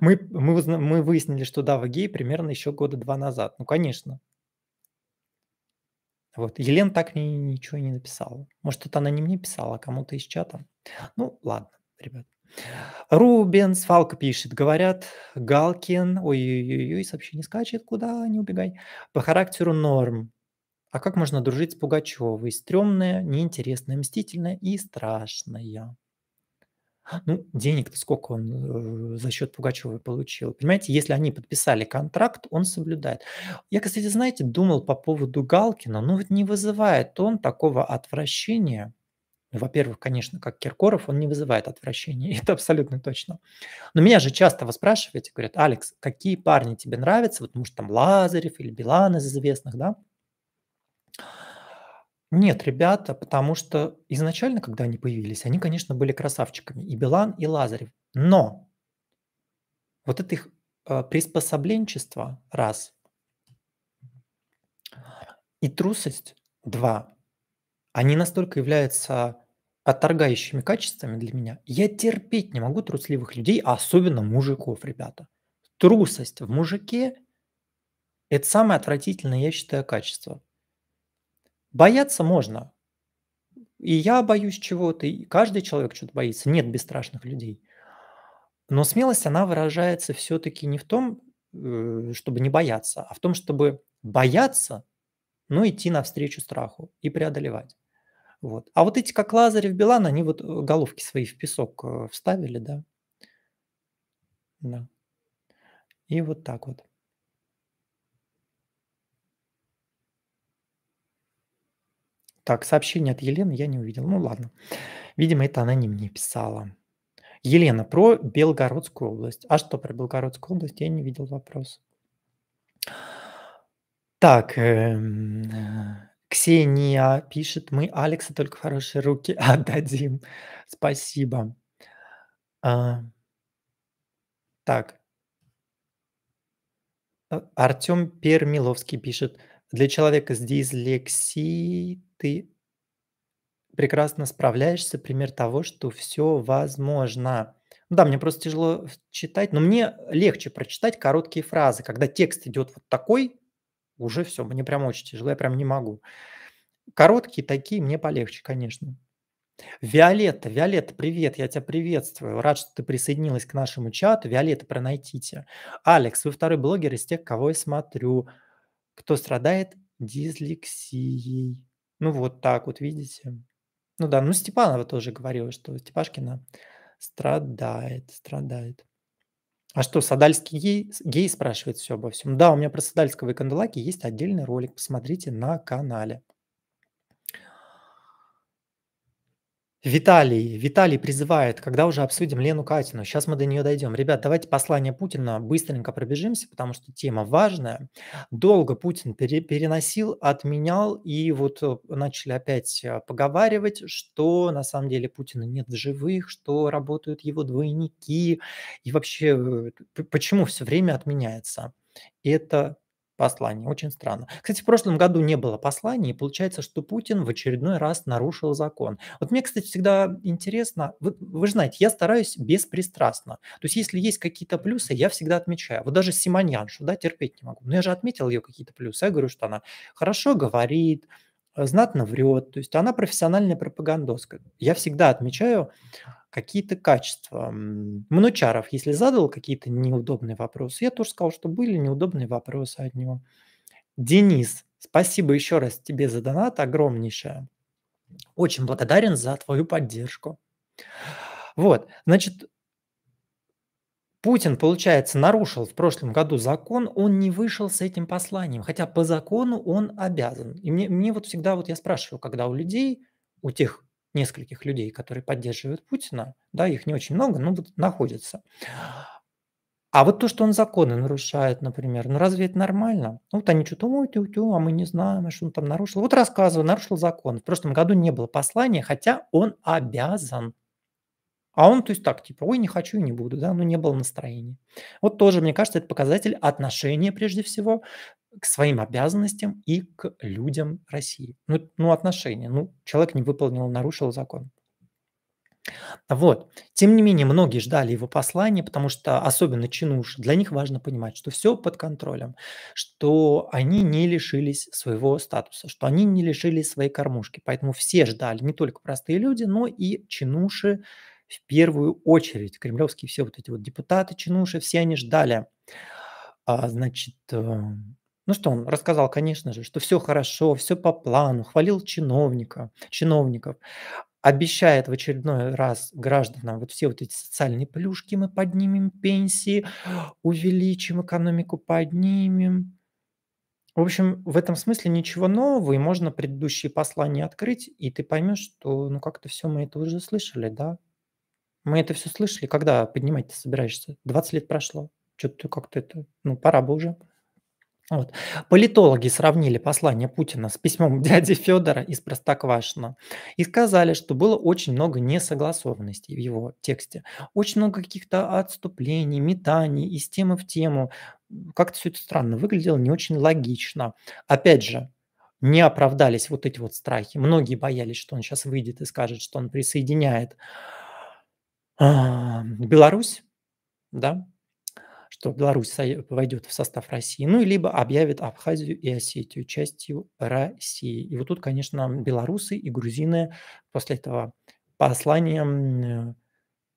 Мы, мы, мы выяснили, что Дава гей примерно еще года два назад. Ну, конечно, вот. Елен так мне ничего не написала. Может, это она не мне писала, а кому-то из чата. Ну, ладно, ребят. Рубенс, Фалка пишет, говорят, Галкин, ой-ой-ой, сообщение скачет, куда, не убегай. По характеру норм. А как можно дружить с Пугачевой? Стремная, неинтересная, мстительная и страшная ну, денег-то сколько он э, за счет Пугачева получил. Понимаете, если они подписали контракт, он соблюдает. Я, кстати, знаете, думал по поводу Галкина, ну, вот не вызывает он такого отвращения, ну, во-первых, конечно, как Киркоров, он не вызывает отвращения, это абсолютно точно. Но меня же часто вы спрашиваете, говорят, Алекс, какие парни тебе нравятся, вот, может, там Лазарев или Билан из известных, да? Нет, ребята, потому что изначально, когда они появились, они, конечно, были красавчиками. И Билан, и Лазарев. Но вот это их э, приспособленчество – раз. И трусость – два. Они настолько являются отторгающими качествами для меня. Я терпеть не могу трусливых людей, а особенно мужиков, ребята. Трусость в мужике – это самое отвратительное, я считаю, качество. Бояться можно. И я боюсь чего-то, и каждый человек что-то боится. Нет бесстрашных людей. Но смелость, она выражается все-таки не в том, э, чтобы не бояться, а в том, чтобы бояться, но идти навстречу страху и преодолевать. Вот. А вот эти, как Лазарев, Билан, они вот э, головки свои в песок э, вставили, да? Да. И вот так вот. Так, сообщение от Елены я не увидел. Ну ладно. Видимо, это она не мне писала. Елена, про Белгородскую область. А что про Белгородскую область? Я не видел вопрос. Так, эм, Ксения пишет, мы Алекса только хорошие руки отдадим. Спасибо. А, так. Артем Пермиловский пишет – для человека с дислексией ты прекрасно справляешься, пример того, что все возможно. Ну да, мне просто тяжело читать, но мне легче прочитать короткие фразы. Когда текст идет вот такой, уже все, мне прям очень тяжело, я прям не могу. Короткие такие мне полегче, конечно. Виолетта, Виолетта, привет, я тебя приветствую. Рад, что ты присоединилась к нашему чату. Виолетта, пронайдите. Алекс, вы второй блогер из тех, кого я смотрю кто страдает дислексией. Ну вот так вот, видите. Ну да, ну Степанова тоже говорила, что Степашкина страдает, страдает. А что, Садальский гей, гей спрашивает все обо всем? Да, у меня про Садальского и Кандалаки есть отдельный ролик, посмотрите на канале. Виталий, Виталий призывает, когда уже обсудим Лену Катину, сейчас мы до нее дойдем. Ребят, давайте послание Путина быстренько пробежимся, потому что тема важная. Долго Путин пере- переносил, отменял, и вот э, начали опять э, поговаривать, что на самом деле Путина нет в живых, что работают его двойники, и вообще э, почему все время отменяется. Это послание. Очень странно. Кстати, в прошлом году не было послания. и получается, что Путин в очередной раз нарушил закон. Вот мне, кстати, всегда интересно, вы, вы же знаете, я стараюсь беспристрастно. То есть если есть какие-то плюсы, я всегда отмечаю. Вот даже Симоньяншу, да, терпеть не могу. Но я же отметил ее какие-то плюсы. Я говорю, что она хорошо говорит, э, знатно врет, то есть она профессиональная пропагандоска. Я всегда отмечаю какие-то качества. Мнучаров, если задал какие-то неудобные вопросы, я тоже сказал, что были неудобные вопросы от него. Денис, спасибо еще раз тебе за донат огромнейшее. Очень благодарен за твою поддержку. Вот, значит, Путин, получается, нарушил в прошлом году закон, он не вышел с этим посланием, хотя по закону он обязан. И мне, мне вот всегда, вот я спрашиваю, когда у людей, у тех, нескольких людей, которые поддерживают Путина, да, их не очень много, но находятся. А вот то, что он законы нарушает, например, ну разве это нормально? Ну, вот они что-то, ой, тю, тю, а мы не знаем, а что он там нарушил. Вот рассказываю, нарушил закон. В прошлом году не было послания, хотя он обязан. А он, то есть так, типа, ой, не хочу и не буду, да, ну не было настроения. Вот тоже, мне кажется, это показатель отношения, прежде всего, к своим обязанностям и к людям России. Ну, ну отношения. Ну, человек не выполнил, нарушил закон. Вот. Тем не менее, многие ждали его послания, потому что, особенно чинуши, для них важно понимать, что все под контролем, что они не лишились своего статуса, что они не лишились своей кормушки. Поэтому все ждали, не только простые люди, но и чинуши в первую очередь. Кремлевские все вот эти вот депутаты, чинуши, все они ждали, а, значит, э, ну что, он рассказал, конечно же, что все хорошо, все по плану, хвалил чиновника, чиновников, обещает в очередной раз гражданам вот все вот эти социальные плюшки, мы поднимем пенсии, увеличим экономику, поднимем. В общем, в этом смысле ничего нового, и можно предыдущие послания открыть, и ты поймешь, что ну как-то все мы это уже слышали, да? Мы это все слышали, когда поднимать ты собираешься? 20 лет прошло, что-то как-то это, ну пора бы уже. Вот. Политологи сравнили послание Путина с письмом дяди Федора из Простоквашино и сказали, что было очень много несогласованностей в его тексте, очень много каких-то отступлений, метаний из темы в тему. Как-то все это странно выглядело, не очень логично. Опять же, не оправдались вот эти вот страхи. Многие боялись, что он сейчас выйдет и скажет, что он присоединяет а, Беларусь, да, что Беларусь войдет в состав России, ну, либо объявит Абхазию и Осетию частью России. И вот тут, конечно, белорусы и грузины после этого послания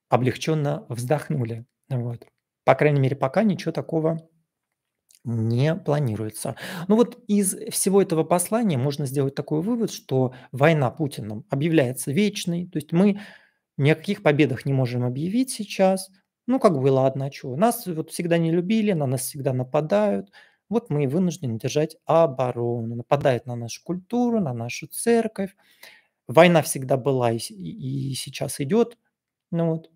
облегченно вздохнули. Вот. По крайней мере, пока ничего такого не планируется. Ну вот из всего этого послания можно сделать такой вывод, что война Путиным объявляется вечной, то есть мы ни о каких победах не можем объявить сейчас, ну, как бы ладно, а чего? Нас вот всегда не любили, на нас всегда нападают. Вот мы вынуждены держать оборону. Нападает на нашу культуру, на нашу церковь. Война всегда была и, и сейчас идет. Ну вот.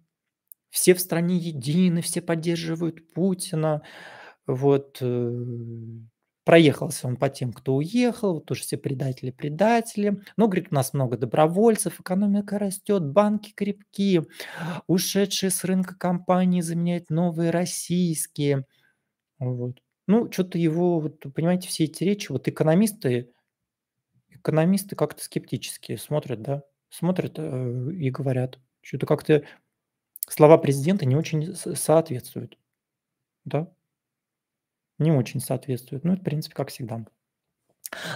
Все в стране едины, все поддерживают Путина. Вот э, проехался он по тем, кто уехал, вот тоже все предатели предатели. Ну, говорит, у нас много добровольцев, экономика растет, банки крепкие, ушедшие с рынка компании заменяют новые российские. Вот. Ну, что-то его, вот, понимаете, все эти речи, вот экономисты, экономисты как-то скептически смотрят, да, смотрят э, и говорят, что-то как-то слова президента не очень соответствуют, да, не очень соответствует. Ну, это, в принципе, как всегда.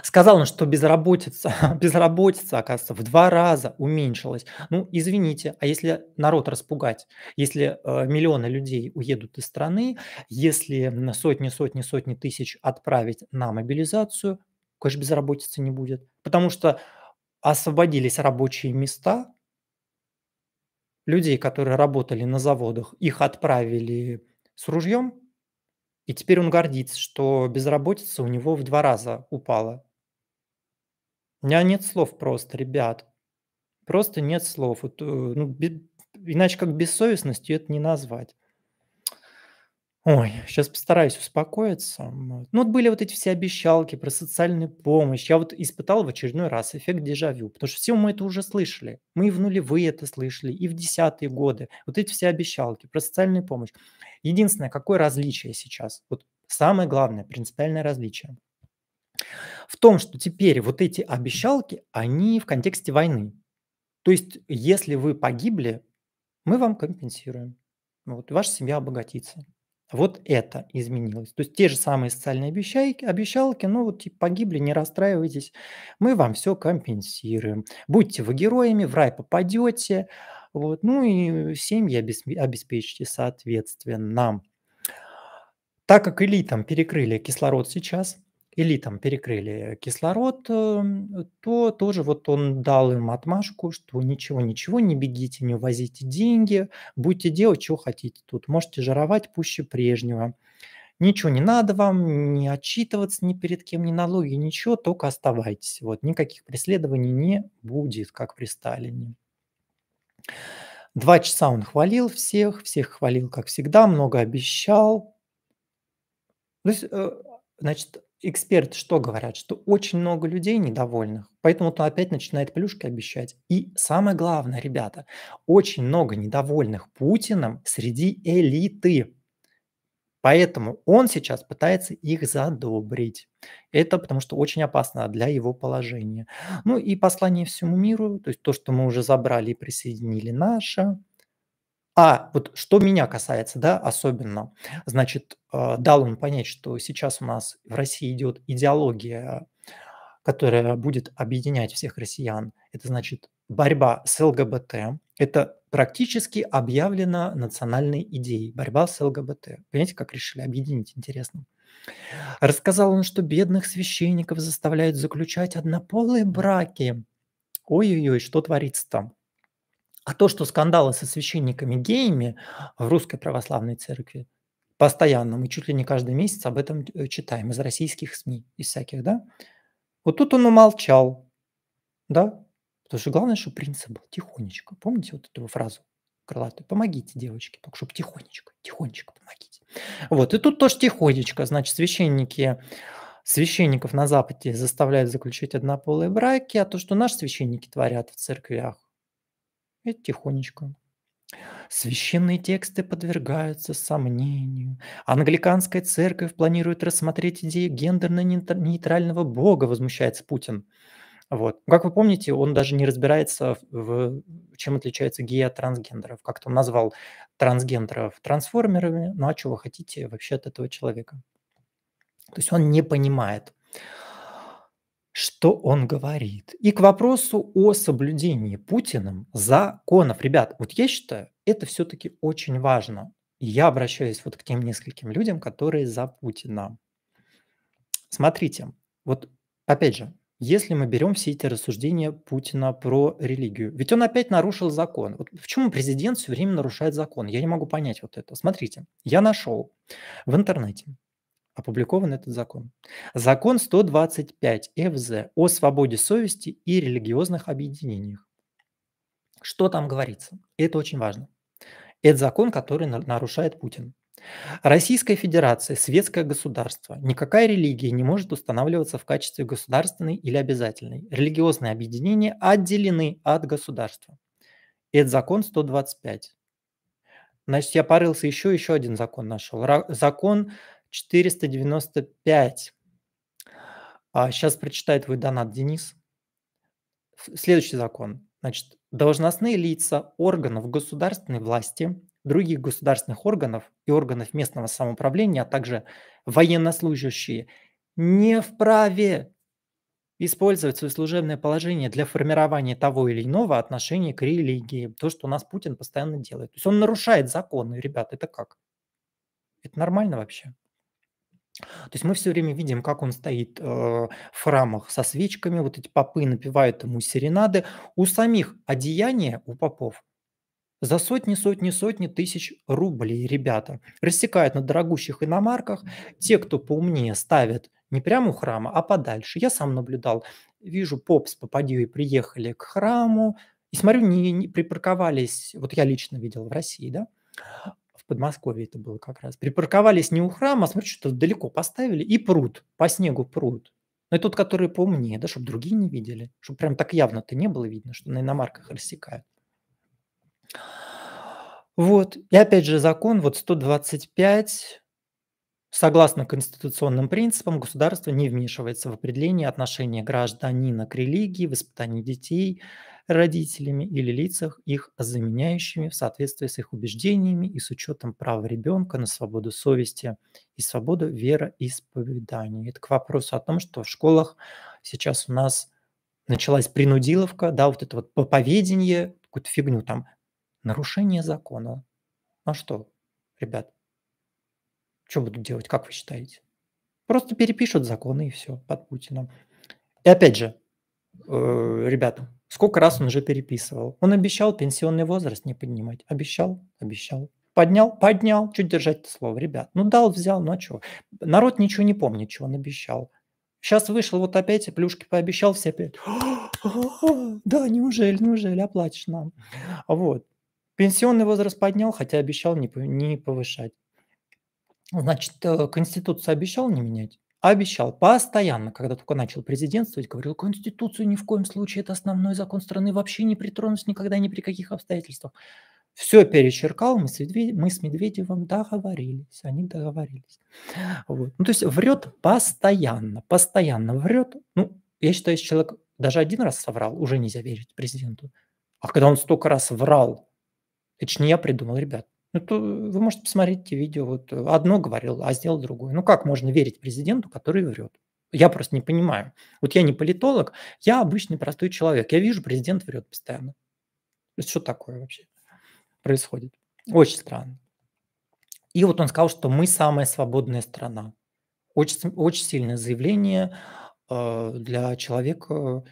Сказал он, что безработица, безработица, оказывается, в два раза уменьшилась. Ну, извините, а если народ распугать, если э, миллионы людей уедут из страны, если сотни, сотни, сотни тысяч отправить на мобилизацию, конечно, безработицы не будет. Потому что освободились рабочие места, людей, которые работали на заводах, их отправили с ружьем и теперь он гордится, что безработица у него в два раза упала. У меня нет слов просто, ребят. Просто нет слов. Вот, э, ну, без, иначе как бессовестностью это не назвать. Ой, сейчас постараюсь успокоиться. Вот. Ну, вот были вот эти все обещалки про социальную помощь. Я вот испытал в очередной раз эффект дежавю, потому что все мы это уже слышали. Мы и в нулевые это слышали, и в десятые годы. Вот эти все обещалки про социальную помощь. Единственное, какое различие сейчас? Вот самое главное, принципиальное различие. В том, что теперь вот эти обещалки, они в контексте войны. То есть, если вы погибли, мы вам компенсируем. Вот, ваша семья обогатится. Вот это изменилось. То есть те же самые социальные обещайки, обещалки, ну вот типа погибли, не расстраивайтесь, мы вам все компенсируем. Будьте вы героями, в рай попадете, вот, ну и семьи обеспечите соответственно. Так как элитам перекрыли кислород сейчас, или там перекрыли кислород, эм, то тоже вот он дал им отмашку, что ничего-ничего, не бегите, не увозите деньги, будете делать, что хотите тут, можете жаровать пуще прежнего. Ничего не надо вам, не отчитываться ни перед кем, ни налоги, ничего, только оставайтесь. Вот, никаких преследований не будет, как при Сталине. Два часа он хвалил всех, всех хвалил, как всегда, много обещал. То есть, э, значит, эксперты что говорят? Что очень много людей недовольных, поэтому он опять начинает плюшки обещать. И самое главное, ребята, очень много недовольных Путиным среди элиты. Поэтому он сейчас пытается их задобрить. Это потому что очень опасно для его положения. Ну и послание всему миру, то есть то, что мы уже забрали и присоединили наше, а вот что меня касается, да, особенно, значит, э, дал он понять, что сейчас у нас в России идет идеология, которая будет объединять всех россиян. Это значит борьба с ЛГБТ. Это практически объявлено национальной идеей. Борьба с ЛГБТ. Понимаете, как решили объединить? Интересно. Рассказал он, что бедных священников заставляют заключать однополые браки. Ой-ой-ой, что творится там? А то, что скандалы со священниками геями в русской православной церкви постоянно, мы чуть ли не каждый месяц об этом э, читаем из российских СМИ, из всяких, да? Вот тут он умолчал, да? Потому что главное, что принцип был тихонечко. Помните вот эту фразу крылатую? Помогите, девочки, только чтобы тихонечко, тихонечко помогите. Вот, и тут тоже тихонечко. Значит, священники священников на Западе заставляют заключить однополые браки, а то, что наши священники творят в церквях, это тихонечко. Священные тексты подвергаются сомнению. Англиканская церковь планирует рассмотреть идею гендерно-нейтрального бога, возмущается Путин. Вот. Как вы помните, он даже не разбирается, в, чем отличается гея от трансгендеров. Как-то он назвал трансгендеров трансформерами. Ну а чего вы хотите вообще от этого человека? То есть он не понимает что он говорит. И к вопросу о соблюдении Путиным законов. Ребят, вот я считаю, это все-таки очень важно. И я обращаюсь вот к тем нескольким людям, которые за Путина. Смотрите, вот опять же, если мы берем все эти рассуждения Путина про религию, ведь он опять нарушил закон. Вот почему президент все время нарушает закон? Я не могу понять вот это. Смотрите, я нашел в интернете опубликован этот закон. Закон 125 ФЗ о свободе совести и религиозных объединениях. Что там говорится? Это очень важно. Это закон, который нарушает Путин. Российская Федерация, светское государство, никакая религия не может устанавливаться в качестве государственной или обязательной. Религиозные объединения отделены от государства. Это закон 125. Значит, я порылся еще, еще один закон нашел. Закон 495. А сейчас прочитаю твой донат, Денис. Следующий закон. Значит, должностные лица органов государственной власти, других государственных органов и органов местного самоуправления, а также военнослужащие не вправе использовать свое служебное положение для формирования того или иного отношения к религии. То, что у нас Путин постоянно делает. То есть он нарушает законы, ребята. это как? Это нормально вообще? То есть мы все время видим, как он стоит э, в храмах со свечками, вот эти попы напевают ему серенады. У самих одеяния, у попов, за сотни, сотни, сотни тысяч рублей, ребята. Рассекают на дорогущих иномарках. Те, кто поумнее, ставят не прямо у храма, а подальше. Я сам наблюдал. Вижу, поп с попадьей приехали к храму. И смотрю, не, не припарковались, вот я лично видел в России, да, в Подмосковье это было как раз, припарковались не у храма, а смотрите, что далеко поставили, и пруд, по снегу пруд. Но и тот, который поумнее, да, чтобы другие не видели, чтобы прям так явно-то не было видно, что на иномарках рассекают. Вот. И опять же закон вот 125 Согласно конституционным принципам, государство не вмешивается в определение отношения гражданина к религии, воспитание детей родителями или лицах, их заменяющими в соответствии с их убеждениями и с учетом права ребенка на свободу совести и свободу вероисповедания. Это к вопросу о том, что в школах сейчас у нас началась принудиловка, да, вот это вот поповедение, какую-то фигню там, нарушение закона. А что, ребят, что будут делать, как вы считаете? Просто перепишут законы и все под Путиным. И опять же, э, ребята, сколько раз он уже переписывал? Он обещал пенсионный возраст не поднимать. Обещал, обещал. Поднял, поднял. Чуть держать слово, ребят. Ну дал, взял, ну а чего? Народ ничего не помнит, чего он обещал. Сейчас вышел вот опять, плюшки пообещал, все опять. «А, да, неужели, неужели, оплачешь нам. Вот. Пенсионный возраст поднял, хотя обещал не повышать. Значит, э, Конституцию обещал не менять? Обещал постоянно, когда только начал президентствовать, говорил, Конституцию ни в коем случае, это основной закон страны, вообще не притронусь никогда ни при каких обстоятельствах. Все перечеркал, мы с, Медведевым, мы с Медведевым договорились, они договорились. Вот. Ну, то есть врет постоянно, постоянно врет. Ну, я считаю, если человек даже один раз соврал, уже нельзя верить президенту. А когда он столько раз врал, это же не я придумал, ребят. Ну, то э, вы можете посмотреть эти видео. Вот э, одно говорил, а сделал другое. Ну, как можно верить президенту, который врет? Я просто не понимаю. Вот я не политолог, я обычный простой человек. Я вижу, президент врет постоянно. То есть что такое вообще происходит? Очень странно. И вот он сказал, что мы самая свободная страна. Очень, очень сильное заявление э, для человека,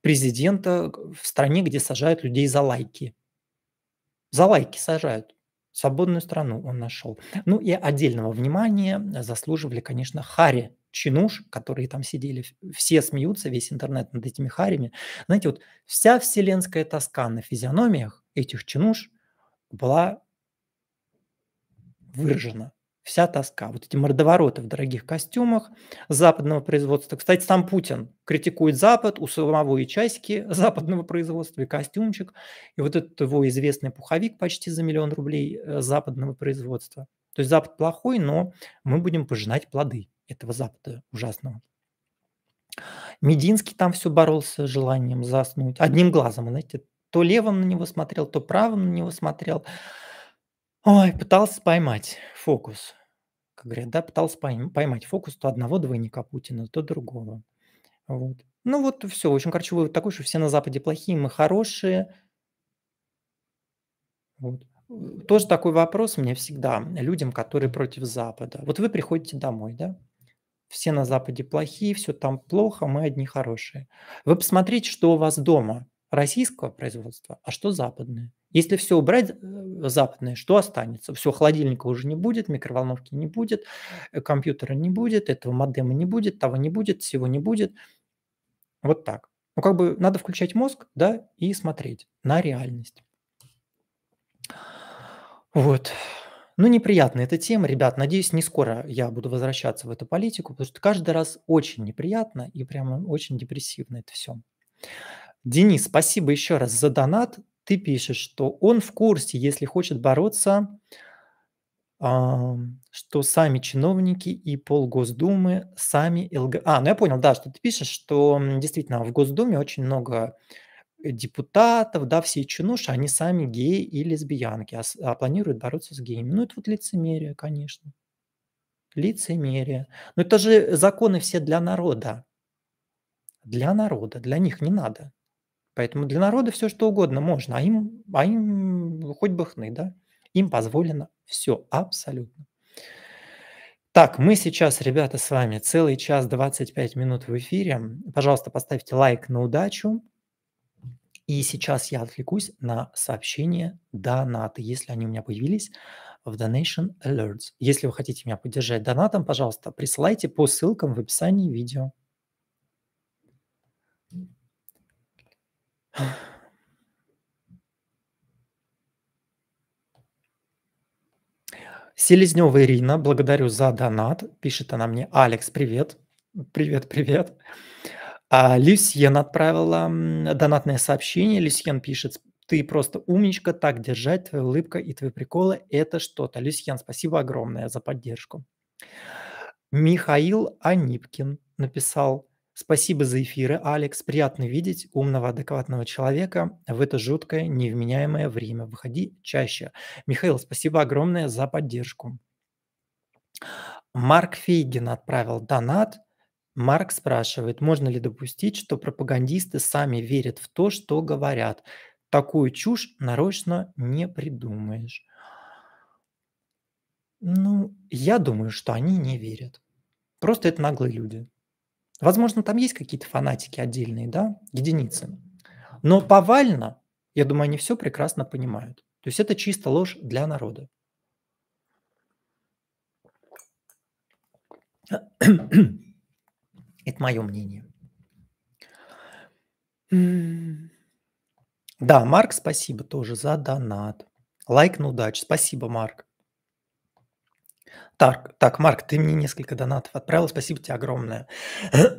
президента в стране, где сажают людей за лайки. За лайки сажают свободную страну он нашел. Ну и отдельного внимания заслуживали, конечно, Хари чинуш, которые там сидели, все смеются, весь интернет над этими харями. Знаете, вот вся вселенская тоска на физиономиях этих чинуш была выражена вся тоска. Вот эти мордовороты в дорогих костюмах западного производства. Кстати, сам Путин критикует Запад, у самого и часики западного производства, и костюмчик, и вот этот его известный пуховик почти за миллион рублей э, западного производства. То есть Запад плохой, но мы будем пожинать плоды этого Запада ужасного. Мединский там все боролся с желанием заснуть одним глазом, знаете, то левым на него смотрел, то правым на него смотрел. Ой, пытался поймать фокус. Как говорят, да, пытался поймать фокус то одного двойника Путина, то другого. Вот. Ну вот все. В общем, короче, вывод такой, что все на Западе плохие, мы хорошие. Вот. Э, тоже такой вопрос мне всегда людям, которые против Запада. Вот вы приходите домой, да? Все на Западе плохие, все там плохо, мы одни хорошие. Вы посмотрите, что у вас дома российского производства, а что западное. Если все убрать э, западное, что останется? Все, холодильника уже не будет, микроволновки не будет, э, компьютера не будет, этого модема не будет, того не будет, всего не будет. Вот так. Ну, как бы надо включать мозг, да, и смотреть на реальность. Вот. Ну, неприятная эта тема, ребят. Надеюсь, не скоро я буду возвращаться в эту политику, потому что каждый раз очень неприятно и прямо очень депрессивно это все. Денис, спасибо еще раз за донат ты пишешь, что он в курсе, если хочет бороться, что сами чиновники и полгосдумы, сами ЛГ... А, ну я понял, да, что ты пишешь, что действительно в Госдуме очень много депутатов, да, все чинуши, они сами геи и лесбиянки, а, а планируют бороться с геями. Ну, это вот лицемерие, конечно. Лицемерие. Но это же законы все для народа. Для народа, для них не надо. Поэтому для народа все что угодно можно, а им, а им хоть бы хны, да? Им позволено все абсолютно. Так, мы сейчас, ребята, с вами целый час 25 минут в эфире. Пожалуйста, поставьте лайк на удачу. И сейчас я отвлекусь на сообщения донаты, если они у меня появились в Donation Alerts. Если вы хотите меня поддержать донатом, пожалуйста, присылайте по ссылкам в описании видео. Селезнева Ирина, благодарю за донат. Пишет она мне, Алекс, привет. Привет, привет. А Люсьен отправила донатное сообщение. Люсьен пишет, ты просто умничка, так держать, твоя улыбка и твои приколы – это что-то. Люсьен, спасибо огромное за поддержку. Михаил Анипкин написал Спасибо за эфиры, Алекс. Приятно видеть умного, адекватного человека в это жуткое, невменяемое время. Выходи чаще. Михаил, спасибо огромное за поддержку. Марк Фейгин отправил донат. Марк спрашивает, можно ли допустить, что пропагандисты сами верят в то, что говорят. Такую чушь нарочно не придумаешь. Ну, я думаю, что они не верят. Просто это наглые люди. Возможно, там есть какие-то фанатики отдельные, да, единицы. Но повально, я думаю, они все прекрасно понимают. То есть это чисто ложь для народа. Это мое мнение. Да, Марк, спасибо тоже за донат. Лайк на удачу. Спасибо, Марк. Так, так, Марк, ты мне несколько донатов отправил. Спасибо тебе огромное.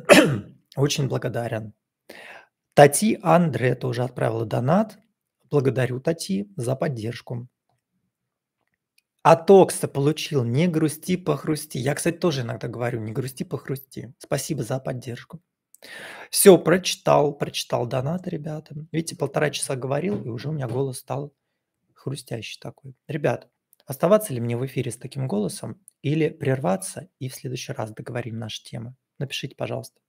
Очень благодарен. Тати Андре тоже отправила донат. Благодарю Тати за поддержку. А Токса получил «Не грусти, похрусти». Я, кстати, тоже иногда говорю «Не грусти, похрусти». Спасибо за поддержку. Все, прочитал, прочитал донаты, ребята. Видите, полтора часа говорил, и уже у меня голос стал хрустящий такой. Ребят, Оставаться ли мне в эфире с таким голосом или прерваться и в следующий раз договорим наши темы? Напишите, пожалуйста.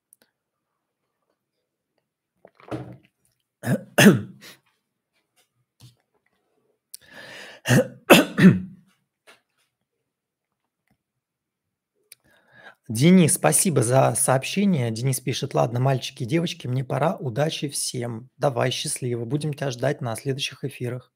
Денис, спасибо за сообщение. Денис пишет, ладно, мальчики и девочки, мне пора, удачи всем. Давай, счастливо, будем тебя ждать на следующих эфирах.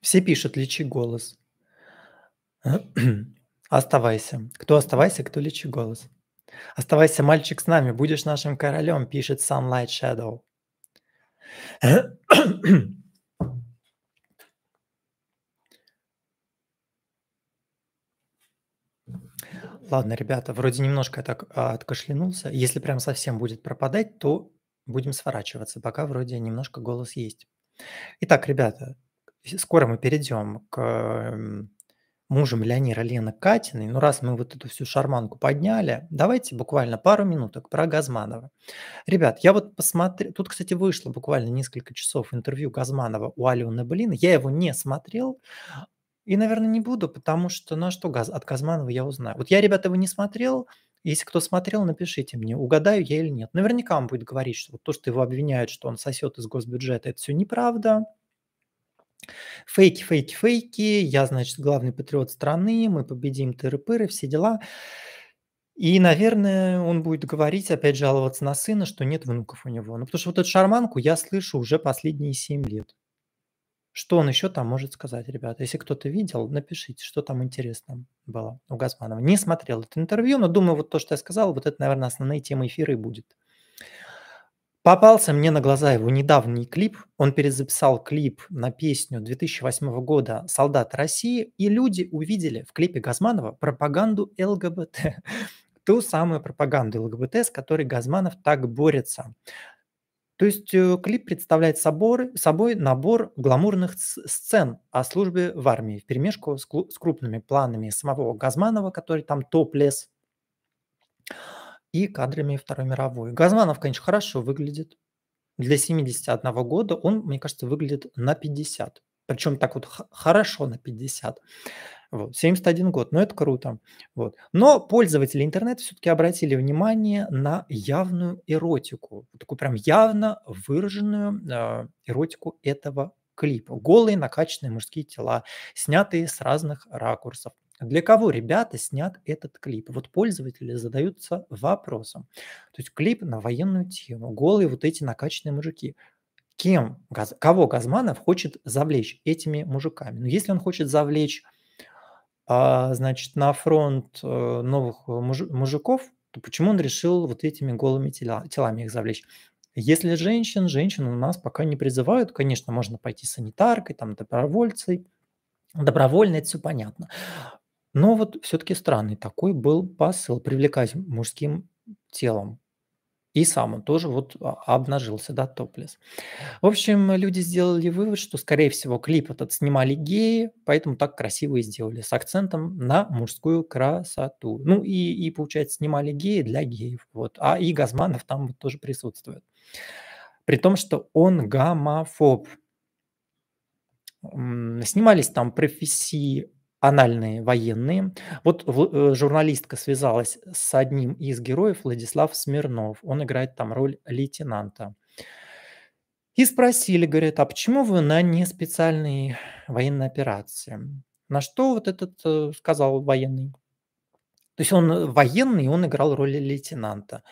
Все пишут, лечи голос. Оставайся. Кто оставайся, кто лечи голос. Оставайся, мальчик, с нами, будешь нашим королем, пишет Sunlight Shadow. Ладно, ребята, вроде немножко я так а, откашлянулся. Если прям совсем будет пропадать, то будем сворачиваться. Пока вроде немножко голос есть. Итак, ребята, скоро мы перейдем к эм, мужу миллионера Лены Катиной. Ну, раз мы вот эту всю шарманку подняли, давайте буквально пару минуток про Газманова. Ребят, я вот посмотрел... Тут, кстати, вышло буквально несколько часов интервью Газманова у Алены Блин. Я его не смотрел, и, наверное, не буду, потому что, ну а что, газ, от Газманова я узнаю. Вот я, ребята, его не смотрел. Если кто смотрел, напишите мне, угадаю я или нет. Наверняка он будет говорить, что вот то, что его обвиняют, что он сосет из госбюджета, это все неправда. Фейки, фейки, фейки. Я, значит, главный патриот страны, мы победим тыры-пыры, все дела. И, наверное, он будет говорить, опять жаловаться на сына, что нет внуков у него. Ну, потому что вот эту шарманку я слышу уже последние 7 лет. Что он еще там может сказать, ребята? Если кто-то видел, напишите, что там интересно было у Газманова. Не смотрел это интервью, но думаю, вот то, что я сказал, вот это, наверное, основная тема эфира и будет. Попался мне на глаза его недавний клип. Он перезаписал клип на песню 2008 года «Солдат России», и люди увидели в клипе Газманова пропаганду ЛГБТ. Ту самую пропаганду ЛГБТ, с которой Газманов так борется. То есть э, клип представляет собой, собой набор гламурных сцен о службе в армии в перемешку с, с крупными планами самого Газманова, который там топлес и кадрами Второй мировой. Газманов, конечно, хорошо выглядит. Для 71 года он, мне кажется, выглядит на 50. Причем так вот хорошо на 50. Вот, 71 год, но ну, это круто. Вот. Но пользователи интернета все-таки обратили внимание на явную эротику, такую прям явно выраженную э, эротику этого клипа. Голые накачанные мужские тела, снятые с разных ракурсов. Для кого, ребята, снят этот клип? Вот пользователи задаются вопросом. То есть клип на военную тему, голые вот эти накачанные мужики кем, кого Газманов хочет завлечь этими мужиками. Но если он хочет завлечь а, значит, на фронт э, новых э, мужиков, то почему он решил вот этими голыми тела, телами их завлечь? Если женщин, женщин у нас пока не призывают, конечно, можно пойти санитаркой, там, добровольцей, добровольно, это все понятно. Но вот все-таки странный такой был посыл, привлекать мужским телом. И сам он тоже вот а, обнажился, да, топлес. В общем, люди сделали вывод, что, скорее всего, клип этот снимали геи, поэтому так красиво и сделали, с акцентом на мужскую красоту. Ну и, и получается, снимали геи для геев. Вот. А и Газманов там вот тоже присутствует. При том, что он гомофоб. Снимались там профессии анальные военные. Вот э, журналистка связалась с одним из героев, Владислав Смирнов. Он играет там роль лейтенанта. И спросили, говорят, а почему вы на не специальные военные операции? На что вот этот э, сказал военный? То есть он э, военный, он играл роль лейтенанта.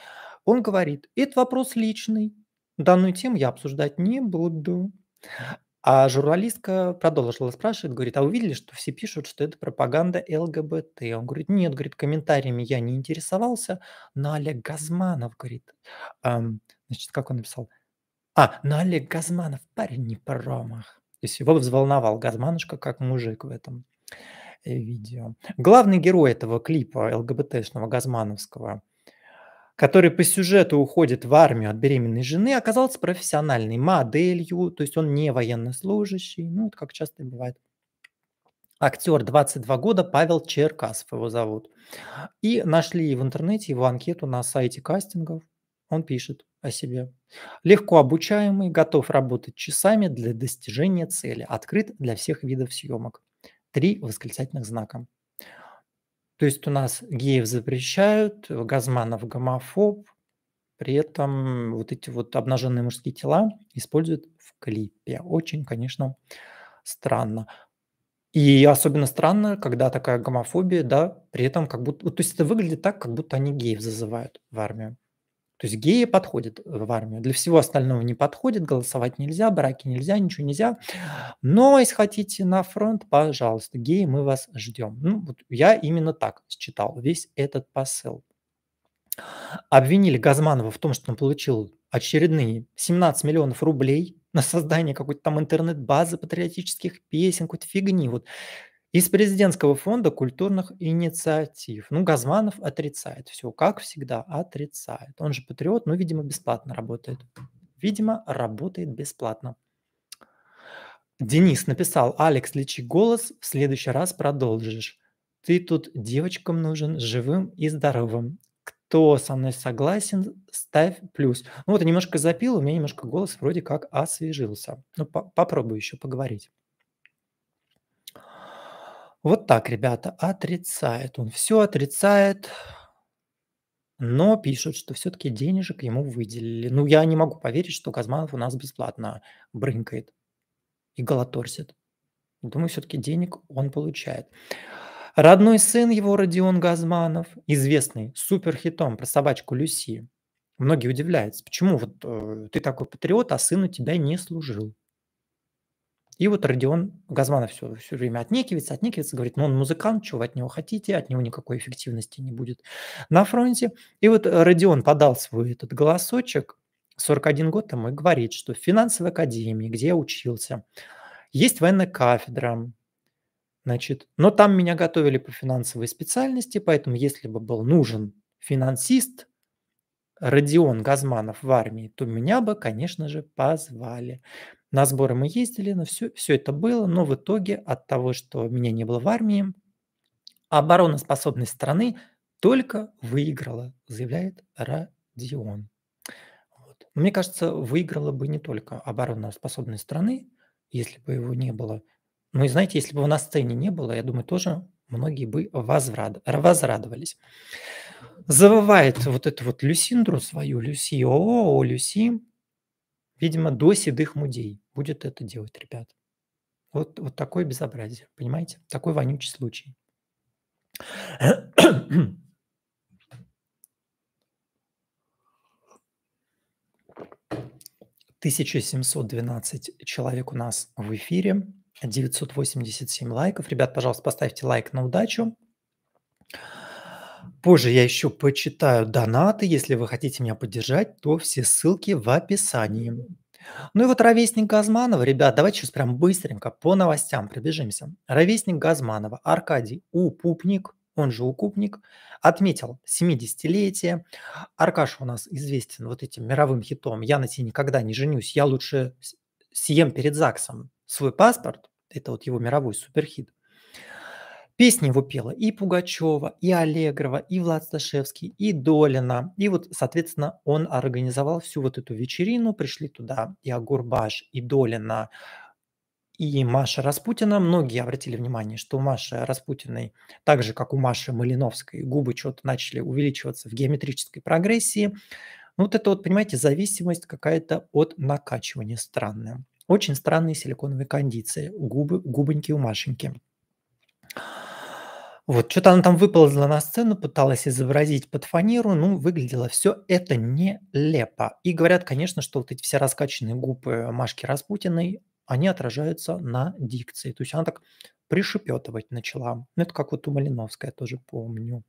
Он говорит, это вопрос личный. Данную тему я обсуждать не буду. А журналистка продолжила спрашивать, говорит, а вы видели, что все пишут, что это пропаганда ЛГБТ? Он говорит, нет, говорит, комментариями я не интересовался, но Олег Газманов, говорит, эм, значит, как он написал? А, но Олег Газманов парень не промах. То есть его взволновал Газманушка как мужик в этом э, видео. Главный герой этого клипа ЛГБТшного Газмановского – который по сюжету уходит в армию от беременной жены, оказался профессиональной моделью, то есть он не военнослужащий, ну, это как часто бывает. Актер 22 года Павел Черкасов его зовут. И нашли в интернете его анкету на сайте кастингов. Он пишет о себе. Легко обучаемый, готов работать часами для достижения цели, открыт для всех видов съемок. Три восклицательных знака. То есть у нас геев запрещают, Газманов гомофоб, при этом вот эти вот обнаженные мужские тела используют в клипе. Очень, конечно, странно. И особенно странно, когда такая гомофобия, да, при этом как будто... То есть это выглядит так, как будто они геев зазывают в армию. То есть геи подходят в армию. Для всего остального не подходит, голосовать нельзя, браки нельзя, ничего нельзя. Но если хотите на фронт, пожалуйста, геи, мы вас ждем. Ну, вот я именно так считал весь этот посыл. Обвинили Газманова в том, что он получил очередные 17 миллионов рублей на создание какой-то там интернет-базы патриотических песен, какой-то фигни. Вот из президентского фонда культурных инициатив. Ну, Газманов отрицает все, как всегда, отрицает. Он же патриот, но, видимо, бесплатно работает. Видимо, работает бесплатно. Денис написал, Алекс, лечи голос, в следующий раз продолжишь. Ты тут девочкам нужен живым и здоровым. Кто со мной согласен, ставь плюс. Ну вот я немножко запил, у меня немножко голос вроде как освежился. Ну по попробую еще поговорить. Вот так, ребята, отрицает. Он все отрицает, но пишут, что все-таки денежек ему выделили. Ну, я не могу поверить, что Газманов у нас бесплатно брынкает и голоторсит. Думаю, все-таки денег он получает. Родной сын его, Родион Газманов, известный суперхитом про собачку Люси. Многие удивляются, почему вот э, ты такой патриот, а сын у тебя не служил. И вот Родион Газманов все, все время отнекивается, отнекивается, говорит, ну он музыкант, чего вы от него хотите, от него никакой эффективности не будет на фронте. И вот Родион подал свой этот голосочек, 41 год тому, и говорит, что в финансовой академии, где я учился, есть военная кафедра, значит, но там меня готовили по финансовой специальности, поэтому если бы был нужен финансист, Родион Газманов в армии, то меня бы, конечно же, позвали. На сборы мы ездили, но все, все это было, но в итоге от того, что меня не было в армии, обороноспособность страны только выиграла, заявляет Родион. Вот. Мне кажется, выиграла бы не только обороноспособность страны, если бы его не было. Ну и знаете, если бы его на сцене не было, я думаю, тоже многие бы возрад... возрадовались завывает вот эту вот люсиндру свою, Люси, о, о, Люси, видимо, до седых мудей будет это делать, ребят. Вот, вот такое безобразие, понимаете? Такой вонючий случай. Тысяча семьсот двенадцать человек у нас в эфире, 987 лайков. Ребят, пожалуйста, поставьте лайк на удачу. Позже я еще почитаю донаты. Если вы хотите меня поддержать, то все ссылки в описании. Ну и вот ровесник Газманова, ребят, давайте сейчас прям быстренько по новостям пробежимся. Ровесник Газманова Аркадий Упупник, он же Укупник, отметил 70-летие. Аркаш у нас известен вот этим мировым хитом «Я на тебе никогда не женюсь, я лучше съем перед ЗАГСом свой паспорт». Это вот его мировой суперхит. Песни его пела и Пугачева, и Аллегрова, и Влад Сташевский, и Долина. И вот, соответственно, он организовал всю вот эту вечерину. Пришли туда и Агурбаш, и Долина, и Маша Распутина. Многие обратили внимание, что у Маши Распутиной, так же, как у Маши Малиновской, губы что-то начали увеличиваться в геометрической прогрессии. Ну, вот это вот, понимаете, зависимость какая-то от накачивания странная. Очень странные силиконовые кондиции. Губы, губоньки у Машеньки. Вот, что-то она там выползла на сцену, пыталась изобразить под фанеру, ну, выглядело все это нелепо. И говорят, конечно, что вот эти все раскачанные губы Машки Распутиной, они отражаются на дикции. То есть она так пришепетывать начала. Ну, это как вот у Малиновской, я тоже помню.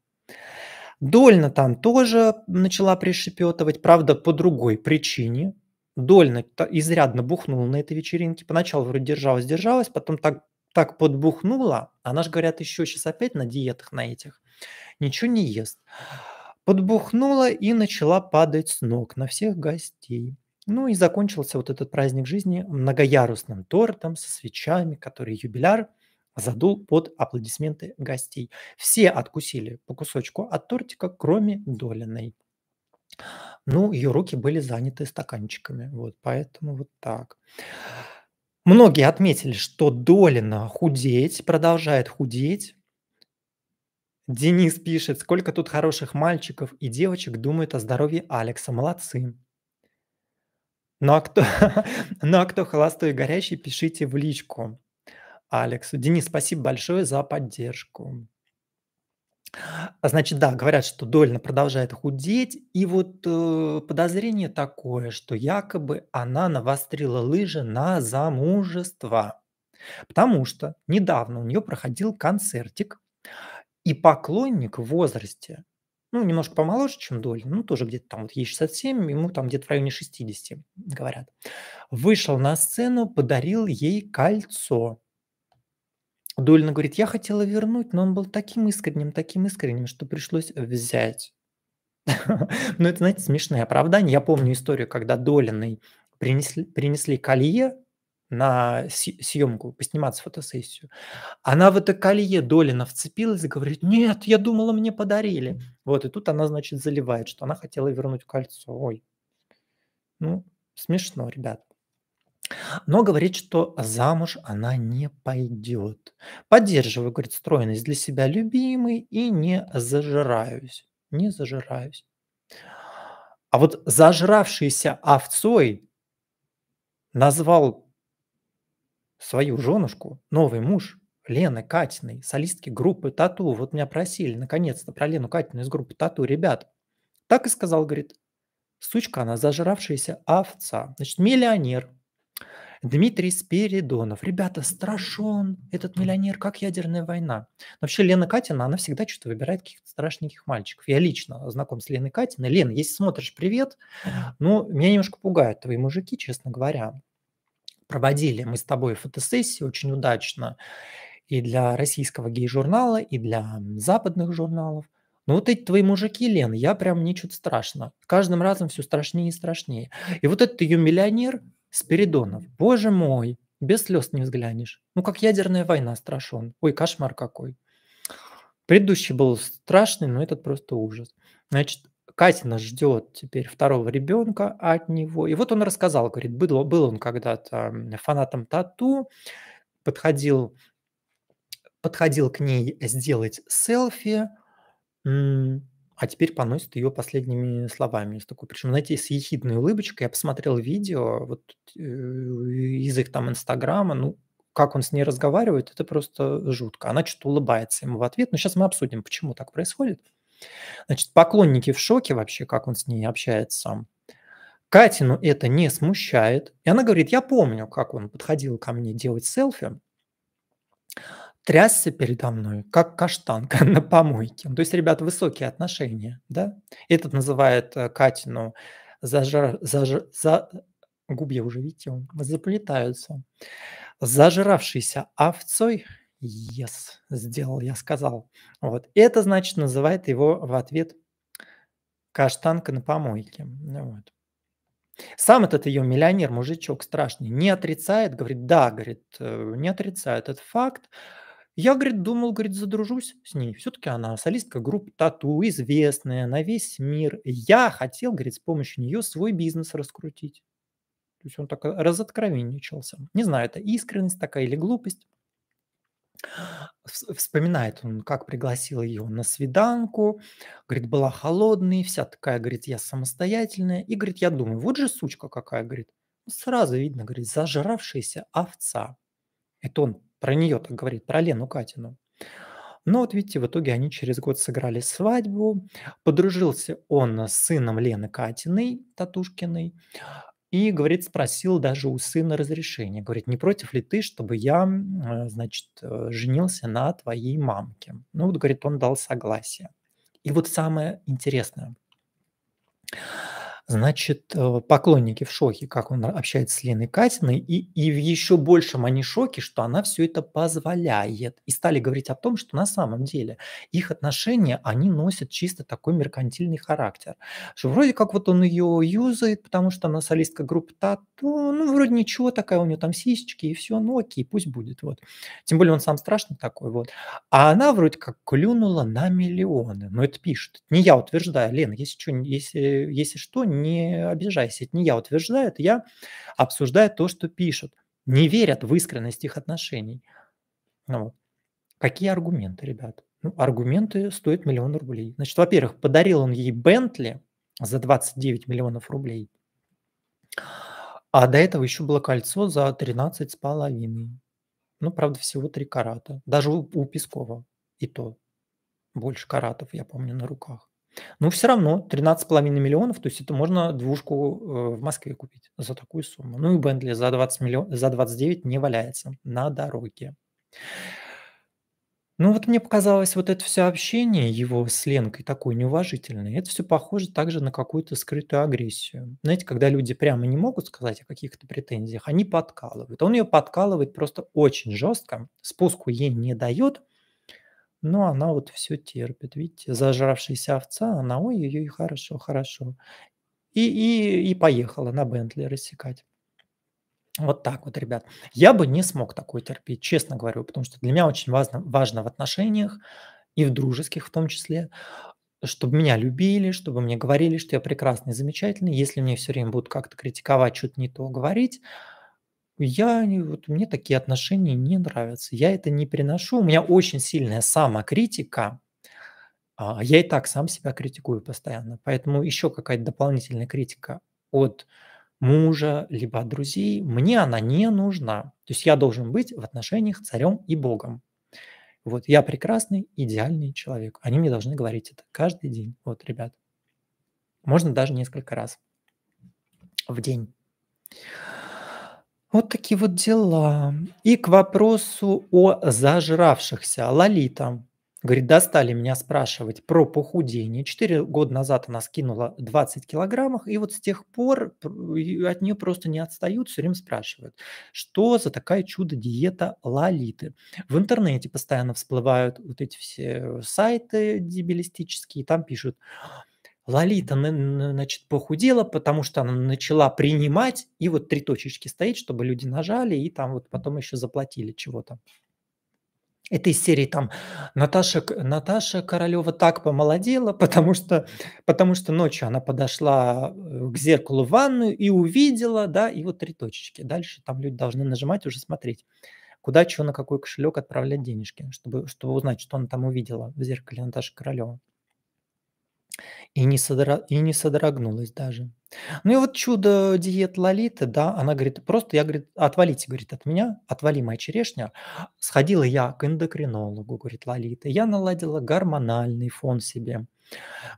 Дольна там тоже начала пришепетывать, правда, по другой причине. Дольна изрядно бухнула на этой вечеринке. Поначалу вроде держалась, держалась, потом так так подбухнула, она же, говорят, еще сейчас опять на диетах на этих, ничего не ест. Подбухнула и начала падать с ног на всех гостей. Ну и закончился вот этот праздник жизни многоярусным тортом со свечами, который юбиляр задул под аплодисменты гостей. Все откусили по кусочку от тортика, кроме Долиной. Ну, ее руки были заняты стаканчиками, вот поэтому вот так. Многие отметили, что Долина худеть, продолжает худеть. Денис пишет, сколько тут хороших мальчиков и девочек думают о здоровье Алекса. Молодцы. Ну а кто, ну а кто холостой и горящий, пишите в личку Алексу. Денис, спасибо большое за поддержку. А, значит, да, говорят, что Дольна продолжает худеть, и вот э, подозрение такое, что якобы она навострила лыжи на замужество, потому что недавно у нее проходил концертик, и поклонник в возрасте, ну, немножко помоложе, чем Дольна, ну, тоже где-то там, вот ей 67, ему там где-то в районе 60, говорят, вышел на сцену, подарил ей кольцо – Дулина говорит, я хотела вернуть, но он был таким искренним, таким искренним, что пришлось взять. ну, это, знаете, смешное оправдание. Я помню историю, когда Долиной принесли, принесли колье на съемку, посниматься фотосессию. Она в это колье Долина вцепилась и говорит, нет, я думала, мне подарили. Вот, и тут она, значит, заливает, что она хотела вернуть кольцо. Ой, ну, смешно, ребят. Но говорит, что замуж она не пойдет. Поддерживаю, говорит, стройность для себя любимый и не зажираюсь. Не зажираюсь. А вот зажравшийся овцой назвал свою женушку, новый муж, Лены Катиной, солистки группы «Тату». Вот меня просили, наконец-то, про Лену Катину из группы «Тату». Ребят, так и сказал, говорит, сучка, она зажравшаяся овца. Значит, миллионер, Дмитрий Спиридонов. Ребята, страшен этот миллионер, как ядерная война. Вообще Лена Катина, она всегда что-то выбирает каких-то страшненьких мальчиков. Я лично знаком с Леной Катиной. Лен, если смотришь, привет. Ну, меня немножко пугают твои мужики, честно говоря. Проводили мы с тобой фотосессию очень удачно и для российского гей-журнала, и для западных журналов. Ну вот эти твои мужики, Лен, я прям мне что-то страшно. Каждым разом все страшнее и страшнее. И вот этот ее миллионер, Спиридонов. Боже мой, без слез не взглянешь. Ну, как ядерная война страшен. Ой, кошмар какой. Предыдущий был страшный, но этот просто ужас. Значит, Катя нас ждет теперь второго ребенка от него. И вот он рассказал, говорит, был, был он когда-то фанатом тату, подходил, подходил к ней сделать селфи, а теперь поносит ее последними словами. С такой, причем, знаете, с ехидной улыбочкой. Я посмотрел видео вот, э, из их там Инстаграма, ну, как он с ней разговаривает, это просто жутко. Она что-то улыбается ему в ответ. Но ну, сейчас мы обсудим, почему так происходит. Значит, поклонники в шоке вообще, как он с ней общается. Катину это не смущает. И она говорит, я помню, как он подходил ко мне делать селфи трясся передо мной, как каштанка на помойке. Ну, то есть, ребят, высокие отношения, да? Этот называет э, Катину зажар, зажар, за... Губ я уже, видите, он заплетаются. Зажравшийся овцой, yes, сделал, я сказал. Вот. Это, значит, называет его в ответ каштанка на помойке. Ну вот. Сам этот ее миллионер, мужичок страшный, не отрицает, говорит, да, говорит, э, не отрицает этот факт, я, говорит, думал, говорит, задружусь с ней. Все-таки она солистка группы Тату, известная на весь мир. Я хотел, говорит, с помощью нее свой бизнес раскрутить. То есть он так разоткровенничался. Не знаю, это искренность такая или глупость. Вспоминает он, как пригласил ее на свиданку, говорит, была холодной, вся такая, говорит, я самостоятельная. И, говорит, я думаю, вот же сучка какая, говорит, сразу видно, говорит, зажравшаяся овца. Это он про нее так говорит, про Лену Катину. Но вот видите, в итоге они через год сыграли свадьбу. Подружился он э, с сыном Лены Катиной, Татушкиной. И, говорит, спросил даже у сына разрешения. Говорит, не против ли ты, чтобы я, э, значит, э, женился на твоей мамке? Ну вот, говорит, он дал согласие. И вот самое интересное. Значит, э, поклонники в шоке, как он общается с Леной Катиной, и, и в еще большем они шоке, что она все это позволяет. И стали говорить о том, что на самом деле их отношения, они носят чисто такой меркантильный характер. Что вроде как вот он ее юзает, потому что она солистка группы Тату, ну, вроде ничего, такая у нее там сисечки, и все, ну, окей, пусть будет, вот. Тем более он сам страшный такой, вот. А она вроде как клюнула на миллионы, но это пишет. Не я утверждаю, Лена, если что, если, если что, не обижайся, это не я утверждаю, это я обсуждаю то, что пишут. Не верят в искренность их отношений. Ну, какие аргументы, ребят? Ну, аргументы стоят миллион рублей. Значит, во-первых, подарил он ей Бентли за 29 миллионов рублей. А до этого еще было кольцо за 13 с половиной. Ну, правда, всего три карата. Даже у, у Пескова и то больше каратов, я помню, на руках. Ну, все равно 13,5 миллионов, то есть это можно двушку э, в Москве купить за такую сумму. Ну и Бентли за, 20 миллион, за 29 не валяется на дороге. Ну вот мне показалось вот это все общение его с Ленкой такое неуважительное, это все похоже также на какую-то скрытую агрессию. Знаете, когда люди прямо не могут сказать о каких-то претензиях, они подкалывают. Он ее подкалывает просто очень жестко, спуску ей не дает – но она вот все терпит. Видите, зажравшаяся овца, она ой-ой-ой, хорошо, хорошо. И, и, и поехала на Бентли рассекать. Вот так вот, ребят. Я бы не смог такой терпеть, честно говорю, потому что для меня очень важно, важно в отношениях, и в дружеских в том числе, чтобы меня любили, чтобы мне говорили, что я прекрасный, замечательный. Если мне все время будут как-то критиковать, что-то не то говорить, я вот мне такие отношения не нравятся, я это не приношу. у меня очень сильная самокритика, а, я и так сам себя критикую постоянно, поэтому еще какая-то дополнительная критика от мужа, либо от друзей, мне она не нужна. То есть я должен быть в отношениях царем и Богом. Вот я прекрасный, идеальный человек. Они мне должны говорить это каждый день. Вот, ребят, можно даже несколько раз в день. Вот такие вот дела. И к вопросу о зажравшихся. Лолита говорит, достали меня спрашивать про похудение. Четыре года назад она скинула 20 килограммов, и вот с тех пор от нее просто не отстают, все время спрашивают, что за такая чудо-диета Лолиты. В интернете постоянно всплывают вот эти все сайты дебилистические, там пишут – Лолита, значит, похудела, потому что она начала принимать, и вот три точечки стоит, чтобы люди нажали, и там вот потом еще заплатили чего-то. Это из серии там Наташа, Наташа Королева так помолодела, потому что, потому что ночью она подошла э, к зеркалу в ванную и увидела, да, и вот три точечки. Дальше там люди должны нажимать, уже смотреть, куда, чего, на какой кошелек отправлять денежки, чтобы, чтобы узнать, что она там увидела в зеркале Наташи Королева. И не, содро... и не содрогнулась даже. Ну и вот чудо диет Лолиты, да, она говорит, просто я, говорит, отвалите, говорит, от меня, отвали моя черешня. Сходила я к эндокринологу, говорит Лолита, я наладила гормональный фон себе.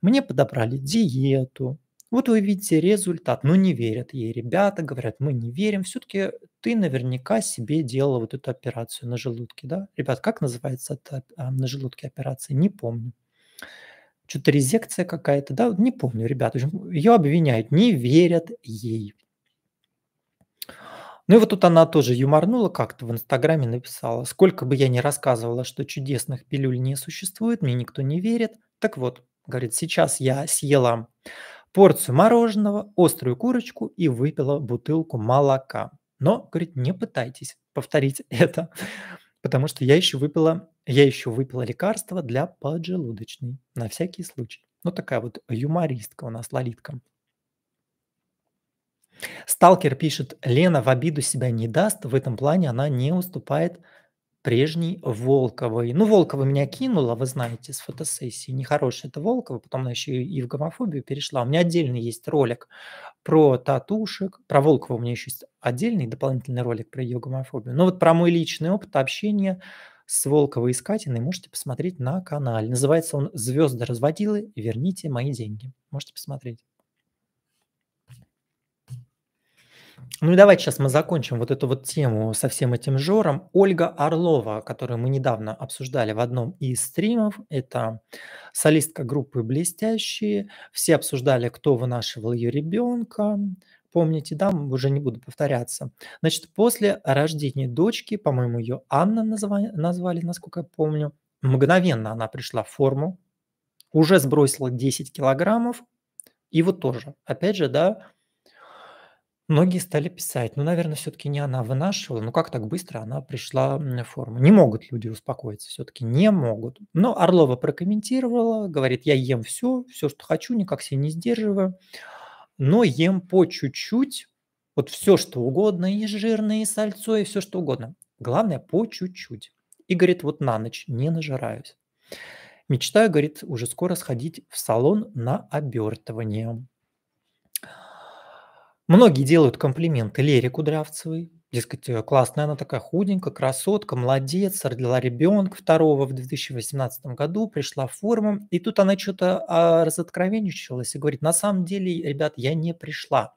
Мне подобрали диету, вот вы видите результат, но ну, не верят ей ребята, говорят, мы не верим, все-таки ты наверняка себе делала вот эту операцию на желудке, да? Ребят, как называется эта а, на желудке операция? Не помню что-то резекция какая-то, да, не помню, ребята, ее обвиняют, не верят ей. Ну и вот тут она тоже юморнула как-то в Инстаграме, написала, сколько бы я ни рассказывала, что чудесных пилюль не существует, мне никто не верит. Так вот, говорит, сейчас я съела порцию мороженого, острую курочку и выпила бутылку молока. Но, говорит, не пытайтесь повторить это потому что я еще выпила, я еще выпила лекарство для поджелудочной, на всякий случай. Ну, такая вот юмористка у нас, лолитка. Сталкер пишет, Лена в обиду себя не даст, в этом плане она не уступает прежней Волковой. Ну, Волкова меня кинула, вы знаете, с фотосессии. Нехорошая это Волкова, потом она еще и в гомофобию перешла. У меня отдельный есть ролик про татушек, про Волкова у меня еще есть отдельный дополнительный ролик про ее гомофобию. Но вот про мой личный опыт общения с Волковой и Скатиной можете посмотреть на канале. Называется он «Звезды разводилы. Верните мои деньги». Можете посмотреть. Ну и давайте сейчас мы закончим вот эту вот тему со всем этим жором. Ольга Орлова, которую мы недавно обсуждали в одном из стримов, это солистка группы «Блестящие». Все обсуждали, кто вынашивал ее ребенка. Помните, да, уже не буду повторяться. Значит, после рождения дочки, по-моему, ее Анна назвали, назвали, насколько я помню, мгновенно она пришла в форму, уже сбросила 10 килограммов, и вот тоже, опять же, да, Многие стали писать, ну, наверное, все-таки не она вынашивала, ну, как так быстро она пришла в форму. Не могут люди успокоиться, все-таки не могут. Но Орлова прокомментировала, говорит, я ем все, все, что хочу, никак себя не сдерживаю, но ем по чуть-чуть, вот все, что угодно, и жирное, и сальцо, и все, что угодно. Главное, по чуть-чуть. И, говорит, вот на ночь не нажираюсь. Мечтаю, говорит, уже скоро сходить в салон на обертывание. Многие делают комплименты Лере Кудрявцевой. Дескать, э, классная она такая худенькая, красотка, молодец, родила ребенка второго в 2018 году, пришла в форму. И тут она что-то а, разоткровенничалась и говорит, на самом деле, ребят, я не пришла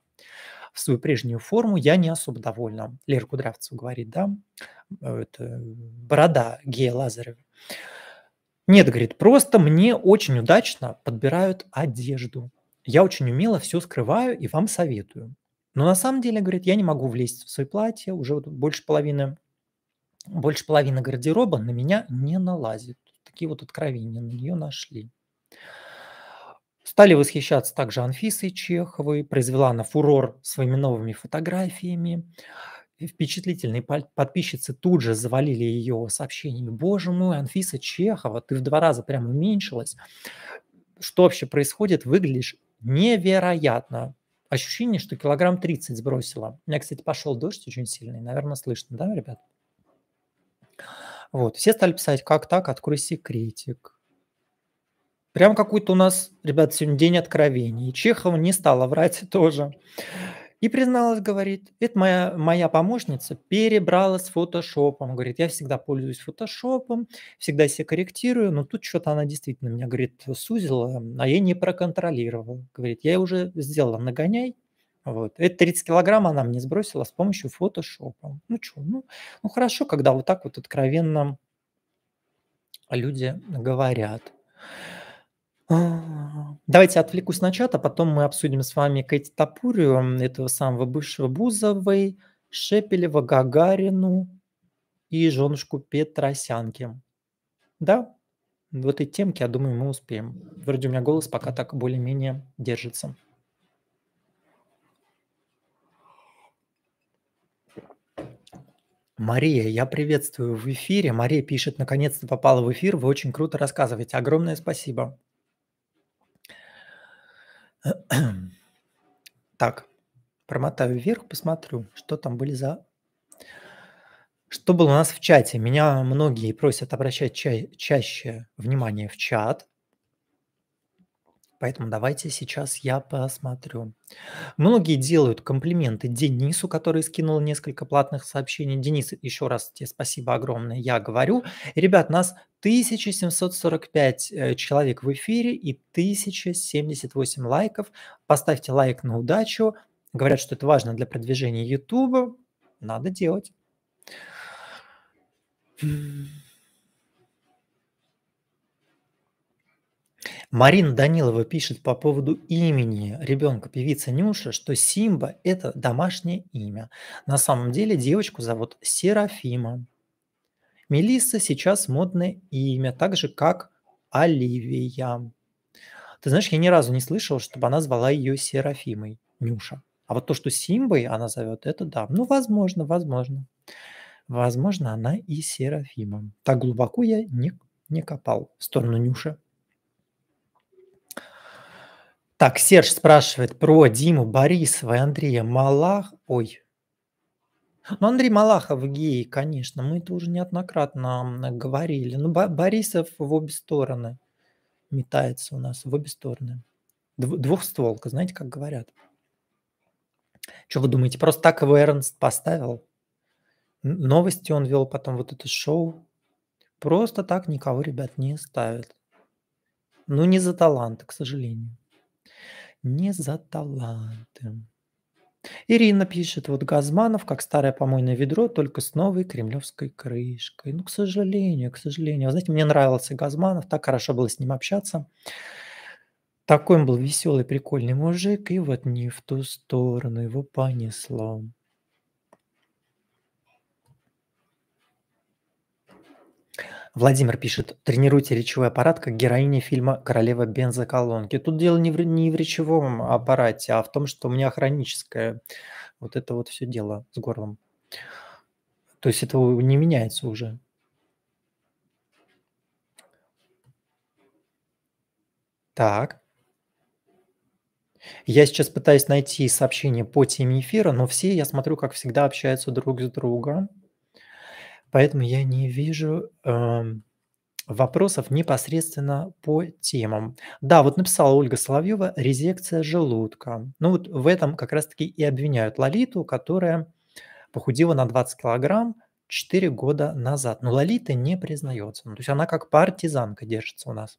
в свою прежнюю форму, я не особо довольна. Лера Кудрявцева говорит, да, э, это борода Гея Лазарева. Нет, говорит, просто мне очень удачно подбирают одежду я очень умело все скрываю и вам советую. Но на самом деле, говорит, я не могу влезть в свои платья, уже вот больше половины, больше половины гардероба на меня не налазит. Такие вот откровения на нее нашли. Стали восхищаться также Анфисой Чеховой, произвела на фурор своими новыми фотографиями. Впечатлительные подписчицы тут же завалили ее сообщениями. «Боже мой, Анфиса Чехова, ты в два раза прям уменьшилась что вообще происходит, выглядишь невероятно. Ощущение, что килограмм 30 сбросила. У меня, кстати, пошел дождь очень сильный, наверное, слышно, да, ребят? Вот, все стали писать, как так, открой секретик. Прям какой-то у нас, ребят, сегодня день откровений. Чехова не стала врать тоже. И призналась, говорит, это моя, моя помощница перебрала с фотошопом. Говорит, я всегда пользуюсь фотошопом, всегда себе корректирую, но тут что-то она действительно меня, говорит, сузила, а я не проконтролировала. Говорит, я уже сделала нагоняй, вот. Это 30 килограмм она мне сбросила с помощью фотошопа. Ну что, ну, ну хорошо, когда вот так вот откровенно люди говорят. А, Давайте отвлекусь на чат, а потом мы обсудим с вами Кэти Тапурию, этого самого бывшего Бузовой, Шепелева, Гагарину и женушку Петросянки. Да, в этой темке, я думаю, мы успеем. Вроде у меня голос пока так более-менее держится. Мария, я приветствую в эфире. Мария пишет, наконец-то попала в эфир. Вы очень круто рассказываете. Огромное спасибо. Так, промотаю вверх, посмотрю, что там были за... Что было у нас в чате? Меня многие просят обращать ча- чаще внимание в чат. Поэтому давайте сейчас я посмотрю. Многие делают комплименты Денису, который скинул несколько платных сообщений. Денис, еще раз тебе спасибо огромное. Я говорю, ребят, нас 1745 э, человек в эфире и 1078 лайков. Поставьте лайк на удачу. Говорят, что это важно для продвижения YouTube. Надо делать. Марина Данилова пишет по поводу имени ребенка певицы Нюша, что Симба – это домашнее имя. На самом деле девочку зовут Серафима. Мелисса сейчас модное имя, так же как Оливия. Ты знаешь, я ни разу не слышал, чтобы она звала ее Серафимой, Нюша. А вот то, что Симбой она зовет, это да. Ну, возможно, возможно. Возможно, она и Серафима. Так глубоко я не, не копал в сторону Нюши. Так, Серж спрашивает про Диму Борисова и Андрея Малах... Ой. Ну, Андрей Малахов гей, конечно, мы это уже неоднократно говорили. ну Борисов в обе стороны метается у нас, в обе стороны. Двухстволка, знаете, как говорят. Что вы думаете, просто так его Эрнст поставил? Новости он вел потом, вот это шоу. Просто так никого, ребят, не ставят. Ну, не за таланты, к сожалению не за таланты. Ирина пишет, вот Газманов, как старое помойное ведро, только с новой кремлевской крышкой. Ну, к сожалению, к сожалению. Вы знаете, мне нравился Газманов, так хорошо было с ним общаться. Такой он был веселый, прикольный мужик, и вот не в ту сторону его понесло. Владимир пишет, тренируйте речевой аппарат, как героиня фильма «Королева бензоколонки». Тут дело не в, не в речевом аппарате, а в том, что у меня хроническое вот это вот все дело с горлом. То есть это не меняется уже. Так. Я сейчас пытаюсь найти сообщение по теме эфира, но все, я смотрю, как всегда, общаются друг с другом. Поэтому я не вижу э, вопросов непосредственно по темам. Да, вот написала Ольга Соловьева «резекция желудка». Ну вот в этом как раз-таки и обвиняют Лолиту, которая похудела на 20 килограмм 4 года назад. Но Лолита не признается. Ну, то есть она как партизанка держится у нас.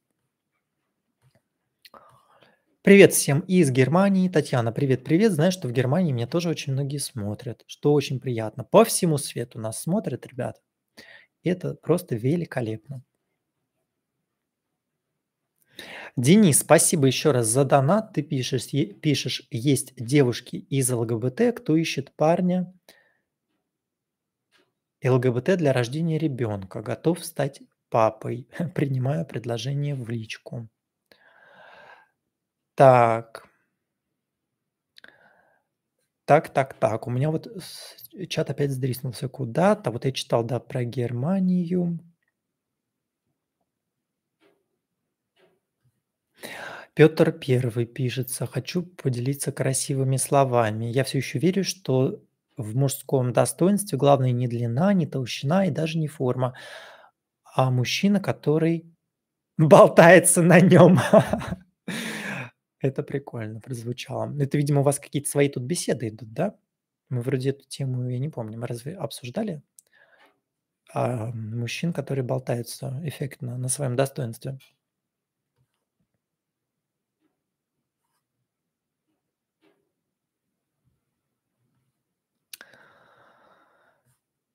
Привет всем из Германии. Татьяна, привет-привет. Знаешь, что в Германии меня тоже очень многие смотрят, что очень приятно. По всему свету нас смотрят, ребята. Это просто великолепно. Денис, спасибо еще раз за донат. Ты пишешь, пишешь есть девушки из ЛГБТ, кто ищет парня ЛГБТ для рождения ребенка, готов стать папой, принимаю предложение в личку. Так. Так, так, так. У меня вот э, чат опять сдриснулся куда-то. Вот я читал, да, про Германию. Петр Первый пишется. Хочу поделиться красивыми словами. Я все еще верю, что в мужском достоинстве главное не длина, не толщина и даже не форма, а мужчина, который болтается на нем. Это прикольно прозвучало. Это, видимо, у вас какие-то свои тут беседы идут, да? Мы вроде эту тему, я не помню, мы разве обсуждали? А, мужчин, которые болтаются эффектно на своем достоинстве.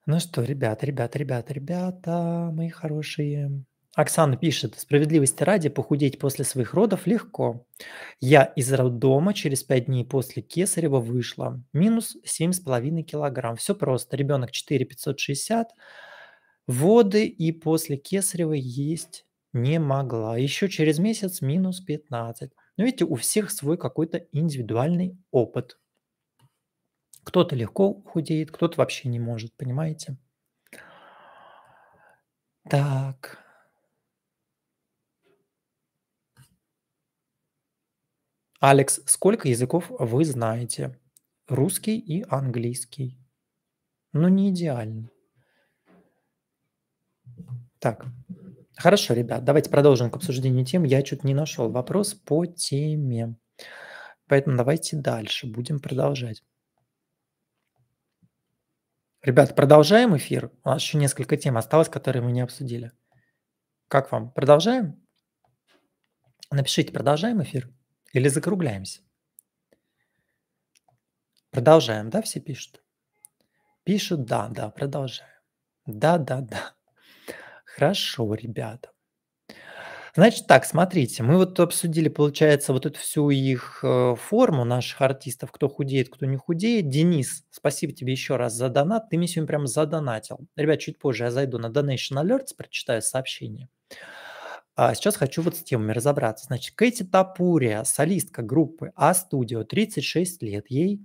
Ну что, ребята, ребята, ребята, ребята, мои хорошие, Оксана пишет, справедливости ради, похудеть после своих родов легко. Я из роддома через 5 дней после кесарева вышла. Минус 7,5 килограмм. Все просто. Ребенок 4,560. Воды и после кесарева есть не могла. Еще через месяц минус 15. Но ну, видите, у всех свой какой-то индивидуальный опыт. Кто-то легко худеет, кто-то вообще не может, понимаете? Так. Алекс, сколько языков вы знаете? Русский и английский. Ну, не идеально. Так, хорошо, ребят, давайте продолжим к обсуждению тем. Я чуть не нашел вопрос по теме. Поэтому давайте дальше будем продолжать. Ребят, продолжаем эфир? У нас еще несколько тем осталось, которые мы не обсудили. Как вам? Продолжаем? Напишите, продолжаем эфир? Или закругляемся? Продолжаем, да, все пишут? Пишут, да, да, продолжаем. Да, да, да. Хорошо, ребята. Значит так, смотрите, мы вот обсудили, получается, вот эту всю их э, форму наших артистов, кто худеет, кто не худеет. Денис, спасибо тебе еще раз за донат, ты мне сегодня прям задонатил. Ребят, чуть позже я зайду на Donation Alerts, прочитаю сообщение. А сейчас хочу вот с темами разобраться. Значит, Кэти Тапурия, солистка группы А-студио, 36 лет ей.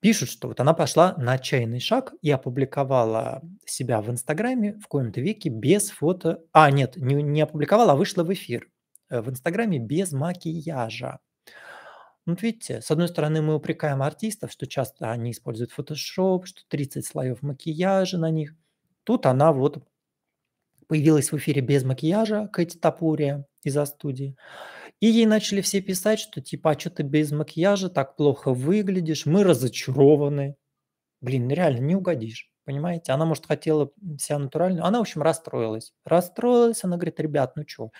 Пишут, что вот она пошла на чайный шаг и опубликовала себя в Инстаграме в коем-то веке без фото... А, нет, не, не опубликовала, а вышла в эфир э, в Инстаграме без макияжа. Ну, вот видите, с одной стороны, мы упрекаем артистов, что часто они используют фотошоп, что 30 слоев макияжа на них. Тут она вот появилась в эфире без макияжа Кэти Тапурия из А-студии. И ей начали все писать, что типа, а что ты без макияжа так плохо выглядишь, мы разочарованы. Блин, ну реально не угодишь, понимаете? Она, может, хотела себя натуральную. Она, в общем, расстроилась. Расстроилась, она говорит, ребят, ну что,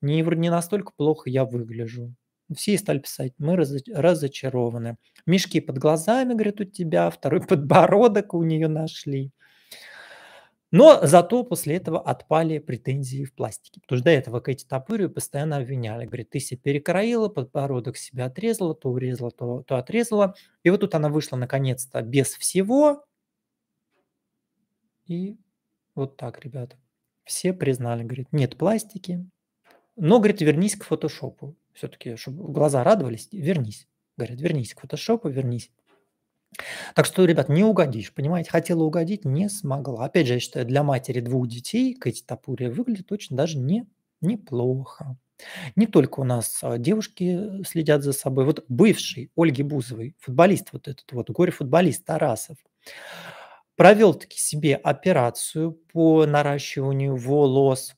не, не настолько плохо я выгляжу. Все стали писать, мы разочарованы. Мешки под глазами, говорит, у тебя, второй подбородок у нее нашли. Но зато после этого отпали претензии в пластике. Потому что до этого эти Топырию постоянно обвиняли. Говорит, ты себе перекроила, подбородок себе отрезала, то урезала, то, то отрезала. И вот тут она вышла наконец-то без всего. И вот так, ребята. Все признали, говорит, нет пластики. Но, говорит, вернись к фотошопу. Все-таки, чтобы глаза радовались, вернись. Говорят, вернись к фотошопу, вернись так что, ребят, не угодишь, понимаете, хотела угодить, не смогла. Опять же, я считаю, для матери двух детей Кэти тапури выглядит очень даже не, неплохо. Не только у нас а, девушки следят за собой. Вот бывший Ольги Бузовой, футболист вот этот вот, горе-футболист Тарасов, провел таки себе операцию по наращиванию волос.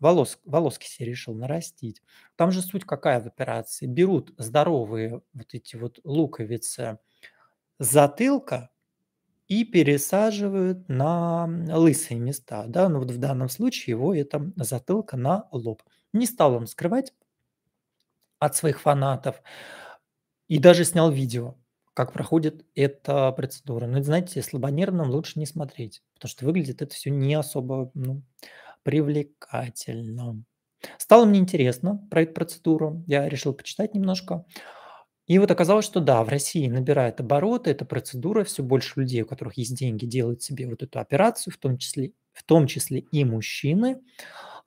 Волос, волоски себе решил нарастить. Там же суть какая в операции. Берут здоровые вот эти вот луковицы – затылка и пересаживают на лысые места. Да? Ну, вот в данном случае его это затылка на лоб. Не стал он скрывать от своих фанатов и даже снял видео, как проходит эта процедура. Но, ну, знаете, слабонервным лучше не смотреть, потому что выглядит это все не особо ну, привлекательно. Стало мне интересно про эту процедуру. Я решил почитать немножко. И вот оказалось, что да, в России набирает обороты эта процедура, все больше людей, у которых есть деньги, делают себе вот эту операцию, в том числе, в том числе и мужчины.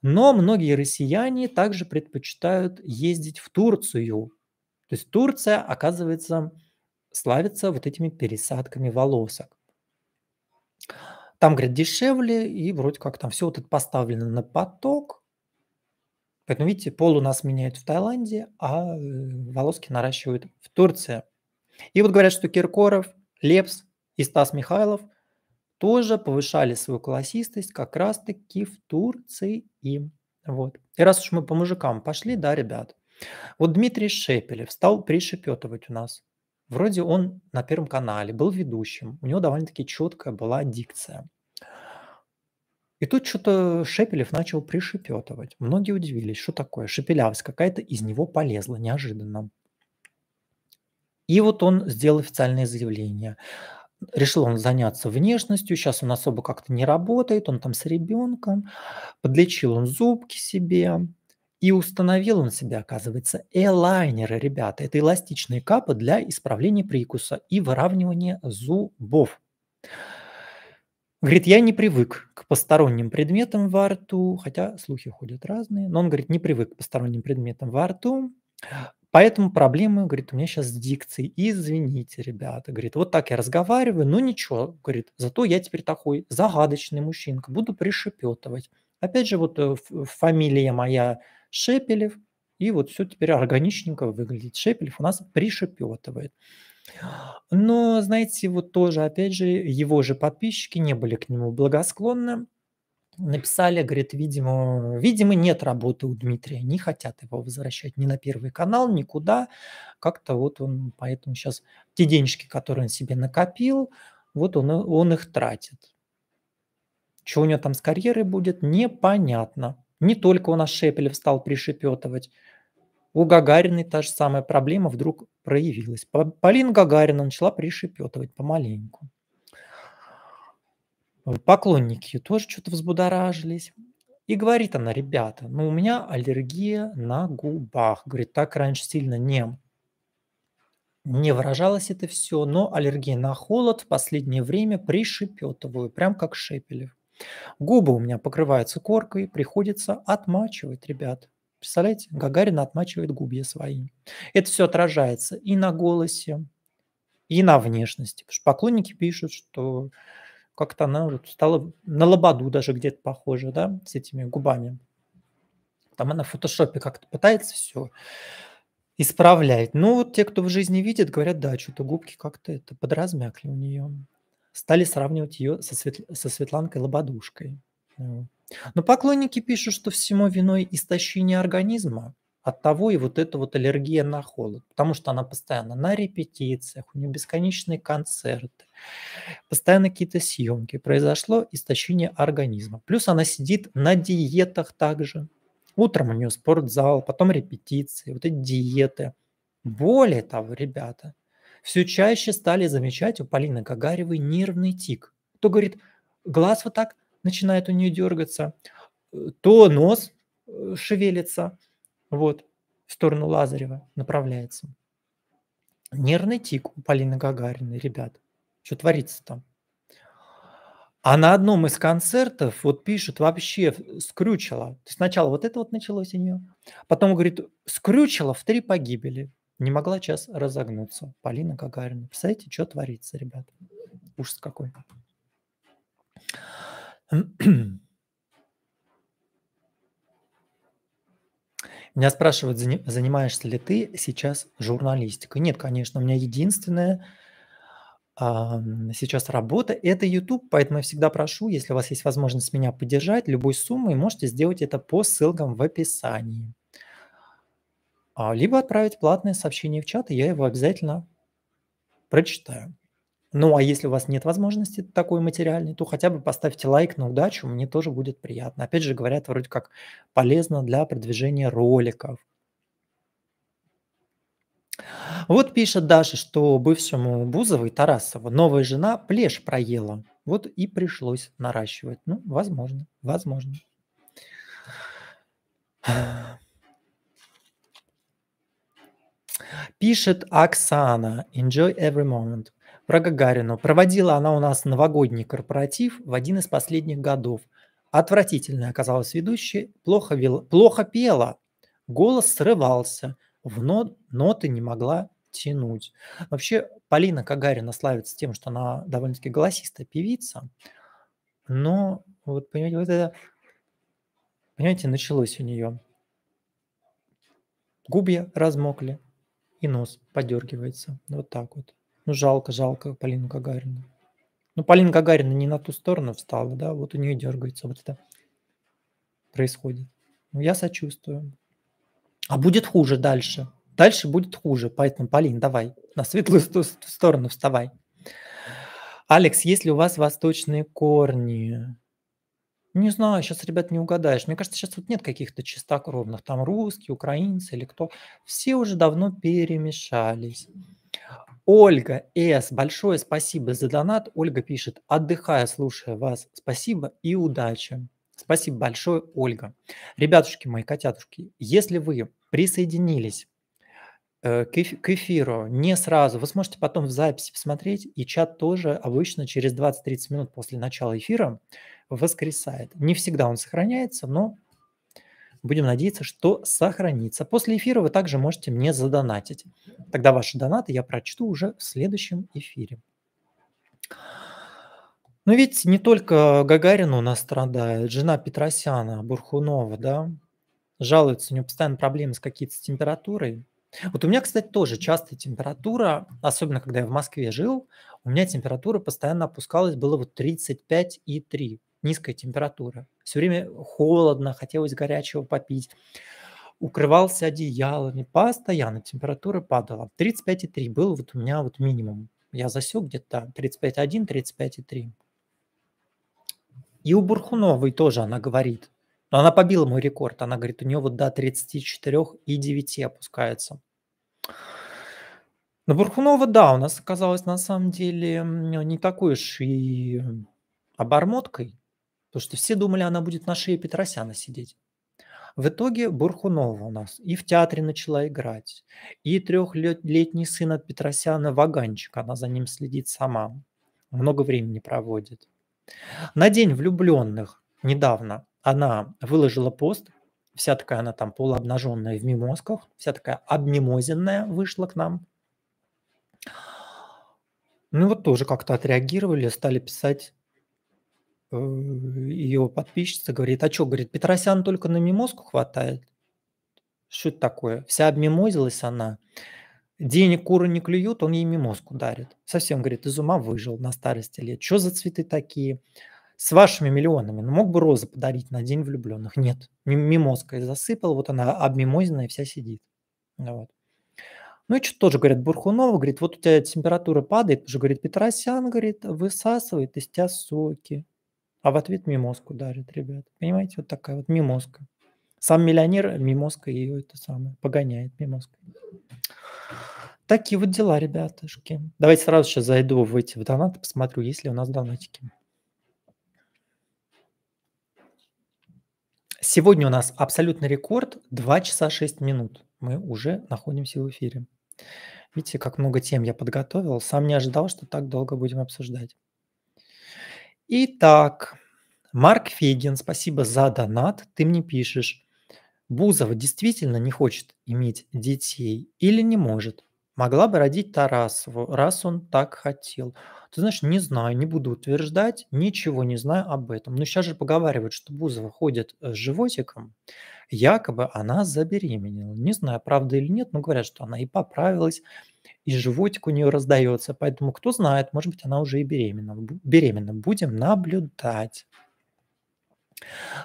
Но многие россияне также предпочитают ездить в Турцию. То есть Турция, оказывается, славится вот этими пересадками волосок. Там, говорят, дешевле, и вроде как там все вот это поставлено на поток, Поэтому, видите, пол у нас меняют в Таиланде, а э, волоски наращивают в Турции. И вот говорят, что Киркоров, Лепс и Стас Михайлов тоже повышали свою классистость как раз-таки в Турции. Вот. И раз уж мы по мужикам пошли, да, ребят, вот Дмитрий Шепелев стал пришепетывать у нас. Вроде он на Первом канале был ведущим, у него довольно-таки четкая была дикция. И тут что-то Шепелев начал пришепетывать. Многие удивились, что такое. Шепелявость какая-то из него полезла неожиданно. И вот он сделал официальное заявление. Решил он заняться внешностью, сейчас он особо как-то не работает, он там с ребенком, подлечил он зубки себе, и установил он себе, оказывается, элайнеры, ребята. Это эластичные капы для исправления прикуса и выравнивания зубов. Говорит, я не привык посторонним предметам во рту, хотя слухи ходят разные, но он, говорит, не привык к посторонним предметам во рту, поэтому проблемы, говорит, у меня сейчас с дикцией, извините, ребята, говорит, вот так я разговариваю, но ничего, говорит, зато я теперь такой загадочный мужчинка, буду пришепетывать. Опять же, вот э, фамилия моя Шепелев, и вот все теперь органичненько выглядит. Шепелев у нас пришепетывает. Но, знаете, вот тоже, опять же, его же подписчики не были к нему благосклонны. Написали, говорит, видимо, видимо, нет работы у Дмитрия, не хотят его возвращать ни на Первый канал, никуда. Как-то вот он, поэтому сейчас те денежки, которые он себе накопил, вот он, он их тратит. Что у него там с карьерой будет, непонятно. Не только он Шепелев стал пришепетывать – у Гагарины та же самая проблема вдруг проявилась. Полина Гагарина начала пришепетывать помаленьку. Поклонники ее тоже что-то взбудоражились. И говорит она, ребята, ну у меня аллергия на губах. Говорит, так раньше сильно не, не выражалось это все, но аллергия на холод в последнее время пришепетываю, прям как Шепелев. Губы у меня покрываются коркой, приходится отмачивать, ребят. Представляете, Гагарина отмачивает губья свои. Это все отражается и на голосе, и на внешности. Потому что поклонники пишут, что как-то она вот стала на лободу даже где-то похожа, да, с этими губами. Там она в фотошопе как-то пытается все исправлять. Ну, вот те, кто в жизни видит, говорят, да, что-то губки как-то это подразмякли у нее. Стали сравнивать ее со, Свет... со Светланкой Лободушкой. Вот. Но поклонники пишут, что всему виной истощение организма, от того и вот эта вот аллергия на холод, потому что она постоянно на репетициях, у нее бесконечные концерты, постоянно какие-то съемки. Произошло истощение организма. Плюс она сидит на диетах также. Утром у нее спортзал, потом репетиции, вот эти диеты. Более того, ребята, все чаще стали замечать у Полины Гагаревой нервный тик. Кто говорит, глаз вот так – начинает у нее дергаться, э, то нос э, шевелится, вот, в сторону Лазарева направляется. Нервный тик у Полины Гагариной, ребят. Что творится там? А на одном из концертов вот пишут вообще скрючило. Сначала вот это вот началось у нее. Потом говорит, скрючило в три погибели. Не могла час разогнуться. Полина Гагарина. Представляете, что творится, ребят? Ужас какой. -то. Меня спрашивают, занимаешься ли ты сейчас журналистикой? Нет, конечно, у меня единственная сейчас работа – это YouTube, поэтому я всегда прошу, если у вас есть возможность меня поддержать любой суммой, можете сделать это по ссылкам в описании. А, либо отправить платное сообщение в чат, и я его обязательно прочитаю. Ну, а если у вас нет возможности такой материальной, то хотя бы поставьте лайк на удачу, мне тоже будет приятно. Опять же, говорят, вроде как полезно для продвижения роликов. Вот пишет Даша, что бывшему Бузовой Тарасову новая жена плешь проела. Вот и пришлось наращивать. Ну, возможно, возможно. Пишет Оксана, enjoy every moment про Гагарину. Проводила она у нас новогодний корпоратив в один из последних годов. Отвратительная оказалась ведущая, плохо, вел, плохо пела, голос срывался, в нот, ноты не могла тянуть. Вообще, Полина Кагарина славится тем, что она довольно-таки голосистая певица, но вот, понимаете, вот это, понимаете, началось у нее. Губья размокли, и нос подергивается. Вот так вот. Ну, жалко, жалко Полину Гагарину. Ну, Полина Гагарина не на ту сторону встала, да, вот у нее дергается, вот это происходит. Ну, я сочувствую. А будет хуже дальше. Дальше будет хуже, поэтому, Полин, давай, на светлую сторону вставай. Алекс, если у вас восточные корни? Не знаю, сейчас, ребят, не угадаешь. Мне кажется, сейчас вот нет каких-то чистокровных. Там русские, украинцы или кто. Все уже давно перемешались. Ольга С. Большое спасибо за донат. Ольга пишет, отдыхая, слушая вас. Спасибо и удачи. Спасибо большое, Ольга. Ребятушки мои, котятушки, если вы присоединились э, к эфиру не сразу, вы сможете потом в записи посмотреть, и чат тоже обычно через 20-30 минут после начала эфира воскресает. Не всегда он сохраняется, но Будем надеяться, что сохранится. После эфира вы также можете мне задонатить. Тогда ваши донаты я прочту уже в следующем эфире. Но ну, ведь не только Гагарин у нас страдает. Жена Петросяна, Бурхунова, да, жалуется, у нее постоянно проблемы с какие-то с температурой. Вот у меня, кстати, тоже часто температура, особенно когда я в Москве жил, у меня температура постоянно опускалась, было вот 35,3 низкая температура, все время холодно, хотелось горячего попить. Укрывался одеялами, постоянно температура падала. 35,3 был вот у меня вот минимум. Я засек где-то 35,1, 35,3. И у Бурхуновой тоже она говорит. Но она побила мой рекорд. Она говорит, у нее вот до 34 и 9 опускается. Но Бурхунова, да, у нас оказалось на самом деле не такой уж и обормоткой. Потому что все думали, она будет на шее Петросяна сидеть. В итоге Бурхунова у нас и в театре начала играть, и трехлетний сын от Петросяна Ваганчик, она за ним следит сама, много времени проводит. На День влюбленных недавно она выложила пост, вся такая она там полуобнаженная в мимозках, вся такая обмимозенная вышла к нам. Ну вот тоже как-то отреагировали, стали писать Э, ее подписчица говорит, а что, говорит, Петросян только на мимозку хватает? Что это такое? Вся обмимозилась она. Денег куры не клюют, он ей мимозку дарит. Совсем, говорит, из ума выжил на старости лет. Что за цветы такие? С вашими миллионами. Ну, мог бы розы подарить на день влюбленных. Нет. Мимозкой засыпал, вот она обмимозенная вся сидит. Вот. Ну и что тоже, говорят, Бурхунова, говорит, вот у тебя температура падает, уже, говорит, Петросян, говорит, высасывает из тебя соки. А в ответ мимозку дарит, ребят. Понимаете, вот такая вот мимозка. Сам миллионер э, мимозка ее это самое погоняет мимозкой. Такие вот дела, ребятушки. Давайте сразу сейчас зайду в эти в донаты, посмотрю, есть ли у нас донатики. Сегодня у нас абсолютный рекорд 2 часа 6 минут. Мы уже находимся в эфире. Видите, как много тем я подготовил. Сам не ожидал, что так долго будем обсуждать. Итак, Марк Фегин, спасибо за донат. Ты мне пишешь. Бузова действительно не хочет иметь детей или не может. Могла бы родить Тарасову, раз он так хотел. Ты знаешь, не знаю, не буду утверждать, ничего не знаю об этом. Но сейчас же поговаривают, что Бузова ходит э, с животиком якобы она забеременела. Не знаю, правда или нет, но говорят, что она и поправилась, и животик у нее раздается. Поэтому кто знает, может быть, она уже и беременна. Беременна. Будем наблюдать.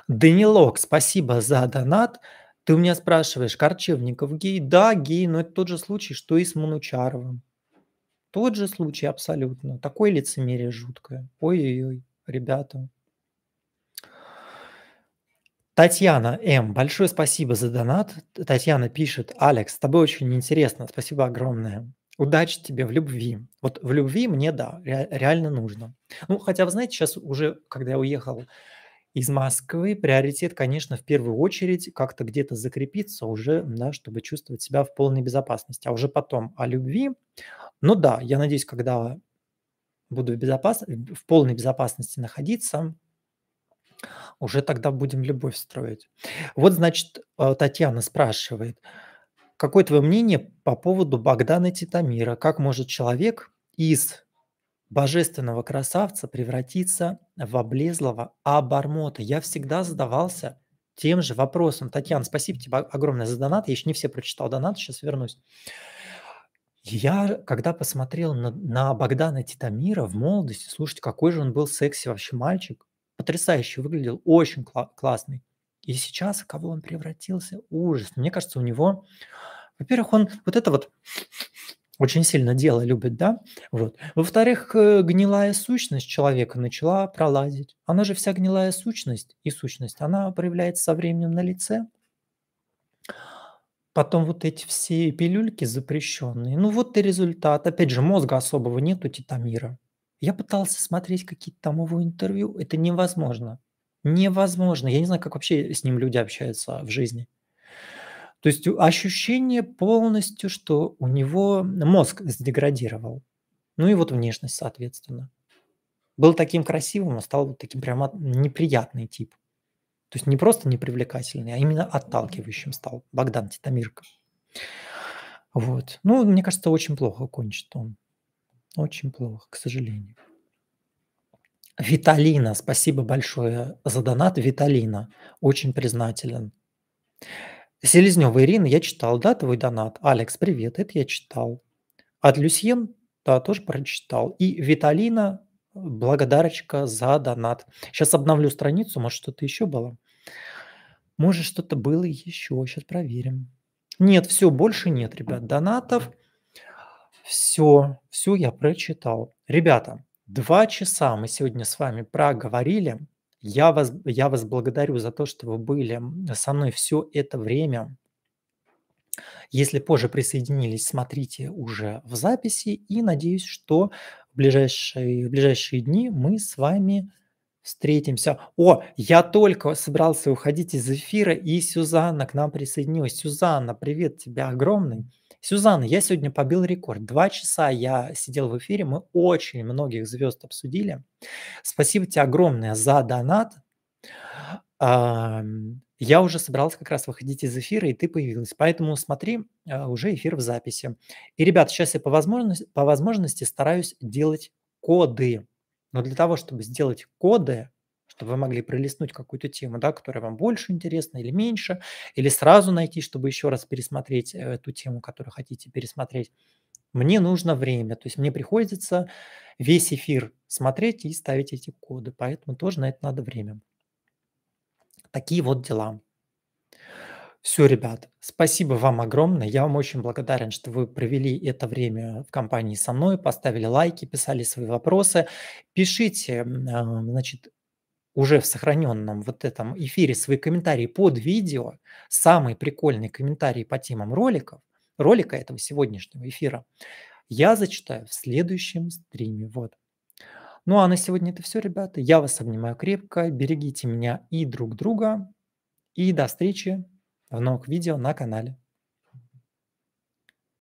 Данилок, спасибо за донат. Ты у меня спрашиваешь, Корчевников гей? Да, гей, но это тот же случай, что и с Манучаровым. Тот же случай абсолютно. Такое лицемерие жуткое. Ой-ой-ой, ребята. Татьяна М. Большое спасибо за донат. Татьяна пишет, Алекс, с тобой очень интересно, спасибо огромное. Удачи тебе в любви. Вот в любви мне, да, ре- реально нужно. Ну, хотя, вы знаете, сейчас уже, когда я уехал из Москвы, приоритет, конечно, в первую очередь как-то где-то закрепиться уже, да, чтобы чувствовать себя в полной безопасности. А уже потом о любви. Ну да, я надеюсь, когда буду в, безопас... в полной безопасности находиться, уже тогда будем любовь строить. Вот, значит, э, Татьяна спрашивает, какое твое мнение по поводу Богдана Титамира? Как может человек из божественного красавца превратиться в облезлого обормота? Я всегда задавался тем же вопросом. Татьяна, спасибо тебе огромное за донат. Я еще не все прочитал донат, сейчас вернусь. Я, когда посмотрел на, на Богдана Титамира в молодости, слушайте, какой же он был секси вообще мальчик, потрясающе выглядел, очень кла- классный. И сейчас, в кого он превратился, ужас. Мне кажется, у него, во-первых, он вот это вот очень сильно дело любит, да? Вот. Во-вторых, э, гнилая сущность человека начала пролазить. Она же вся гнилая сущность и сущность, она проявляется со временем на лице. Потом вот эти все пилюльки запрещенные. Ну вот и результат. Опять же, мозга особого нету титамира. Я пытался смотреть какие-то там его интервью. Это невозможно. Невозможно. Я не знаю, как вообще с ним люди общаются в жизни. То есть ощущение полностью, что у него мозг сдеградировал. Ну и вот внешность, соответственно. Был таким красивым, а стал вот таким прямо неприятный тип. То есть не просто непривлекательный, а именно отталкивающим стал Богдан Титамирко. Вот. Ну, мне кажется, очень плохо кончит он. Очень плохо, к сожалению. Виталина, спасибо большое за донат. Виталина, очень признателен. Селезнева Ирина, я читал, да, твой донат. Алекс, привет, это я читал. От Люсьен, да, тоже прочитал. И Виталина, благодарочка за донат. Сейчас обновлю страницу, может, что-то еще было. Может, что-то было еще, сейчас проверим. Нет, все, больше нет, ребят, донатов. Все, все я прочитал. Ребята, два часа мы сегодня с вами проговорили. Я вас, я вас благодарю за то, что вы были со мной все это время. Если позже присоединились, смотрите уже в записи. И надеюсь, что в ближайшие, в ближайшие дни мы с вами встретимся. О, я только собрался уходить из эфира, и Сюзанна к нам присоединилась. Сюзанна, привет тебе огромный. Сюзанна, я сегодня побил рекорд. Два часа я сидел в эфире, мы очень многих звезд обсудили. Спасибо тебе огромное за донат. Я уже собиралась как раз выходить из эфира, и ты появилась. Поэтому смотри а, уже эфир в записи. И, ребят, сейчас я по возможности, по возможности стараюсь делать коды. Но для того, чтобы сделать коды, чтобы вы могли пролистнуть какую-то тему, да, которая вам больше интересна или меньше, или сразу найти, чтобы еще раз пересмотреть э, эту тему, которую хотите пересмотреть. Мне нужно время, то есть мне приходится весь эфир смотреть и ставить эти коды, поэтому тоже на это надо время. Такие вот дела. Все, ребят, спасибо вам огромное. Я вам очень благодарен, что вы провели это время в компании со мной, поставили лайки, писали свои вопросы. Пишите, а, значит, уже в сохраненном вот этом эфире свои комментарии под видео, самые прикольные комментарии по темам роликов, ролика этого сегодняшнего эфира, я зачитаю в следующем стриме. Вот. Ну а на сегодня это все, ребята. Я вас обнимаю крепко. Берегите меня и друг друга. И до встречи в новых видео на канале.